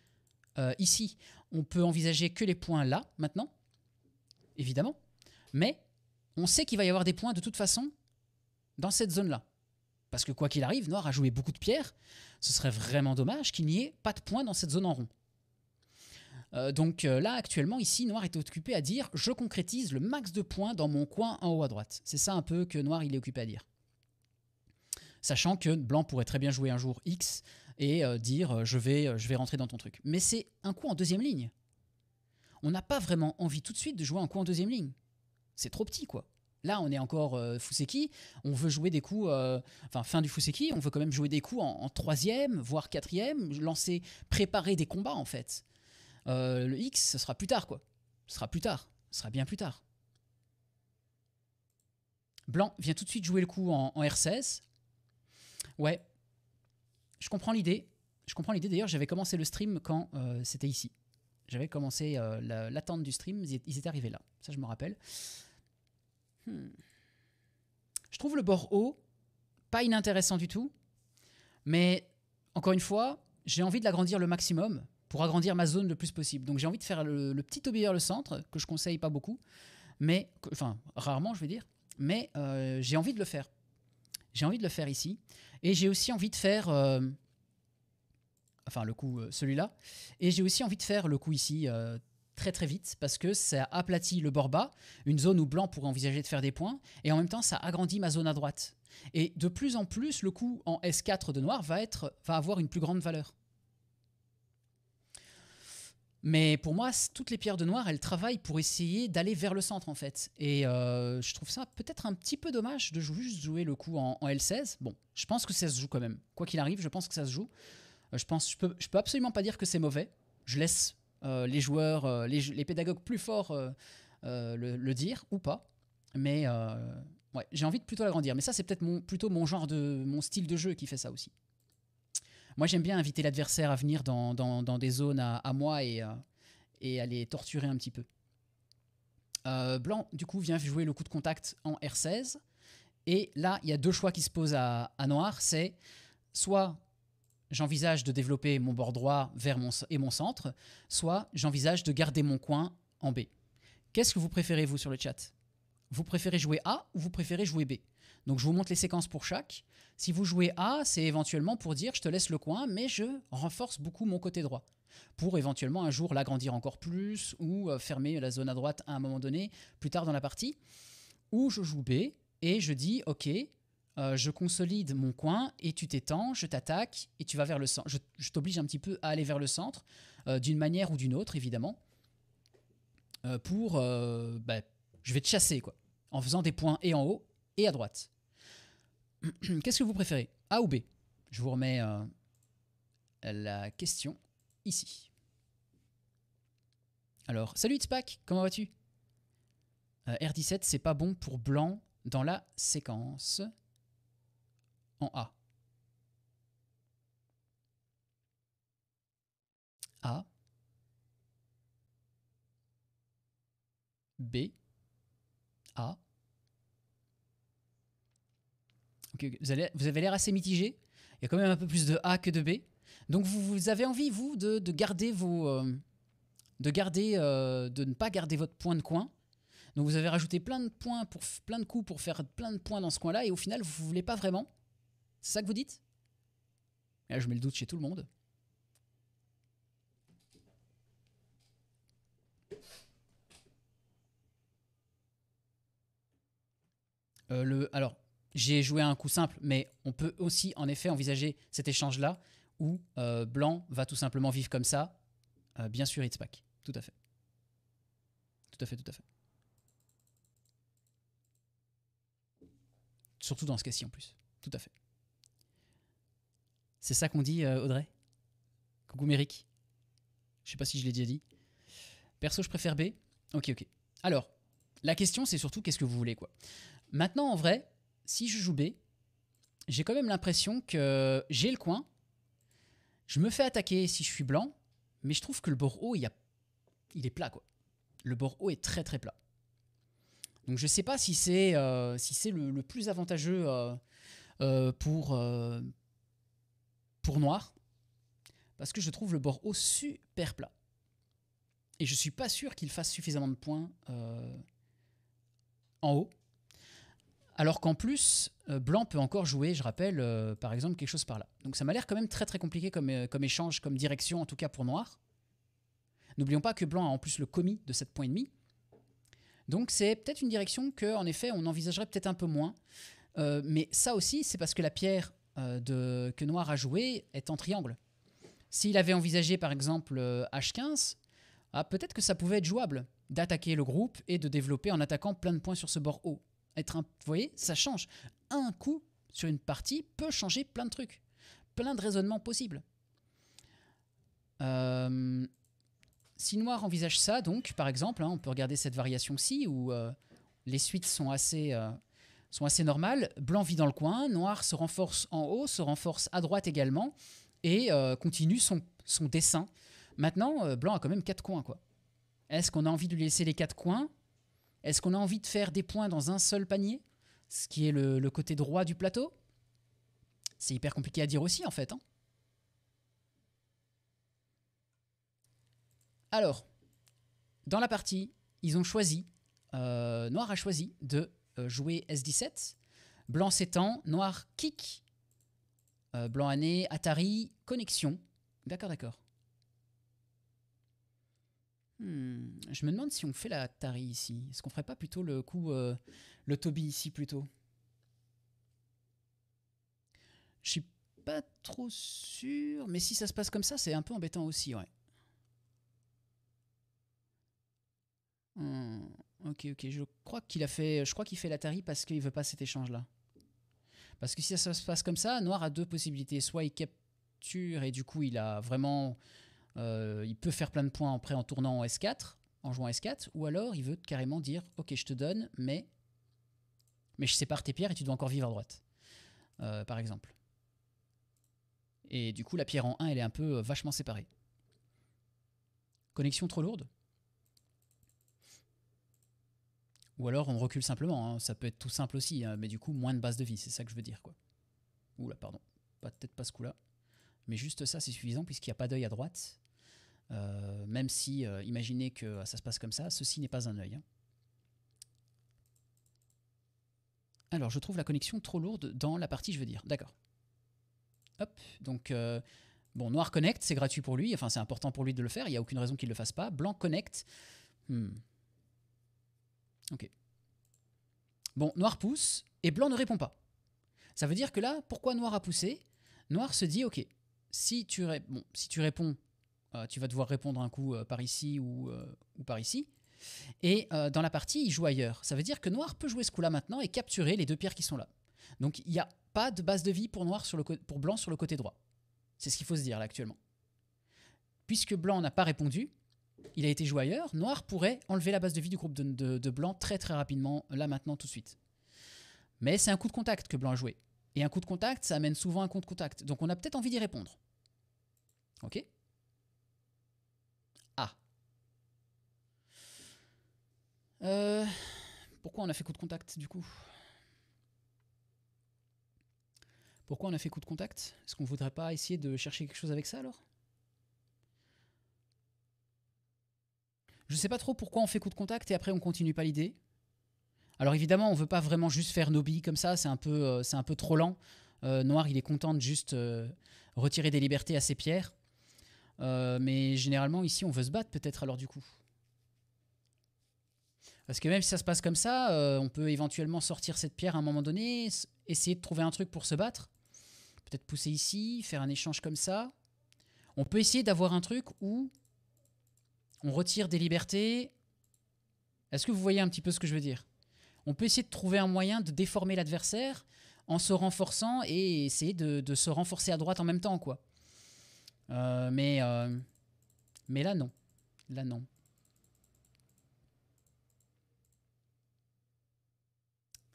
euh, ici, on peut envisager que les points là, maintenant, évidemment. Mais on sait qu'il va y avoir des points de toute façon dans cette zone-là. Parce que quoi qu'il arrive, Noir a joué beaucoup de pierres. Ce serait vraiment dommage qu'il n'y ait pas de points dans cette zone en rond. Euh, donc euh, là, actuellement, ici, Noir est occupé à dire je concrétise le max de points dans mon coin en haut à droite. C'est ça un peu que Noir il est occupé à dire. Sachant que Blanc pourrait très bien jouer un jour X et euh, dire je, vais, je vais rentrer dans ton truc. Mais c'est un coup en deuxième ligne. On n'a pas vraiment envie tout de suite de jouer un coup en deuxième ligne. C'est trop petit, quoi. Là, on est encore Fuseki, on veut jouer des coups, enfin fin du Fuseki, on veut quand même jouer des coups en, en troisième, voire quatrième, lancer, préparer des combats en fait. Euh, le X, ce sera plus tard, quoi. Ce sera plus tard. Ce sera bien plus tard. Blanc vient tout de suite jouer le coup en, R16. Ouais. Je comprends l'idée. Je comprends l'idée. D'ailleurs, j'avais commencé le stream quand euh, c'était ici. J'avais commencé euh, l'attente du stream. Ils étaient arrivés là. Ça, je me rappelle. Hmm. Je trouve le bord haut pas inintéressant du tout. Mais encore une fois, j'ai envie de l'agrandir le maximum pour agrandir ma zone le plus possible. Donc j'ai envie de faire le, petit obéir le centre, que je conseille pas beaucoup, mais enfin rarement je vais dire, mais euh, j'ai envie de le faire. J'ai envie de le faire ici, et j'ai aussi envie de faire, euh, enfin le coup euh, celui-là, et j'ai aussi envie de faire le coup ici très très vite parce que ça aplatit le bord bas, une zone où blanc pourrait envisager de faire des points, et en même temps ça agrandit ma zone à droite. Et de plus en plus, le coup en S4 de noir va, être, va avoir une plus grande valeur. Mais pour moi, toutes les pierres de noir, elles travaillent pour essayer d'aller vers le centre, en fait. Et euh, je trouve ça peut-être un petit peu dommage de juste jouer le coup en, L16. Bon, je pense que ça se joue quand même. Quoi qu'il arrive, je pense que ça se joue. Euh, je pense, je peux, absolument pas dire que c'est mauvais. Je laisse euh, les joueurs, les, pédagogues plus forts le, dire ou pas. Mais ouais, j'ai envie de plutôt l'agrandir. Mais ça, c'est peut-être plutôt mon genre de, mon style de jeu qui fait ça aussi. Moi, j'aime bien inviter l'adversaire à venir dans, des zones à, moi et, à euh, les torturer un petit peu. Euh, Blanc, du coup, vient jouer le coup de contact en R16. Et là, il y a deux choix qui se posent à, Noir. C'est soit j'envisage de développer mon bord droit vers mon, et mon centre, soit j'envisage de garder mon coin en B. Qu'est-ce que vous préférez, vous, sur le chat Vous préférez jouer A ou vous préférez jouer B donc je vous montre les séquences pour chaque. Si vous jouez A, c'est éventuellement pour dire je te laisse le coin, mais je renforce beaucoup mon côté droit. Pour éventuellement un jour l'agrandir encore plus ou euh, fermer la zone à droite à un moment donné, plus tard dans la partie. Ou je joue B et je dis ok, euh, je consolide mon coin et tu t'étends, je t'attaque et tu vas vers le centre. Je, t'oblige un petit peu à aller vers le centre, euh, d'une manière ou d'une autre évidemment, pour. Bah, je vais te chasser quoi, en faisant des points et en haut et à droite. <clears throat> Qu'est-ce que vous préférez A ou B Je vous remets euh, la question ici. Alors, salut Spack, comment vas-tu euh, R17, c'est pas bon pour blanc dans la séquence en A. A. B. A. Euh, vous, avez l'air assez mitigé. Il y a quand même un peu plus de A que de B. Donc vous, avez envie, vous, de, garder vos... Euh, de, garder, euh, de ne pas garder votre point de coin. Donc vous avez rajouté plein de points pour plein de coups pour faire plein de points dans ce coin-là et au final vous ne voulez pas vraiment. C'est ça que vous dites Là je mets le doute chez tout le monde. le, alors, j'ai joué un coup simple, mais on peut aussi en effet envisager cet échange-là où euh, Blanc va tout simplement vivre comme ça. Euh, bien sûr, it's back. Tout à fait. Tout à fait, tout à fait. Surtout dans ce cas-ci en plus. Tout à fait. C'est ça qu'on dit, euh, Audrey Coucou Méric. Je sais pas si je l'ai déjà dit. Perso, je préfère B. Ok, ok. Alors, la question, c'est surtout qu'est-ce que vous voulez, quoi. Maintenant, en vrai, si je joue B, j'ai quand même l'impression que j'ai le coin. Je me fais attaquer si je suis blanc, mais je trouve que le bord haut, il, a... il est plat. quoi. Le bord haut est très très plat. Donc je ne sais pas si c'est euh, le, plus avantageux euh, euh, pour, pour noir, parce que je trouve le bord haut super plat. Et je ne suis pas sûr qu'il fasse suffisamment de points en haut alors qu'en plus, euh, Blanc peut encore jouer, je rappelle, euh, par exemple, quelque chose par là. Donc ça m'a l'air quand même très très compliqué comme, euh, comme, échange, comme direction, en tout cas pour Noir. N'oublions pas que Blanc a en plus le commis de 7.5. points et demi. Donc c'est peut-être une direction que, en effet, on envisagerait peut-être un peu moins. mais ça aussi, c'est parce que la pierre de, que Noir a jouée est en triangle. S'il avait envisagé, par exemple, H15, ah, peut-être que ça pouvait être jouable d'attaquer le groupe et de développer en attaquant plein de points sur ce bord haut. Être un, vous voyez, ça change. Un coup sur une partie peut changer plein de trucs, plein de raisonnements possibles. Euh, si Noir envisage ça, donc, par exemple, hein, on peut regarder cette variation-ci où euh, les suites sont assez, euh, sont assez normales. Blanc vit dans le coin, Noir se renforce en haut, se renforce à droite également et continue son, son dessin. Maintenant, Blanc a quand même quatre coins, quoi. Est-ce qu'on a envie de lui laisser les quatre coins est-ce qu'on a envie de faire des points dans un seul panier, ce qui est le, côté droit du plateau C'est hyper compliqué à dire aussi en fait. Hein. Alors, dans la partie, ils ont choisi, euh, Noir a choisi de euh, jouer S17, Blanc s'étend, Noir kick, euh, Blanc année, Atari, connexion. D'accord, d'accord. Hmm. je me demande si on fait la Tari ici. Est-ce qu'on ferait pas plutôt le coup, euh, le Toby ici plutôt Je suis pas trop sûr, mais si ça se passe comme ça, c'est un peu embêtant aussi, ouais. Hmm. ok, ok, je crois qu'il a fait, je crois qu'il fait la Tari parce qu'il veut pas cet échange là. Parce que si ça se passe comme ça, Noir a deux possibilités. Soit il capture et du coup il a vraiment euh, il peut faire plein de points après en tournant en S4, en jouant S4, ou alors il veut carrément dire Ok, je te donne, mais, mais je sépare tes pierres et tu dois encore vivre à droite, euh, par exemple. Et du coup, la pierre en 1, elle est un peu euh, vachement séparée. Connexion trop lourde Ou alors on recule simplement, hein. ça peut être tout simple aussi, hein, mais du coup moins de base de vie, c'est ça que je veux dire. quoi. Oula, pardon, peut-être pas ce coup-là. Mais juste ça, c'est suffisant puisqu'il n'y a pas d'œil à droite. Euh, même si, euh, imaginez que euh, ça se passe comme ça, ceci n'est pas un œil. Hein. Alors, je trouve la connexion trop lourde dans la partie, je veux dire. D'accord. Hop, donc... bon, noir connecte, c'est gratuit pour lui, enfin c'est important pour lui de le faire, il n'y a aucune raison qu'il ne le fasse pas. Blanc connecte. Hmm. ok. Bon, noir pousse, et blanc ne répond pas. Ça veut dire que là, pourquoi noir a poussé Noir se dit, ok, si tu, si tu réponds euh, tu vas devoir répondre un coup euh, par ici euh, ou, par ici. Et dans la partie, il joue ailleurs. Ça veut dire que Noir peut jouer ce coup-là maintenant et capturer les deux pierres qui sont là. Donc il n'y a pas de base de vie pour, noir sur le pour Blanc sur le côté droit. C'est ce qu'il faut se dire là actuellement. Puisque Blanc n'a pas répondu, il a été joué ailleurs, Noir pourrait enlever la base de vie du groupe de, de Blanc très très rapidement, là maintenant tout de suite. Mais c'est un coup de contact que Blanc a joué. Et un coup de contact, ça amène souvent un coup de contact. Donc on a peut-être envie d'y répondre. Ok Euh, pourquoi on a fait coup de contact du coup Pourquoi on a fait coup de contact Est-ce qu'on voudrait pas essayer de chercher quelque chose avec ça alors Je ne sais pas trop pourquoi on fait coup de contact et après on continue pas l'idée. Alors évidemment, on veut pas vraiment juste faire nos comme ça, c'est un peu, euh, un peu trop lent. Euh, Noir, il est content de juste retirer des libertés à ses pierres. mais généralement, ici, on veut se battre peut-être alors du coup. Parce que même si ça se passe comme ça, euh, on peut éventuellement sortir cette pierre à un moment donné, essayer de trouver un truc pour se battre. Peut-être pousser ici, faire un échange comme ça. On peut essayer d'avoir un truc où on retire des libertés. Est-ce que vous voyez un petit peu ce que je veux dire On peut essayer de trouver un moyen de déformer l'adversaire en se renforçant et essayer de, se renforcer à droite en même temps, quoi. Euh, mais, euh, mais là, non. Là, non.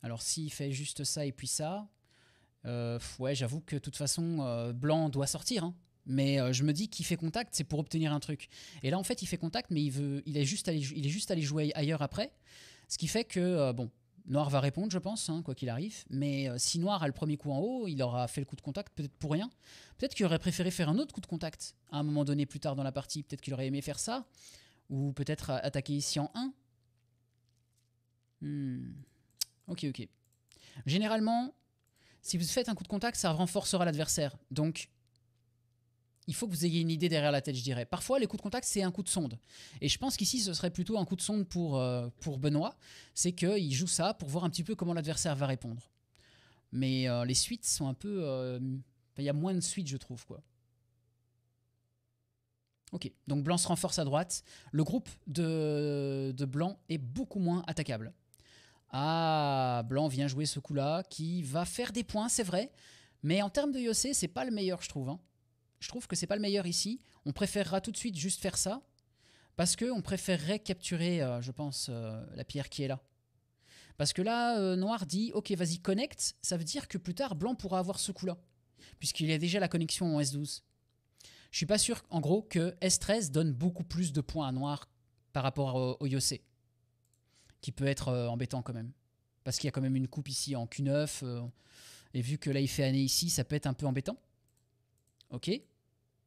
Alors s'il fait juste ça et puis ça, euh, ouais, j'avoue que de toute façon, euh, Blanc doit sortir. Hein. Mais euh, je me dis qu'il fait contact, c'est pour obtenir un truc. Et là, en fait, il fait contact, mais il, veut, il, est, juste allé, il est juste allé jouer ailleurs après. Ce qui fait que, bon, Noir va répondre, je pense, hein, quoi qu'il arrive. Mais si Noir a le premier coup en haut, il aura fait le coup de contact, peut-être pour rien. Peut-être qu'il aurait préféré faire un autre coup de contact à un moment donné plus tard dans la partie. Peut-être qu'il aurait aimé faire ça. Ou peut-être attaquer ici en 1. Hmm. Ok, ok. Généralement, si vous faites un coup de contact, ça renforcera l'adversaire. Donc, il faut que vous ayez une idée derrière la tête, je dirais. Parfois, les coups de contact, c'est un coup de sonde. Et je pense qu'ici, ce serait plutôt un coup de sonde pour, euh, pour Benoît. C'est qu'il joue ça pour voir un petit peu comment l'adversaire va répondre. Mais euh, les suites sont un peu... Euh, il y a moins de suites, je trouve, quoi. Ok, donc blanc se renforce à droite. Le groupe de blanc est beaucoup moins attaquable. Ah, Blanc vient jouer ce coup-là, qui va faire des points, c'est vrai. Mais en termes de Yossé, c'est pas le meilleur, je trouve. Hein. Je trouve que c'est pas le meilleur ici. On préférera tout de suite juste faire ça, parce qu'on préférerait capturer, euh, je pense, euh, la pierre qui est là. Parce que là, euh, Noir dit, ok, vas-y, connecte. Ça veut dire que plus tard, Blanc pourra avoir ce coup-là, puisqu'il a déjà la connexion en S12. Je suis pas sûr, en gros, que S13 donne beaucoup plus de points à Noir par rapport au, au qui peut être euh, embêtant quand même. Parce qu'il y a quand même une coupe ici en Q9. Euh, et vu que là, il fait année ici, ça peut être un peu embêtant. Ok.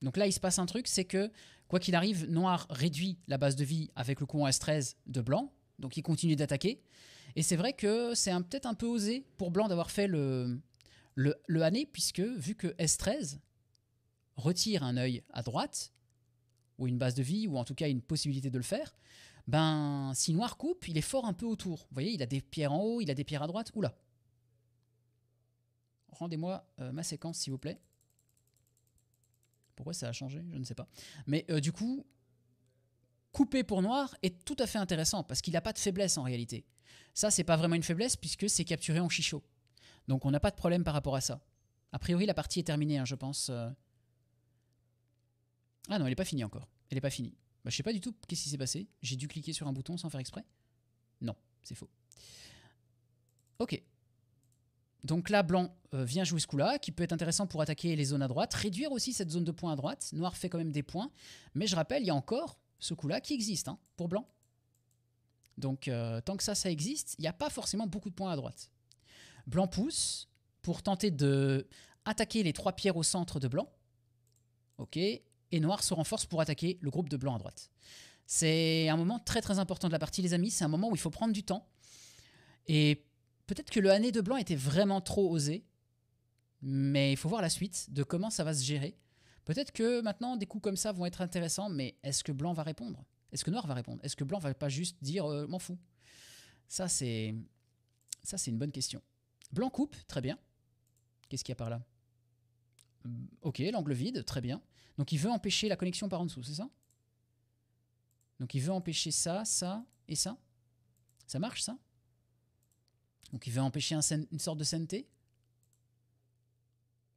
Donc là, il se passe un truc, c'est que, quoi qu'il arrive, Noir réduit la base de vie avec le coup en S13 de Blanc. Donc il continue d'attaquer. Et c'est vrai que c'est peut-être un peu osé pour Blanc d'avoir fait le, le, le année, puisque vu que S13 retire un œil à droite, ou une base de vie, ou en tout cas une possibilité de le faire, ben si noir coupe, il est fort un peu autour. Vous voyez, il a des pierres en haut, il a des pierres à droite. Oula. Rendez-moi euh, ma séquence, s'il vous plaît. Pourquoi ça a changé Je ne sais pas. Mais euh, du coup, couper pour noir est tout à fait intéressant parce qu'il n'a pas de faiblesse en réalité. Ça, c'est pas vraiment une faiblesse puisque c'est capturé en chichot. Donc on n'a pas de problème par rapport à ça. A priori, la partie est terminée, hein, je pense. Euh. Ah non, elle n'est pas finie encore. Elle n'est pas finie. Je bah, je sais pas du tout qu'est-ce qui s'est passé. J'ai dû cliquer sur un bouton sans faire exprès Non, c'est faux. Ok. Donc là, blanc euh, vient jouer ce coup-là, qui peut être intéressant pour attaquer les zones à droite, réduire aussi cette zone de points à droite. Noir fait quand même des points, mais je rappelle, il y a encore ce coup-là qui existe hein, pour blanc. Donc euh, tant que ça, ça existe, il n'y a pas forcément beaucoup de points à droite. Blanc pousse pour tenter de attaquer les trois pierres au centre de blanc. Ok, et noir se renforce pour attaquer le groupe de blanc à droite. C'est un moment très très important de la partie, les amis. C'est un moment où il faut prendre du temps. Et peut-être que le année de blanc était vraiment trop osé, mais il faut voir la suite de comment ça va se gérer. Peut-être que maintenant des coups comme ça vont être intéressants, mais est-ce que blanc va répondre Est-ce que noir va répondre Est-ce que blanc va pas juste dire euh, m'en fous Ça c'est ça c'est une bonne question. Blanc coupe, très bien. Qu'est-ce qu'il y a par là hum, Ok, l'angle vide, très bien. Donc il veut empêcher la connexion par en dessous, c'est ça Donc il veut empêcher ça, ça et ça. Ça marche ça Donc il veut empêcher une sorte de sainteté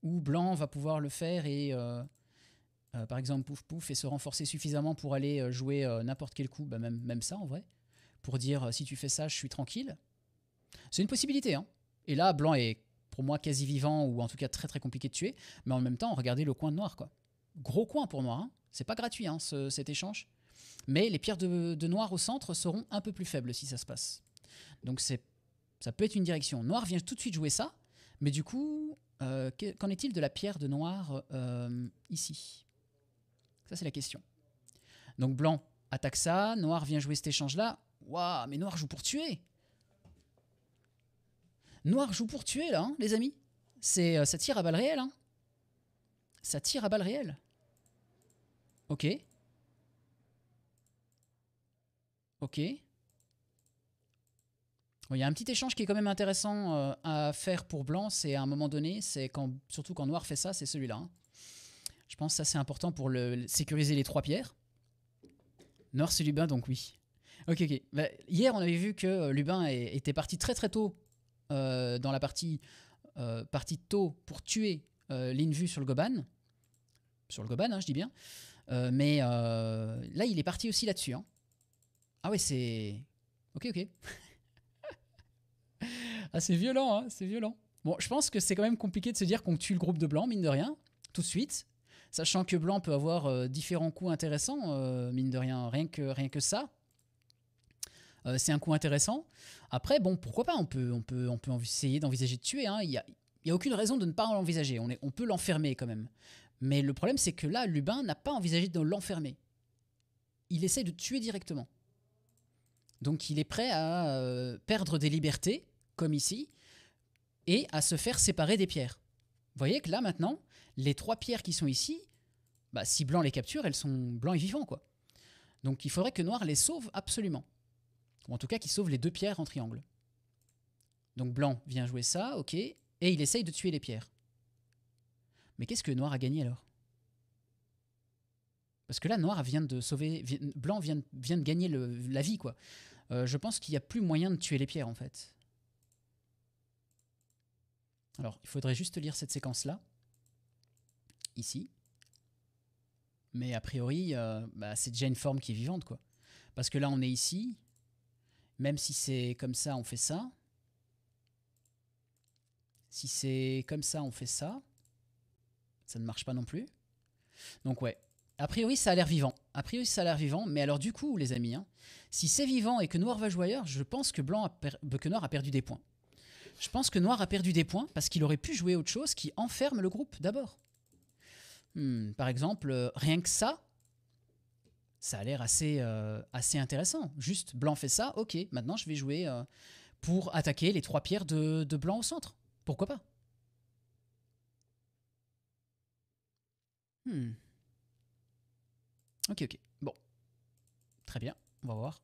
Ou blanc va pouvoir le faire et euh, euh, par exemple pouf pouf et se renforcer suffisamment pour aller euh, jouer n'importe quel coup, bah, même, même ça en vrai, pour dire si tu fais ça je suis tranquille. C'est une possibilité. Hein. Et là blanc est pour moi quasi vivant ou en tout cas très très compliqué de tuer, mais en même temps regardez le coin de noir quoi gros coin pour moi. Hein. C'est pas gratuit hein, cet échange. Mais les pierres de, noir au centre seront un peu plus faibles si ça se passe. Donc c'est, ça peut être une direction. Noir vient tout de suite jouer ça, mais du coup, euh, qu'en est-il de la pierre de noir euh, ici Ça c'est la question. Donc blanc attaque ça, noir vient jouer cet échange-là. Waouh, mais noir joue pour tuer Noir joue pour tuer là, hein, les amis. C'est, euh, ça tire à balles réelles. Ça tire à balles réelles. Ok. Ok. Il y a un petit échange qui est quand même intéressant euh, à faire pour blanc, c'est à un moment donné, c'est surtout quand noir fait ça, c'est celui-là. Hein. Je pense que ça c'est important pour sécuriser les trois pierres. Noir c'est Lubin, donc oui. Ok, ok. Bah, hier on avait vu que euh, Lubin était parti très très tôt euh, dans la partie, partie tôt pour tuer l'Invue sur le Goban. Sur le Goban, hein, je dis bien. Euh, mais euh, là, il est parti aussi là-dessus. Hein. Ah ouais, c'est... Ok, ok. <laughs> ah, c'est violent, hein, c'est violent. Bon, je pense que c'est quand même compliqué de se dire qu'on tue le groupe de Blanc, mine de rien, tout de suite. Sachant que Blanc peut avoir euh, différents coups intéressants, mine de rien, rien que, rien que ça. c'est un coup intéressant. Après, bon, pourquoi pas, on peut, on peut, on peut essayer d'envisager de tuer. Hein. Il a, n'y a aucune raison de ne pas l'envisager. On, est, on peut l'enfermer quand même. Mais le problème, c'est que là, Lubin n'a pas envisagé de l'enfermer. Il essaie de tuer directement. Donc il est prêt à euh, perdre des libertés, comme ici, et à se faire séparer des pierres. Vous voyez que là, maintenant, les trois pierres qui sont ici, bah, si Blanc les capture, elles sont blancs et vivants, quoi. Donc il faudrait que Noir les sauve absolument. Ou en tout cas, qu'il sauve les deux pierres en triangle. Donc Blanc vient jouer ça, ok, et il essaye de tuer les pierres. Mais qu'est-ce que Noir a gagné alors parce que là, Noir vient de sauver, Blanc vient, vient de gagner la vie, quoi. Euh, je pense qu'il n'y a plus moyen de tuer les pierres, en fait. Alors, il faudrait juste lire cette séquence-là, ici. Mais a priori, euh, bah, c'est déjà une forme qui est vivante, quoi. Parce que là, on est ici. Même si c'est comme ça, on fait ça. Si c'est comme ça, on fait ça ça ne marche pas non plus. Donc ouais, a priori, ça a l'air vivant. A priori, ça a l'air vivant. Mais alors, du coup, les amis, hein, si c'est vivant et que Noir va jouer ailleurs, je pense que, Blanc Noir a perdu des points. Je pense que Noir a perdu des points parce qu'il aurait pu jouer autre chose qui enferme le groupe d'abord. Hmm, par exemple, euh, rien que ça, ça a l'air euh, assez, intéressant. Juste, Blanc fait ça, ok, maintenant je vais jouer euh, pour attaquer les trois pierres de Blanc au centre. Pourquoi pas Hmm. Ok, ok. Bon. Très bien. On va voir.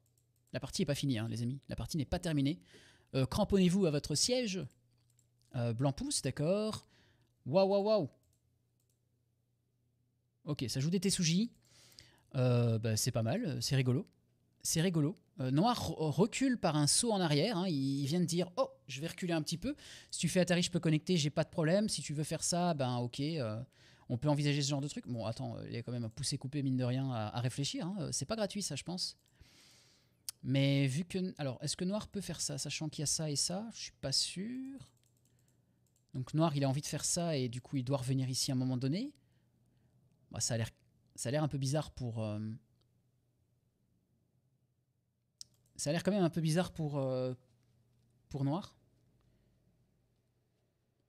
La partie n'est pas finie, hein, les amis. La partie n'est pas terminée. Euh, cramponnez-vous à votre siège. Euh, blanc pouce, d'accord. Waouh, waouh, waouh. Ok, ça joue des Tessouji. Euh, bah, c'est pas mal, c'est rigolo. C'est rigolo. Noir recule par un saut en arrière. Hein. Il vient de dire Oh, je vais reculer un petit peu. Si tu fais Atari, je peux connecter, j'ai pas de problème. Si tu veux faire ça, ben ok on peut envisager ce genre de truc. Bon, attends, euh, il y a quand même un poussé coupé, mine de rien, à, réfléchir. Hein. Euh, c'est pas gratuit, ça, je pense. Mais vu que. Alors, est-ce que Noir peut faire ça, sachant qu'il y a ça et ça Je suis pas sûr. Donc, Noir, il a envie de faire ça et du coup, il doit revenir ici à un moment donné. Bah, ça a l'air un peu bizarre pour. Euh, ça a l'air quand même un peu bizarre pour, pour Noir.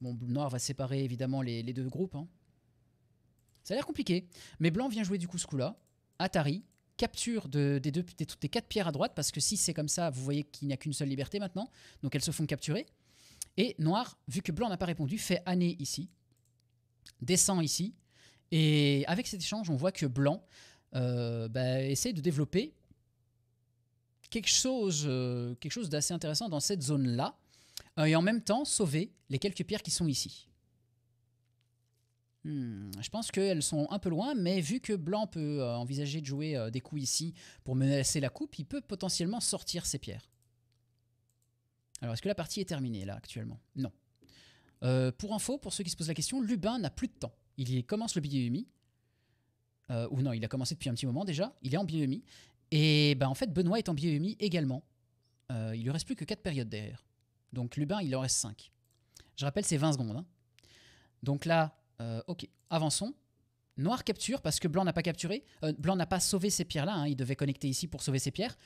Bon, Noir va séparer évidemment les, deux groupes. Hein. Ça a l'air compliqué. Mais blanc vient jouer du coup ce coup-là. Atari capture des, quatre pierres à droite, parce que si c'est comme ça, vous voyez qu'il n'y a qu'une seule liberté maintenant. Donc elles se font capturer. Et noir, vu que blanc n'a pas répondu, fait année ici, descend ici. Et avec cet échange, on voit que blanc euh, bah, essaie de développer quelque chose, euh, quelque chose d'assez intéressant dans cette zone-là, euh, et en même temps sauver les quelques pierres qui sont ici. Hmm, je pense qu'elles sont un peu loin, mais vu que Blanc peut euh, envisager de jouer euh, des coups ici pour menacer la coupe, il peut potentiellement sortir ses pierres. Alors, est-ce que la partie est terminée là actuellement Non. Euh, pour info, pour ceux qui se posent la question, Lubin n'a plus de temps. Il commence le biomi. ou non, il a commencé depuis un petit moment déjà. Il est en biomi. Et ben, en fait, Benoît est en biomi également. il lui reste plus que 4 périodes derrière. Donc Lubin, il en reste 5. Je rappelle, c'est 20 secondes. Hein. Donc là, euh, ok, avançons. Noir capture parce que Blanc n'a pas capturé. Euh, Blanc n'a pas sauvé ces pierres-là. Hein. Il devait connecter ici pour sauver ces pierres.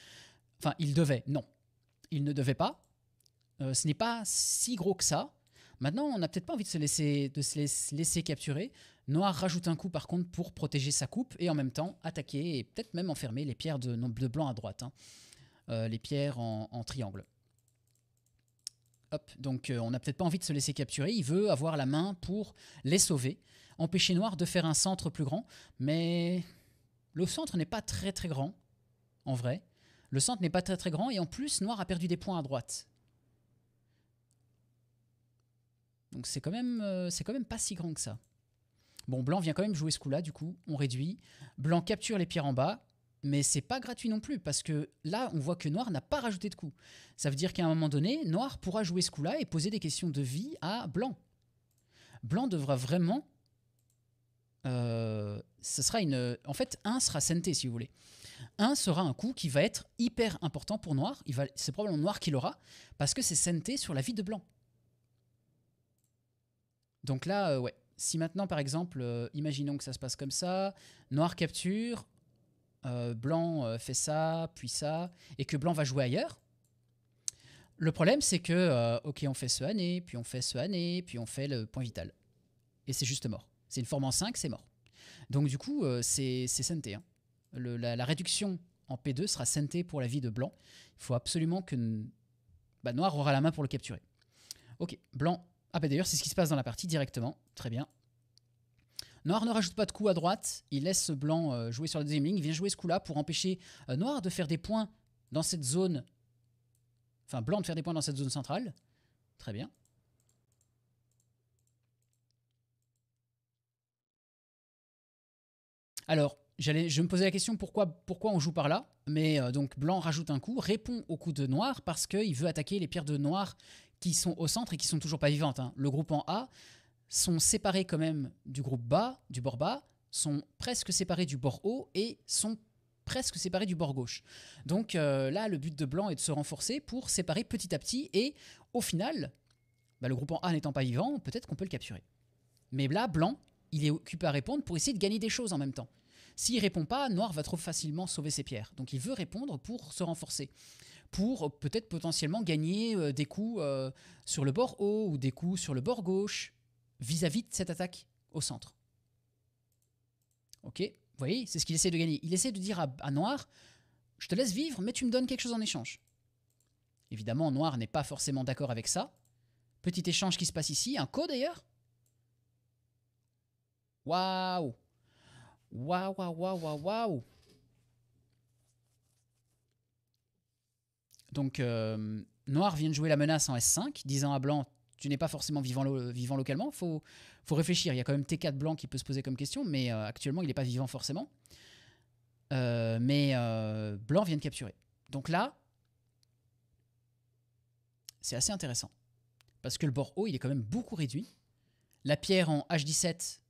Enfin, il devait, non. Il ne devait pas. Euh, ce n'est pas si gros que ça. Maintenant, on n'a peut-être pas envie de se, laisser, de laisser capturer. Noir rajoute un coup par contre pour protéger sa coupe et en même temps attaquer et peut-être même enfermer les pierres de, Blanc à droite. Hein. les pierres en triangle donc euh, on n'a peut-être pas envie de se laisser capturer, il veut avoir la main pour les sauver, empêcher Noir de faire un centre plus grand, mais le centre n'est pas très très grand, en vrai. Le centre n'est pas très très grand, et en plus, Noir a perdu des points à droite. Donc c'est quand, même, euh, quand même pas si grand que ça. Bon, Blanc vient quand même jouer ce coup-là, du coup, on réduit. Blanc capture les pierres en bas, mais c'est pas gratuit non plus, parce que là, on voit que Noir n'a pas rajouté de coup. Ça veut dire qu'à un moment donné, Noir pourra jouer ce coup-là et poser des questions de vie à Blanc. Blanc devra vraiment. Euh, ce sera une. En fait, un sera Sente, si vous voulez. 1 sera un coup qui va être hyper important pour Noir. Va... C'est probablement Noir qui l'aura, parce que c'est Sente sur la vie de Blanc. Donc là, euh, ouais. Si maintenant, par exemple, euh, imaginons que ça se passe comme ça, Noir capture, euh, Blanc euh, fait ça, puis ça, et que Blanc va jouer ailleurs, le problème c'est que, euh, ok, on fait ce année, puis on fait ce année, puis on fait le point vital. Et c'est juste mort. C'est une forme en 5, c'est mort. Donc du coup, c'est SNT. Hein. la, réduction en P2 sera SNT pour la vie de Blanc. Il faut absolument que bah, Noir aura la main pour le capturer. Ok, Blanc. Ah bah, d'ailleurs, c'est ce qui se passe dans la partie directement. Très bien. Noir ne rajoute pas de coup à droite, il laisse Blanc euh, jouer sur la deuxième ligne, il vient jouer ce coup-là pour empêcher euh, Noir de faire des points dans cette zone, enfin Blanc de faire des points dans cette zone centrale. Très bien. Alors, je me posais la question pourquoi, pourquoi on joue par là, mais euh, donc Blanc rajoute un coup, répond au coup de Noir parce qu'il veut attaquer les pierres de Noir qui sont au centre et qui sont toujours pas vivantes. Hein. Le groupe en A, sont séparés quand même du groupe bas, du bord bas, sont presque séparés du bord haut et sont presque séparés du bord gauche. Donc euh, là, le but de Blanc est de se renforcer pour séparer petit à petit et au final, bah, le groupe en A n'étant pas vivant, peut-être qu'on peut le capturer. Mais là, Blanc, il est occupé à répondre pour essayer de gagner des choses en même temps. S'il répond pas, Noir va trop facilement sauver ses pierres. Donc il veut répondre pour se renforcer, pour peut-être potentiellement gagner euh, des coups euh, sur le bord haut ou des coups sur le bord gauche vis-à-vis de cette attaque au centre. Ok Vous voyez, c'est ce qu'il essaie de gagner. Il essaie de dire à, Noir, je te laisse vivre, mais tu me donnes quelque chose en échange. Évidemment, Noir n'est pas forcément d'accord avec ça. Petit échange qui se passe ici, un co d'ailleurs. Waouh Waouh, waouh, waouh, waouh Donc, euh, Noir vient de jouer la menace en S5, disant à Blanc, tu n'es pas forcément vivant, vivant localement. Faut, faut réfléchir. Il y a quand même T4 blanc qui peut se poser comme question, mais euh, actuellement, il n'est pas vivant forcément. Euh, mais euh, blanc vient de capturer. Donc là, c'est assez intéressant. Parce que le bord haut, il est quand même beaucoup réduit. La pierre en H17,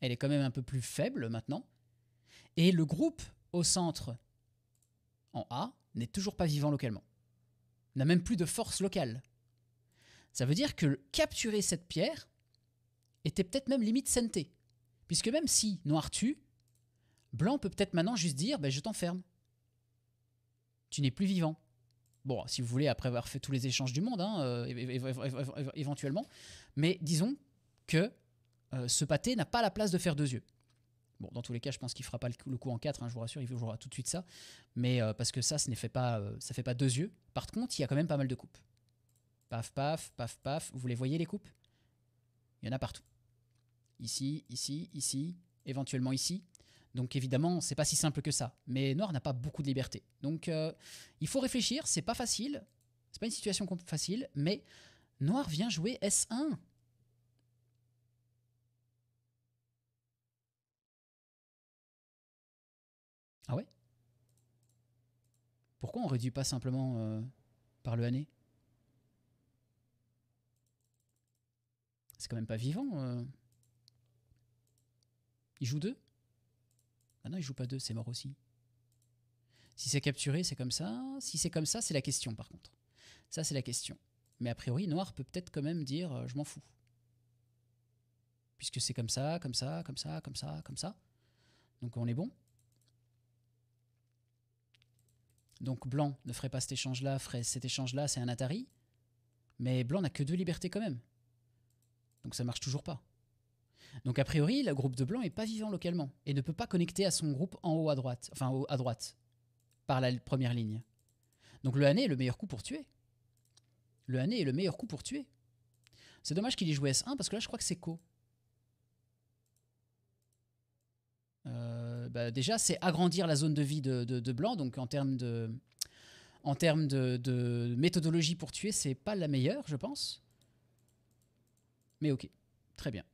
elle est quand même un peu plus faible maintenant. Et le groupe au centre en A n'est toujours pas vivant localement. N'a même plus de force locale. Ça veut dire que capturer cette pierre était peut-être même limite sainteté. Puisque même si noir tue, blanc peut peut-être maintenant juste dire ben, Je t'enferme. Tu n'es plus vivant. Bon, si vous voulez, après avoir fait tous les échanges du monde, hein, euh, éventuellement. Mais disons que euh, ce pâté n'a pas la place de faire deux yeux. Bon, dans tous les cas, je pense qu'il ne fera pas le coup, en quatre, hein, je vous rassure, il jouera tout de suite ça. Mais euh, parce que ça, ce ne pas, ça fait pas deux yeux. Par contre, il y a quand même pas mal de coupes. Paf, paf, paf, paf. Vous les voyez les coupes Il y en a partout. Ici, ici, ici, éventuellement ici. Donc évidemment, c'est pas si simple que ça. Mais Noir n'a pas beaucoup de liberté. Donc euh, il faut réfléchir, c'est pas facile. C'est pas une situation facile, mais Noir vient jouer S1. Ah ouais Pourquoi on réduit pas simplement euh, par le année C'est quand même pas vivant. Euh. Il joue deux Ah non, il joue pas deux, c'est mort aussi. Si c'est capturé, c'est comme ça. Si c'est comme ça, c'est la question par contre. Ça, c'est la question. Mais a priori, noir peut peut-être quand même dire euh, je m'en fous. Puisque c'est comme ça, comme ça, comme ça, comme ça, comme ça. Donc on est bon. Donc blanc ne ferait pas cet échange-là, ferait cet échange-là, c'est un Atari. Mais blanc n'a que deux libertés quand même. Donc ça marche toujours pas. Donc a priori, le groupe de blanc n'est pas vivant localement et ne peut pas connecter à son groupe en haut à droite, enfin haut à droite, par la première ligne. Donc le Hané est le meilleur coup pour tuer. Le Hané est le meilleur coup pour tuer. C'est dommage qu'il y joué S1 parce que là je crois que c'est Co. Euh, bah, déjà, c'est agrandir la zone de vie de, blanc, donc en termes de, de méthodologie pour tuer, c'est pas la meilleure, je pense. Mais ok, très bien.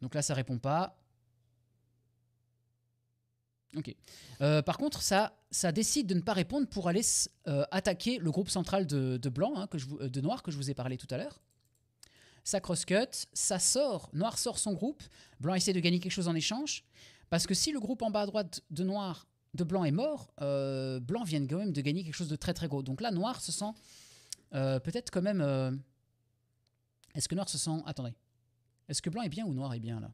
Donc là, ça répond pas. Ok. Euh, par contre, ça, ça décide de ne pas répondre pour aller euh, attaquer le groupe central de, blanc, hein, que euh, de noir, que je vous ai parlé tout à l'heure. Ça cross cut, ça sort, noir sort son groupe, blanc essaie de gagner quelque chose en échange, parce que si le groupe en bas à droite de noir, de blanc est mort, blanc vient quand même de gagner quelque chose de très très gros. Donc là, noir se sent peut-être quand même est-ce que noir se sent... Attendez. Est-ce que blanc est bien ou noir est bien là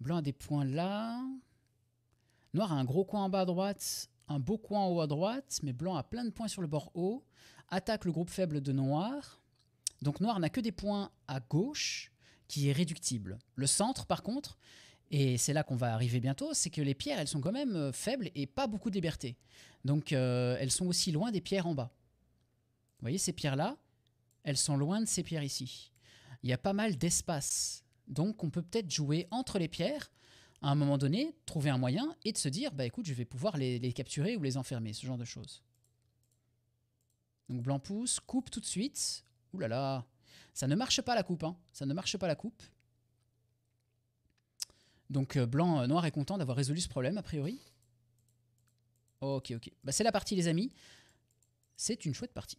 Blanc a des points là. Noir a un gros coin en bas à droite, un beau coin en haut à droite, mais blanc a plein de points sur le bord haut. Attaque le groupe faible de noir. Donc noir n'a que des points à gauche qui est réductible. Le centre par contre, et c'est là qu'on va arriver bientôt, c'est que les pierres elles sont quand même euh, faibles et pas beaucoup de liberté. Donc euh, elles sont aussi loin des pierres en bas. Vous voyez ces pierres là elles sont loin de ces pierres ici. Il y a pas mal d'espace. Donc on peut peut-être jouer entre les pierres, à un moment donné, trouver un moyen et de se dire, bah écoute, je vais pouvoir les, capturer ou les enfermer, ce genre de choses. Donc blanc pousse, coupe tout de suite. Ouh là là, ça ne marche pas la coupe, hein. ça ne marche pas la coupe. Donc euh, blanc, euh, noir est content d'avoir résolu ce problème a priori. Ok, ok. Bah, c'est la partie les amis. C'est une chouette partie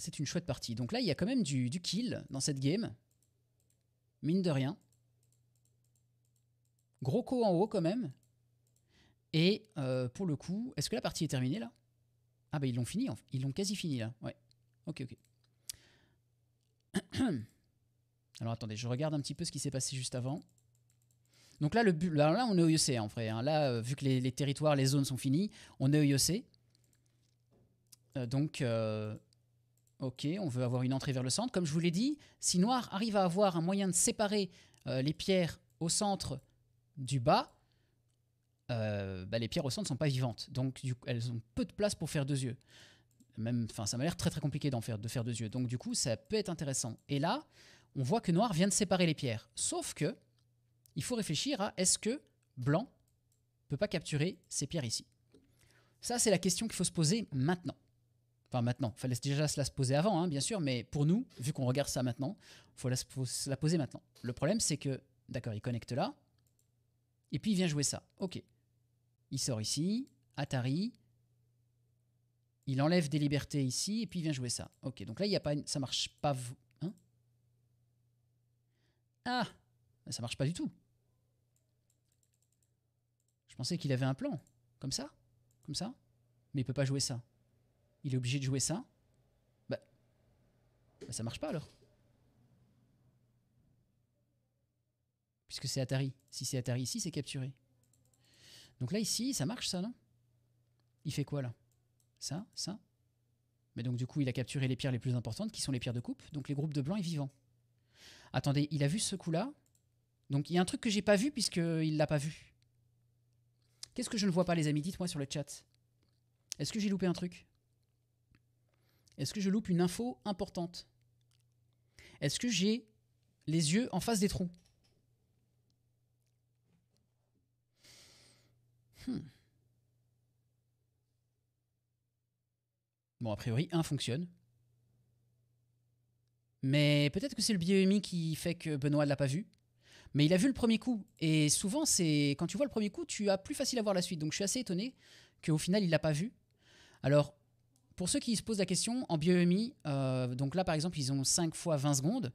c'est une chouette partie. Donc là, il y a quand même du, kill dans cette game. Mine de rien. Gros co en haut quand même. Et euh, pour le coup, est-ce que la partie est terminée là Ah bah ils l'ont fini, ils l'ont quasi fini là. Ouais. Ok, ok. <clears throat> Alors attendez, je regarde un petit peu ce qui s'est passé juste avant. Donc là, le là, on est au IOC, e en vrai. Hein. Là, euh, vu que les, territoires, les zones sont finies, on est au IOC. E euh, donc, Ok, on veut avoir une entrée vers le centre. Comme je vous l'ai dit, si noir arrive à avoir un moyen de séparer euh, les pierres au centre du bas, euh, bah, les pierres au centre ne sont pas vivantes. Donc elles ont peu de place pour faire deux yeux. Même, ça m'a l'air très très compliqué d'en faire, de faire deux yeux. Donc du coup, ça peut être intéressant. Et là, on voit que noir vient de séparer les pierres. Sauf que, il faut réfléchir à est-ce que blanc peut pas capturer ces pierres ici Ça, c'est la question qu'il faut se poser maintenant. Enfin, maintenant. Fallait déjà se la se poser avant, hein, bien sûr, mais pour nous, vu qu'on regarde ça maintenant, faut la, se la poser maintenant. Le problème, c'est que, d'accord, il connecte là, et puis il vient jouer ça. Ok. Il sort ici, Atari, il enlève des libertés ici, et puis il vient jouer ça. Ok, donc là, il y a pas, ça marche pas. Hein ah bah, Ça marche pas du tout. Je pensais qu'il avait un plan. Comme ça Comme ça Mais il peut pas jouer ça il est obligé de jouer ça, bah, bah, ça marche pas alors. Puisque c'est Atari. Si c'est Atari ici, c'est capturé. Donc là, ici, ça marche ça, non Il fait quoi là Ça, ça Mais donc du coup, il a capturé les pierres les plus importantes, qui sont les pierres de coupe, donc les groupes de blanc est vivant. Attendez, il a vu ce coup-là. Donc il y a un truc que j'ai pas vu puisqu'il l'a pas vu. Qu'est-ce que je ne vois pas, les amis Dites-moi sur le chat. Est-ce que j'ai loupé un truc est-ce que je loupe une info importante Est-ce que j'ai les yeux en face des trous hmm. Bon, a priori, un fonctionne. Mais peut-être que c'est le BMI qui fait que Benoît ne l'a pas vu. Mais il a vu le premier coup. Et souvent, c'est quand tu vois le premier coup, tu as plus facile à voir la suite. Donc je suis assez étonné qu'au final, il ne l'a pas vu. Alors, pour ceux qui se posent la question, en bioMI, euh, donc là par exemple, ils ont 5 fois 20 secondes.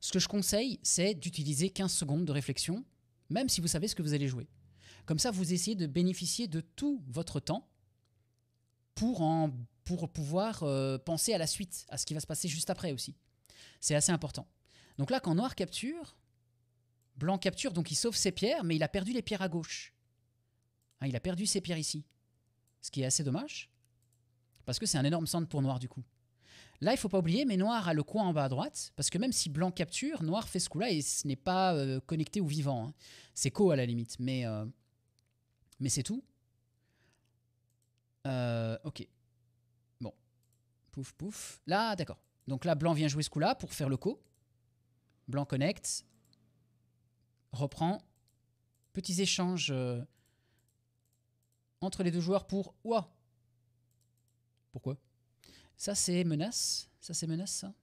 Ce que je conseille, c'est d'utiliser 15 secondes de réflexion, même si vous savez ce que vous allez jouer. Comme ça, vous essayez de bénéficier de tout votre temps pour, pour pouvoir euh, penser à la suite, à ce qui va se passer juste après aussi. C'est assez important. Donc là, quand noir capture, blanc capture, donc il sauve ses pierres, mais il a perdu les pierres à gauche. Hein, il a perdu ses pierres ici. Ce qui est assez dommage parce que c'est un énorme centre pour noir du coup. Là, il faut pas oublier, mais noir a le coin en bas à droite, parce que même si blanc capture, noir fait ce coup-là et ce n'est pas euh, connecté ou vivant. Hein. C'est co à la limite, mais, euh, mais c'est tout. Euh, ok. Bon. Pouf, pouf. Là, d'accord. Donc là, blanc vient jouer ce coup-là pour faire le co. Blanc connecte. Reprend. Petits échanges entre les deux joueurs pour... Ouah pourquoi Ça, c'est menace. Ça, c'est menace, ça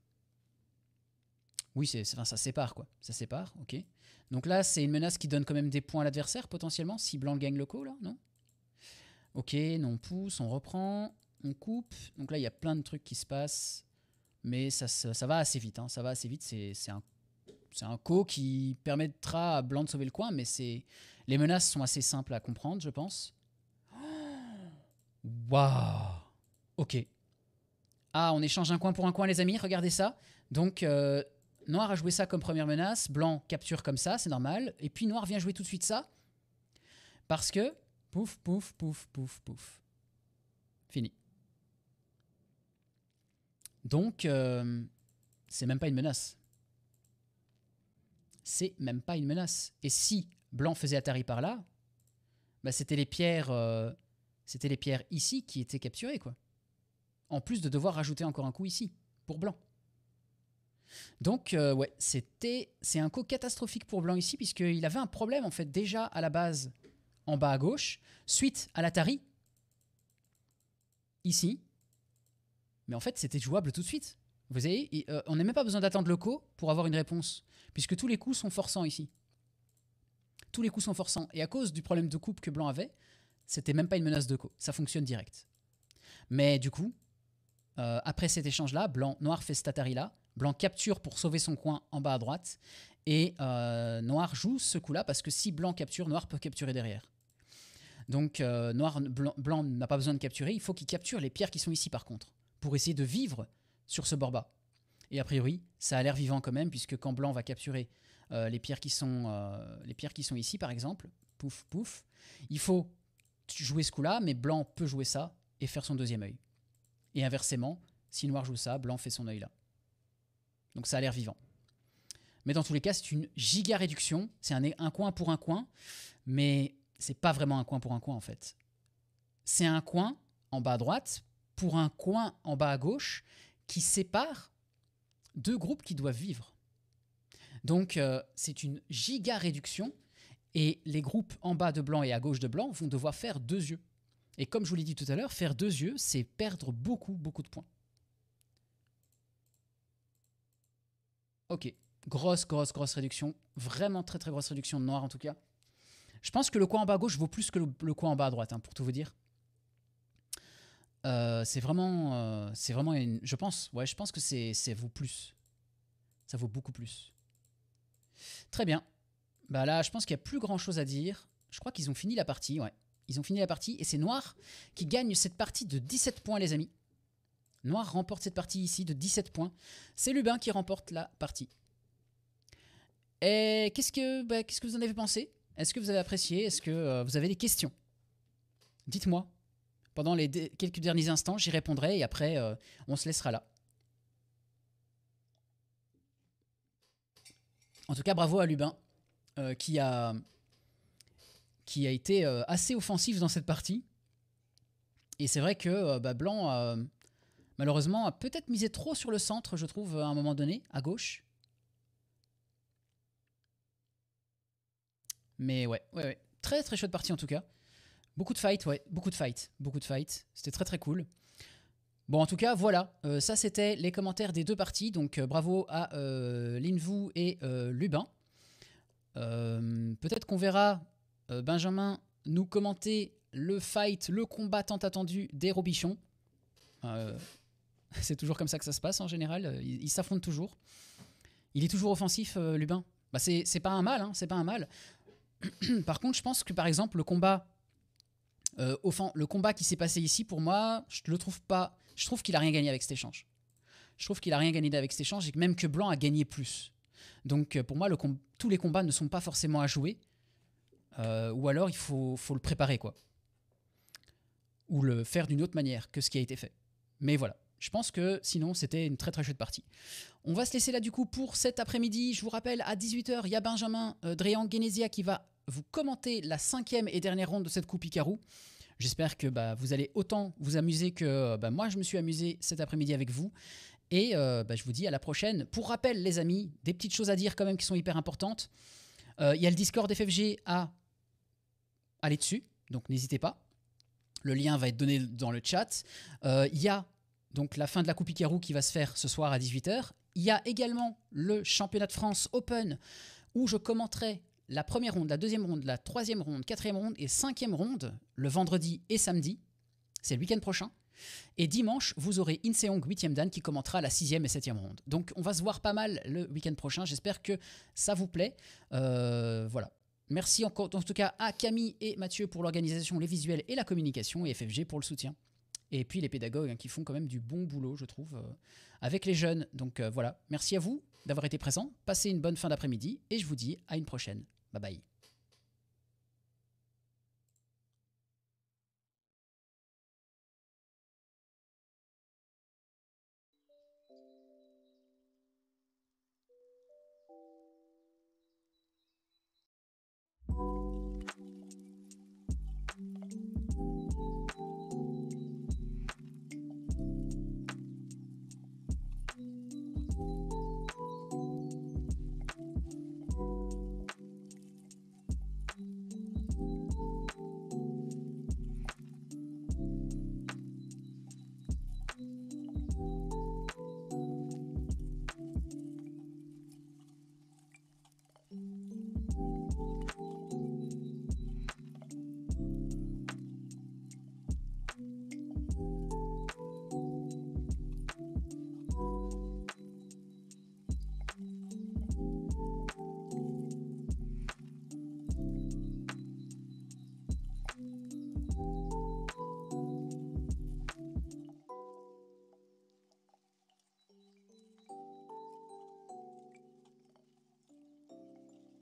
Oui, c'est, ça sépare, quoi. Ça sépare, ok. Donc là, c'est une menace qui donne quand même des points à l'adversaire, potentiellement, si Blanc gagne le coup, là, non Ok, non, on pousse, on reprend, on coupe. Donc là, il y a plein de trucs qui se passent. Mais ça, va assez vite, ça va assez vite. Hein. C'est, un co qui permettra à Blanc de sauver le coin, mais les menaces sont assez simples à comprendre, je pense. <gasps> Waouh Ok. Ah, on échange un coin pour un coin, les amis, regardez ça. Donc, euh, noir a joué ça comme première menace, blanc capture comme ça, c'est normal. Et puis, noir vient jouer tout de suite ça. Parce que, pouf, pouf, pouf, pouf, pouf. Fini. Donc, euh, c'est même pas une menace. C'est même pas une menace. Et si blanc faisait Atari par là, bah, c'était les pierres, euh, c'était les pierres ici qui étaient capturées, quoi en plus de devoir rajouter encore un coup ici, pour blanc. Donc, euh, ouais, c'était, c'est un coup catastrophique pour blanc ici, puisqu'il avait un problème, en fait, déjà à la base, en bas à gauche, suite à l'Atari, ici. Mais en fait, c'était jouable tout de suite. Vous voyez, euh, on n'a même pas besoin d'attendre le coup pour avoir une réponse, puisque tous les coups sont forçants ici. Tous les coups sont forçants. Et à cause du problème de coupe que blanc avait, c'était même pas une menace de coup. Ça fonctionne direct. Mais du coup, euh, après cet échange-là, blanc, noir fait tatari-là, Blanc capture pour sauver son coin en bas à droite. Et euh, noir joue ce coup-là parce que si blanc capture, noir peut capturer derrière. Donc euh, noir, blanc, n'a pas besoin de capturer. Il faut qu'il capture les pierres qui sont ici par contre pour essayer de vivre sur ce bord bas. Et a priori, ça a l'air vivant quand même puisque quand blanc va capturer les, pierres qui sont, les pierres qui sont ici par exemple, pouf pouf, il faut jouer ce coup-là, mais blanc peut jouer ça et faire son deuxième œil. Et inversement, si noir joue ça, blanc fait son œil là. Donc ça a l'air vivant. Mais dans tous les cas, c'est une giga réduction. C'est un, un coin pour un coin, mais c'est pas vraiment un coin pour un coin en fait. C'est un coin en bas à droite pour un coin en bas à gauche qui sépare deux groupes qui doivent vivre. Donc euh, c'est une giga réduction et les groupes en bas de blanc et à gauche de blanc vont devoir faire deux yeux. Et comme je vous l'ai dit tout à l'heure, faire deux yeux, c'est perdre beaucoup, beaucoup de points. Ok, grosse, grosse, grosse réduction. Vraiment très, très grosse réduction de noir en tout cas. Je pense que le coin en bas à gauche vaut plus que le, coin en bas à droite, hein, pour tout vous dire. Euh, c'est vraiment, euh, c'est vraiment une, je pense, ouais, je pense que c'est, c'est vaut plus. Ça vaut beaucoup plus. Très bien. Bah là, je pense qu'il n'y a plus grand chose à dire. Je crois qu'ils ont fini la partie, ouais. Ils ont fini la partie et c'est Noir qui gagne cette partie de 17 points, les amis. Noir remporte cette partie ici de 17 points. C'est Lubin qui remporte la partie. Et qu'est-ce que, bah, qu'est-ce que vous en avez pensé Est-ce que vous avez apprécié Est-ce que euh, vous avez des questions Dites-moi. Pendant les quelques derniers instants, j'y répondrai et après, euh, on se laissera là. En tout cas, bravo à Lubin euh, qui a qui a été euh, assez offensif dans cette partie. Et c'est vrai que euh, bah, Blanc, euh, malheureusement, a peut-être misé trop sur le centre, je trouve, à un moment donné, à gauche. Mais ouais, ouais, Très, très chouette partie en tout cas. Beaucoup de fights, ouais. Beaucoup de fight. Beaucoup de fight. C'était très, très cool. Bon, en tout cas, voilà. ça, c'était les commentaires des deux parties. Donc, bravo à Linvu et Lubin. Peut-être qu'on verra euh, Benjamin nous commenter le fight, le combat tant attendu des Robichons. Euh, <laughs> c'est toujours comme ça que ça se passe en général. Euh, ils, s'affrontent toujours. Il est toujours offensif, Lubin. Bah, c'est pas un mal, hein, c'est pas un mal. <clears throat> par contre, je pense que par exemple le combat, le combat qui s'est passé ici pour moi, je le trouve pas. Je trouve qu'il a rien gagné avec cet échange. Je trouve qu'il a rien gagné avec cet échange et même que Blanc a gagné plus. Donc pour moi, tous les combats ne sont pas forcément à jouer. Euh, ou alors il faut, faut, le préparer, quoi. Ou le faire d'une autre manière que ce qui a été fait. Mais voilà. Je pense que sinon, c'était une très très chouette partie. On va se laisser là du coup pour cet après-midi. Je vous rappelle, à 18h, il y a Benjamin euh, Dreyan qui va vous commenter la cinquième et dernière ronde de cette Coupe Icarou. J'espère que bah, vous allez autant vous amuser que euh, bah, moi je me suis amusé cet après-midi avec vous. Et euh, bah, je vous dis à la prochaine. Pour rappel, les amis, des petites choses à dire quand même qui sont hyper importantes. Il y a le Discord FFG à allez dessus, donc n'hésitez pas. Le lien va être donné dans le chat. Euh, il y a donc la fin de la Coupe Icarou qui va se faire ce soir à 18h. Il y a également le championnat de France Open où je commenterai la première ronde, la deuxième ronde, la troisième ronde, quatrième ronde et cinquième ronde le vendredi et samedi. C'est le week-end prochain. Et dimanche, vous aurez Inseong 8e Dan qui commentera la 6 et 7 ronde. Donc on va se voir pas mal le week-end prochain. J'espère que ça vous plaît. Euh, voilà. Merci encore, en tout cas, à Camille et Mathieu pour l'organisation, les visuels et la communication, et FFG pour le soutien. Et puis les pédagogues hein, qui font quand même du bon boulot, je trouve, euh, avec les jeunes. Donc euh, voilà, merci à vous d'avoir été présents. Passez une bonne fin d'après-midi et je vous dis à une prochaine. Bye bye.